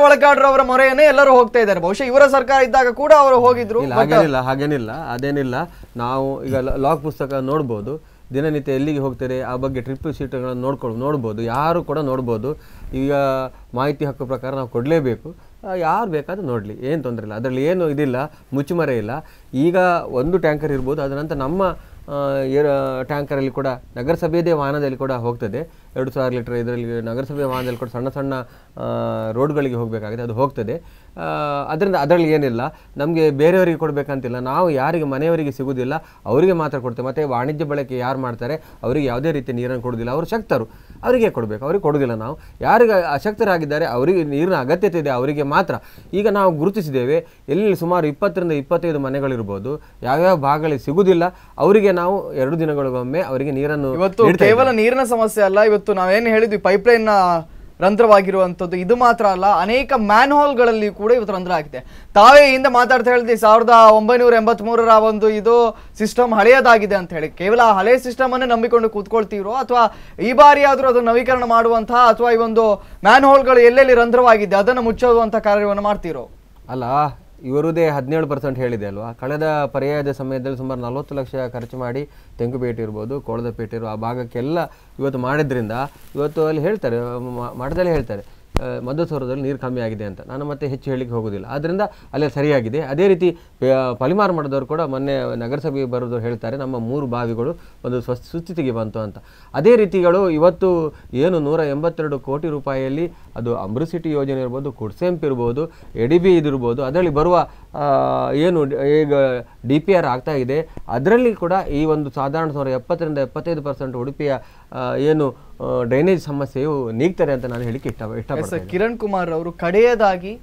ಅವರ ಮೊರೆಯನ್ನೇ ಎಲ್ಲರೂ ಹೋಗ್ತಾ ಇದ್ದಾರೆ ಬಹುಶಃ ಇವರ ಸರ್ಕಾರ ಇದ್ದಾಗ ಕೂಡ ಅವರು ಹೋಗಿದ್ರು ಹಾಗೇನಿಲ್ಲ ಹಾಗೇನಿಲ್ಲ ಅದೇನಿಲ್ಲ ನಾವು ಈಗ ಲಾಗ್ ಪುಸ್ತಕ ನೋಡ್ಬೋದು ದಿನನಿತ್ಯ ಎಲ್ಲಿಗೆ ಹೋಗ್ತಾರೆ ಆ ಬಗ್ಗೆ ಟ್ರಿಪ್ ಶೀಟ್ಗಳನ್ನು ನೋಡ್ಕೊಂಡು ನೋಡ್ಬೋದು ಯಾರು ಕೂಡ ನೋಡ್ಬೋದು ಈಗ ಮಾಹಿತಿ ಹಕ್ಕು ಪ್ರಕಾರ ನಾವು ಕೊಡಲೇಬೇಕು ಯಾರು ಬೇಕಾದರೂ ನೋಡಲಿ ಏನು ತೊಂದರೆ ಇಲ್ಲ ಅದರಲ್ಲಿ ಏನು ಇದಿಲ್ಲ ಮುಚ್ಚುಮರೆ ಇಲ್ಲ ಈಗ ಒಂದು ಟ್ಯಾಂಕರ್ ಇರ್ಬೋದು ಅದರ ನಂತರ ನಮ್ಮ ಟ್ಯಾಂಕರಲ್ಲಿ ಕೂಡ ನಗರಸಭೆಯದೇ ವಾಹನದಲ್ಲಿ ಕೂಡ ಹೋಗ್ತದೆ ಎರಡು ಸಾವಿರ ಲೀಟರ್ ಇದರಲ್ಲಿ ನಗರಸಭೆ ವಾಹನದಲ್ಲಿ ಕೂಡ ಸಣ್ಣ ಸಣ್ಣ ರೋಡ್ಗಳಿಗೆ ಹೋಗಬೇಕಾಗಿದೆ ಅದು ಹೋಗ್ತದೆ ಅದರಿಂದ ಅದರಲ್ಲಿ ಏನಿಲ್ಲ ನಮಗೆ ಬೇರೆಯವರಿಗೆ ಕೊಡಬೇಕಂತಿಲ್ಲ ನಾವು ಯಾರಿಗೆ ಮನೆಯವರಿಗೆ ಸಿಗುವುದಿಲ್ಲ ಅವರಿಗೆ ಮಾತ್ರ ಕೊಡ್ತೇವೆ ಮತ್ತು ವಾಣಿಜ್ಯ ಬಳಕೆ ಯಾರು ಮಾಡ್ತಾರೆ ಅವರಿಗೆ ಯಾವುದೇ ರೀತಿ ನೀರನ್ನು ಕೊಡೋದಿಲ್ಲ ಅವರು ಶಕ್ತರು ಅವರಿಗೆ ಕೊಡಬೇಕು ಅವರಿಗೆ ಕೊಡೋದಿಲ್ಲ ನಾವು ಯಾರಿಗೆ ಅಶಕ್ತರಾಗಿದ್ದಾರೆ ಅವರಿಗೆ ನೀರಿನ ಅಗತ್ಯತೆ ಇದೆ ಅವರಿಗೆ ಮಾತ್ರ ಈಗ ನಾವು ಗುರುತಿಸಿದ್ದೇವೆ ಎಲ್ಲಿ ಸುಮಾರು ಇಪ್ಪತ್ತರಿಂದ ಇಪ್ಪತ್ತೈದು ಮನೆಗಳಿರ್ಬೋದು ಯಾವ್ಯಾವ ಭಾಗಗಳಿಗೆ ಸಿಗುವುದಿಲ್ಲ ಅವರಿಗೆ ನಾವು ಎರಡು ದಿನಗಳಿಗೊಮ್ಮೆ ಅವರಿಗೆ ನೀರನ್ನು ಇವತ್ತು ಕೇವಲ ನೀರಿನ ಸಮಸ್ಯೆ ಅಲ್ಲ ಇವತ್ತು ನಾವೇನು ಹೇಳಿದ್ವಿ ಪೈಪ್ಲೈನ್ನ ರಂಧ್ರವಾಗಿರುವಂಥದ್ದು ಇದು ಮಾತ್ರ ಅಲ್ಲ ಅನೇಕ ಮ್ಯಾನ್ ಹಾಲ್ಗಳಲ್ಲಿ ಕೂಡ ಇವತ್ತು ರಂಧ್ರ ಆಗಿದೆ ತಾವೇ ಹಿಂದೆ ಮಾತಾಡ್ತಾ ಹೇಳಿದ್ವಿ ಸಾವಿರದ ಒಂಬೈನೂರ ಮೂರರ ಒಂದು ಇದು ಸಿಸ್ಟಮ್ ಹಳೆಯದಾಗಿದೆ ಅಂತ ಹೇಳಿ ಕೇವಲ ಆ ಹಳೆ ಸಿಸ್ಟಮನ್ನೇ ನಂಬಿಕೊಂಡು ಕೂತ್ಕೊಳ್ತೀರೋ ಅಥವಾ ಈ ಬಾರಿ ಆದರೂ ಅದನ್ನು ನವೀಕರಣ ಮಾಡುವಂತಹ ಅಥವಾ ಈ ಒಂದು ಮ್ಯಾನ್ ಹಾಲ್ಗಳು ಎಲ್ಲೆಲ್ಲಿ ರಂಧ್ರವಾಗಿದೆ ಅದನ್ನು ಮುಚ್ಚುವಂಥ ಕಾರ್ಯವನ್ನು ಮಾಡ್ತೀರೋ ಅಲ್ಲ ಇವರದೇ ಹದಿನೇಳು ಪರ್ಸೆಂಟ್ ಹೇಳಿದೆ ಅಲ್ವಾ ಕಳೆದ ಪರ್ಯಾಯದ ಸಮಯದಲ್ಲಿ ಸುಮಾರು ನಲವತ್ತು ಲಕ್ಷ ಖರ್ಚು ಮಾಡಿ ತೆಂಕುಪೇಟೆ ಇರ್ಬೋದು ಕೋಳದಪೇಟೆ ಇರುವ ಆ ಭಾಗಕ್ಕೆಲ್ಲ ಇವತ್ತು ಮಾಡಿದ್ರಿಂದ ಇವತ್ತು ಅಲ್ಲಿ ಹೇಳ್ತಾರೆ ಮಠದಲ್ಲಿ ಹೇಳ್ತಾರೆ ಸೌರದಲ್ಲಿ ನೀರು ಕಮ್ಮಿ ಆಗಿದೆ ಅಂತ ನಾನು ಮತ್ತೆ ಹೆಚ್ಚು ಹೇಳಲಿಕ್ಕೆ ಹೋಗೋದಿಲ್ಲ ಆದ್ದರಿಂದ ಅಲ್ಲೇ ಸರಿಯಾಗಿದೆ ಅದೇ ರೀತಿ ಪಲಿಮಾರ್ ಮಾಡಿದವರು ಕೂಡ ಮೊನ್ನೆ ನಗರಸಭೆಗೆ ಬರೋದು ಹೇಳ್ತಾರೆ ನಮ್ಮ ಮೂರು ಬಾವಿಗಳು ಒಂದು ಸುಸ್ಥಿತಿಗೆ ಬಂತು ಅಂತ ಅದೇ ರೀತಿಗಳು ಇವತ್ತು ಏನು ನೂರ ಎಂಬತ್ತೆರಡು ಕೋಟಿ ರೂಪಾಯಿಯಲ್ಲಿ ಅದು ಅಮೃತ್ ಸಿಟಿ ಯೋಜನೆ ಇರ್ಬೋದು ಕುಡ್ಸೆಂಪ್ ಇರ್ಬೋದು ಎಡಿಬಿ ಇದಿರ್ಬೋದು ಅದರಲ್ಲಿ ಬರುವ ಏನು ಈಗ ಡಿ ಪಿ ಆರ್ ಆಗ್ತಾ ಇದೆ ಅದರಲ್ಲಿ ಕೂಡ ಈ ಒಂದು ಸಾಧಾರಣ ಸಾವಿರ ಎಪ್ಪತ್ತರಿಂದ ಎಪ್ಪತ್ತೈದು ಪರ್ಸೆಂಟ್ ಉಡುಪಿಯ ಏನು ಡ್ರೈನೇಜ್ ಸಮಸ್ಯೆಯು ನೀಗ್ತಾರೆ ಅಂತ ನಾನು ಹೇಳಿಕೆ ಇಷ್ಟ ಇಷ್ಟ ಕಿರಣ್ ಕುಮಾರ್ ಅವರು ಕಡೆಯದಾಗಿ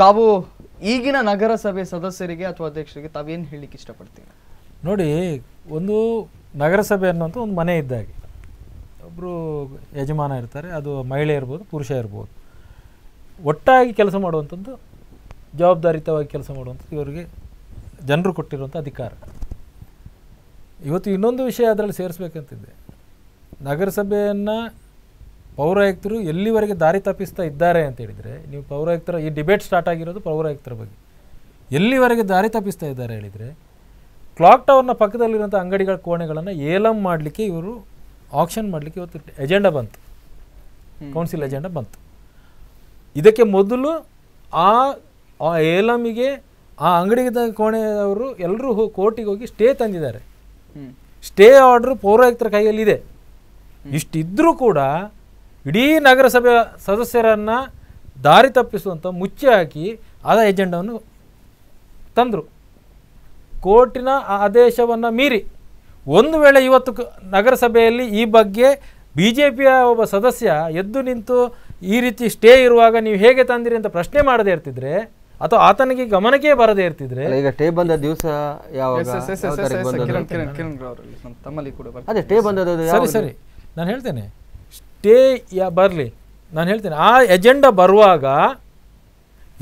ತಾವು ಈಗಿನ ನಗರಸಭೆ ಸದಸ್ಯರಿಗೆ ಅಥವಾ ಅಧ್ಯಕ್ಷರಿಗೆ ತಾವೇನು ಹೇಳಲಿಕ್ಕೆ ಇಷ್ಟಪಡ್ತೀನಿ ನೋಡಿ ಒಂದು ನಗರಸಭೆ ಅನ್ನೋಂಥ ಒಂದು ಮನೆ ಇದ್ದಾಗೆ ಒಬ್ಬರು ಯಜಮಾನ ಇರ್ತಾರೆ ಅದು ಮಹಿಳೆ ಇರ್ಬೋದು ಪುರುಷ ಇರ್ಬೋದು ಒಟ್ಟಾಗಿ ಕೆಲಸ ಮಾಡುವಂಥದ್ದು ಜವಾಬ್ದಾರಿತವಾಗಿ ಕೆಲಸ ಮಾಡುವಂಥದ್ದು ಇವರಿಗೆ ಜನರು ಕೊಟ್ಟಿರುವಂಥ ಅಧಿಕಾರ ಇವತ್ತು ಇನ್ನೊಂದು ವಿಷಯ ಅದರಲ್ಲಿ ಸೇರಿಸ್ಬೇಕಂತಿದ್ದೆ ನಗರಸಭೆಯನ್ನು ಪೌರಾಯುಕ್ತರು ಎಲ್ಲಿವರೆಗೆ ದಾರಿ ತಪ್ಪಿಸ್ತಾ ಇದ್ದಾರೆ ಅಂತ ಹೇಳಿದರೆ ನೀವು ಪೌರಾಯುಕ್ತರ ಈ ಡಿಬೇಟ್ ಸ್ಟಾರ್ಟ್ ಆಗಿರೋದು ಪೌರಾಯುಕ್ತರ ಬಗ್ಗೆ ಎಲ್ಲಿವರೆಗೆ ದಾರಿ ತಪ್ಪಿಸ್ತಾ ಇದ್ದಾರೆ ಹೇಳಿದರೆ ಕ್ಲಾಕ್ ಟವರ್ನ ಪಕ್ಕದಲ್ಲಿರುವಂಥ ಅಂಗಡಿಗಳ ಕೋಣೆಗಳನ್ನು ಏಲಂ ಮಾಡಲಿಕ್ಕೆ ಇವರು ಆಕ್ಷನ್ ಮಾಡಲಿಕ್ಕೆ ಇವತ್ತು ಎಜೆಂಡಾ ಬಂತು ಕೌನ್ಸಿಲ್ ಎಜೆಂಡಾ ಬಂತು ಇದಕ್ಕೆ ಮೊದಲು ಆ ಏಲಮಿಗೆ ಆ ಅಂಗಡಿಗೆ ಕೋಣೆಯವರು ಎಲ್ಲರೂ ಕೋರ್ಟಿಗೆ ಹೋಗಿ ಸ್ಟೇ ತಂದಿದ್ದಾರೆ ಸ್ಟೇ ಆರ್ಡ್ರ್ ಪೌರಾಯುಕ್ತರ ಕೈಯಲ್ಲಿದೆ ಇಷ್ಟಿದ್ರೂ ಕೂಡ ಇಡೀ ನಗರಸಭೆ ಸದಸ್ಯರನ್ನು ದಾರಿ ತಪ್ಪಿಸುವಂಥ ಮುಚ್ಚಿ ಹಾಕಿ ಅದ ಎಜೆಂಡವನ್ನು ತಂದರು ಕೋರ್ಟಿನ ಆದೇಶವನ್ನು ಮೀರಿ ಒಂದು ವೇಳೆ ಇವತ್ತು ನಗರಸಭೆಯಲ್ಲಿ ಈ ಬಗ್ಗೆ ಬಿ ಜೆ ಪಿಯ ಒಬ್ಬ ಸದಸ್ಯ ಎದ್ದು ನಿಂತು ಈ ರೀತಿ ಸ್ಟೇ ಇರುವಾಗ ನೀವು ಹೇಗೆ ತಂದಿರಿ ಅಂತ ಪ್ರಶ್ನೆ ಮಾಡದೇ ಇರ್ತಿದ್ರೆ ಅಥವಾ ಆತನಿಗೆ ಗಮನಕ್ಕೆ ಬರದೇ ಇರ್ತಿದ್ರೆ ಈಗ ಟೇ ಬಂದ ದಿವಸ ಯಾವ ಸರಿ ಸರಿ ನಾನು ಹೇಳ್ತೇನೆ ಸ್ಟೇ ಯಾ ಬರಲಿ ನಾನು ಹೇಳ್ತೇನೆ ಆ ಎಜೆಂಡ ಬರುವಾಗ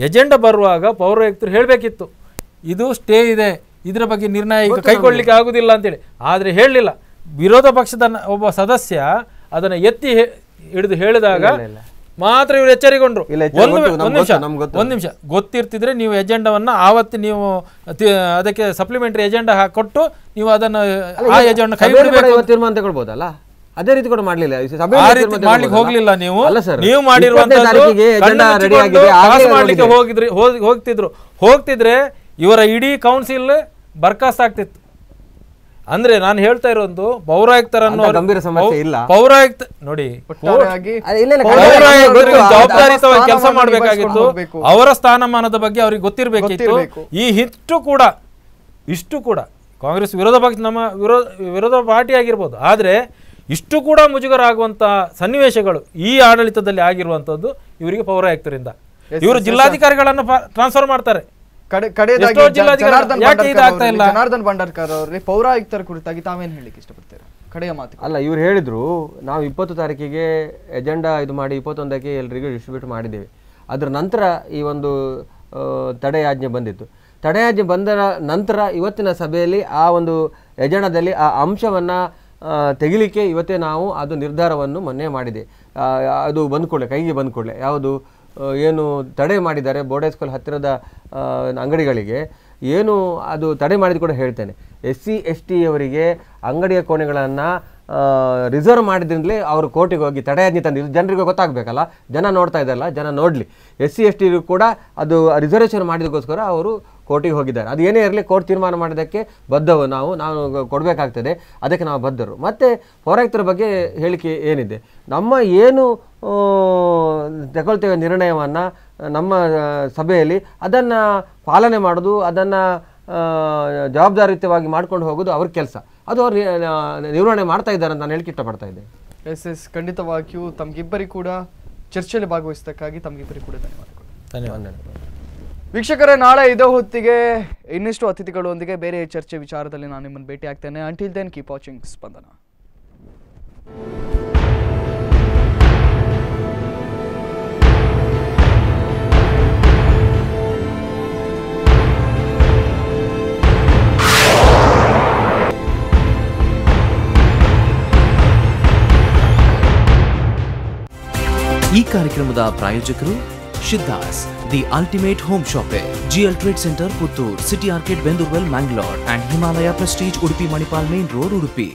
ಎಜೆಂಡ ಬರುವಾಗ ಪೌರಾಯುಕ್ತರು ಹೇಳಬೇಕಿತ್ತು ಇದು ಸ್ಟೇ ಇದೆ ಇದರ ಬಗ್ಗೆ ನಿರ್ಣಯ ಈಗ ಕೈಗೊಳ್ಳಲಿಕ್ಕೆ ಆಗುವುದಿಲ್ಲ ಅಂತೇಳಿ ಆದರೆ ಹೇಳಲಿಲ್ಲ ವಿರೋಧ ಪಕ್ಷದ ಒಬ್ಬ ಸದಸ್ಯ ಅದನ್ನು ಎತ್ತಿ ಹಿಡಿದು ಹೇಳಿದಾಗ ಮಾತ್ರ ಇವರು ಎಚ್ಚರಿಗೊಂಡ್ರು ಒಂದು ನಿಮಿಷ ಗೊತ್ತಿರ್ತಿದ್ರೆ ನೀವು ಎಜೆಂಡವನ್ನು ಆವತ್ತು ನೀವು ಅದಕ್ಕೆ ಸಪ್ಲಿಮೆಂಟರಿ ಎಜೆಂಡಾ ಹಾಕಿಕೊಟ್ಟು ನೀವು ಅದನ್ನು ಆ ಎಜೆಂಡ ತೀರ್ಮಾನ ತಗೊಳ್ಬೋದಲ್ಲ ಅದೇ ರೀತಿ ಕೂಡ ಮಾಡಲಿಲ್ಲ ಮಾಡ್ಲಿಕ್ಕೆ ಹೋಗ್ಲಿಲ್ಲ ನೀವು ನೀವು ಮಾಡಿರುವಂತದ್ದು ಹೋಗಿದ್ರಿ ಹೋಗ್ತಿದ್ರು ಹೋಗ್ತಿದ್ರೆ ಇವರ ಇಡೀ ಕೌನ್ಸಿಲ್ ಬರ್ಖಾಸ್ತ್ ಆಗ್ತಿತ್ತು ಅಂದ್ರೆ ನಾನು ಹೇಳ್ತಾ ಇರೋದು ಪೌರಾಯುಕ್ತರನ್ನು ಗಂಭೀರ ಸಮಸ್ಯೆ ಇಲ್ಲ ಪೌರಾಯುಕ್ತ ನೋಡಿ ಜವಾಬ್ದಾರಿಯುತವಾಗಿ ಕೆಲಸ ಮಾಡಬೇಕಾಗಿತ್ತು ಅವರ ಸ್ಥಾನಮಾನದ ಬಗ್ಗೆ ಅವ್ರಿಗೆ ಗೊತ್ತಿರಬೇಕಿತ್ತು ಈ ಹಿಟ್ಟು ಕೂಡ ಇಷ್ಟು ಕೂಡ ಕಾಂಗ್ರೆಸ್ ವಿರೋಧ ಪಕ್ಷ ನಮ್ಮ ವಿರೋಧ ವಿರೋಧ ಪಾರ್ಟಿ ಆಗಿರ್ಬೋದು ಆದರೆ ಇಷ್ಟು ಕೂಡ ಮುಜುಗರ ಸನ್ನಿವೇಶಗಳು ಈ ಆಡಳಿತದಲ್ಲಿ ಆಗಿರುವಂತದ್ದು ಇವರಿಗೆ ಪೌರಾಯುಕ್ತರಿಂದ ಇವರು ಜಿಲ್ಲಾಧಿಕಾರಿಗಳನ್ನು ಟ್ರಾನ್ಸ್ಫರ್ ಮಾಡ್ತಾರೆ ಜನಾರ್ದನ್ ಭಂಡಾರ್ಕರ್ ಪೌರಾಯುಕ್ತರ ಕುರಿತಾಗಿ ತಾವೇನು ಹೇಳಿಕ್ಕೆ ಇಷ್ಟಪಡ್ತೀರ ಕಡೆಯ ಮಾತು ಅಲ್ಲ ಇವ್ರು ಹೇಳಿದ್ರು ನಾವು ಇಪ್ಪತ್ತು ತಾರೀಕಿಗೆ ಎಜೆಂಡಾ ಇದು ಮಾಡಿ ಇಪ್ಪತ್ತೊಂದಕ್ಕೆ ಎಲ್ರಿಗೂ ಡಿಸ್ಟ್ರಿಬ್ಯೂಟ್ ಮಾಡಿದ್ದೇವೆ ಅದರ ನಂತರ ಈ ಒಂದು ತಡೆಯಾಜ್ಞೆ ಬಂದಿತ್ತು ತಡೆಯಾಜ್ಞೆ ಬಂದ ನಂತರ ಇವತ್ತಿನ ಸಭೆಯಲ್ಲಿ ಆ ಒಂದು ಎಜೆಂಡಾದಲ್ಲಿ ಆ ಅಂಶವನ್ನು ತೆಗಿಲಿಕ್ಕೆ ಇವತ್ತೇ ನಾವು ಅದು ನಿರ್ಧಾರವನ್ನು ಮೊನ್ನೆ ಮಾಡಿದೆ ಅದು ಬಂದ್ಕೊಳ್ಳೆ ಕೈಗೆ ಬಂದ್ಕೊಳ್ಳೆ ಯಾವುದು ಏನು ತಡೆ ಮಾಡಿದ್ದಾರೆ ಸ್ಕೂಲ್ ಹತ್ತಿರದ ಅಂಗಡಿಗಳಿಗೆ ಏನು ಅದು ತಡೆ ಮಾಡಿದ ಕೂಡ ಹೇಳ್ತೇನೆ ಎಸ್ ಸಿ ಎಸ್ ಟಿಯವರಿಗೆ ಅಂಗಡಿಯ ಕೋಣೆಗಳನ್ನು ರಿಸರ್ವ್ ಮಾಡಿದ್ರಿಂದಲೇ ಅವರು ಕೋರ್ಟಿಗೆ ಹೋಗಿ ತಡೆಯಾಜ್ಞೆ ತಂದಿದ್ದು ಜನರಿಗೆ ಗೊತ್ತಾಗಬೇಕಲ್ಲ ಜನ ನೋಡ್ತಾ ಇದ್ದಾರಲ್ಲ ಜನ ನೋಡಲಿ ಎಸ್ ಸಿ ಎಸ್ ಟಿಗೂ ಕೂಡ ಅದು ರಿಸರ್ವೇಷನ್ ಮಾಡಿದಕ್ಕೋಸ್ಕರ ಅವರು ಕೋರ್ಟಿಗೆ ಹೋಗಿದ್ದಾರೆ ಅದು ಏನೇ ಇರಲಿ ಕೋರ್ಟ್ ತೀರ್ಮಾನ ಮಾಡೋದಕ್ಕೆ ಬದ್ಧವು ನಾವು ನಾವು ಕೊಡಬೇಕಾಗ್ತದೆ ಅದಕ್ಕೆ ನಾವು ಬದ್ಧರು ಮತ್ತು ಪೌರಾಯುಕ್ತರ ಬಗ್ಗೆ ಹೇಳಿಕೆ ಏನಿದೆ ನಮ್ಮ ಏನು ತಗೊಳ್ತೇವೆ ನಿರ್ಣಯವನ್ನು ನಮ್ಮ ಸಭೆಯಲ್ಲಿ ಅದನ್ನು ಪಾಲನೆ ಮಾಡೋದು ಅದನ್ನು ಜವಾಬ್ದಾರಿಯುತವಾಗಿ ಮಾಡ್ಕೊಂಡು ಹೋಗೋದು ಅವ್ರ ಕೆಲಸ ಅದು ಅವ್ರು ನಿರ್ವಹಣೆ ಮಾಡ್ತಾ ಇದ್ದಾರೆ ಅಂತ ನಾನು ಹೇಳಿಕೆ ಇಷ್ಟಪಡ್ತಾ ಇದ್ದೆ ಎಸ್ ಎಸ್ ಖಂಡಿತವಾಗಿಯೂ ತಮಗಿಬ್ಬರಿಗೂ ಕೂಡ ಚರ್ಚೆಯಲ್ಲಿ ಭಾಗವಹಿಸೋದಕ್ಕಾಗಿ ತಮಗಿಬ್ಬರಿಗೂ ಕೂಡ ಧನ್ಯವಾದಗಳು ಧನ್ಯವಾದ ವೀಕ್ಷಕರೇ ನಾಳೆ ಇದೇ ಹೊತ್ತಿಗೆ ಇನ್ನಿಷ್ಟು ಅತಿಥಿಗಳೊಂದಿಗೆ ಬೇರೆ ಚರ್ಚೆ ವಿಚಾರದಲ್ಲಿ ನಾನು ನಿಮ್ಮನ್ನು ಭೇಟಿ ಆಗ್ತೇನೆ until then keep watching Spandana ಈ ಕಾರ್ಯಕ್ರಮದ ಪ್ರಾಯೋಜಕರು Siddhas the ultimate home shopping GL trade centre Puttur city arcade Bendurwell Mangalore and Himalaya prestige Udupi Manipal main road Udupi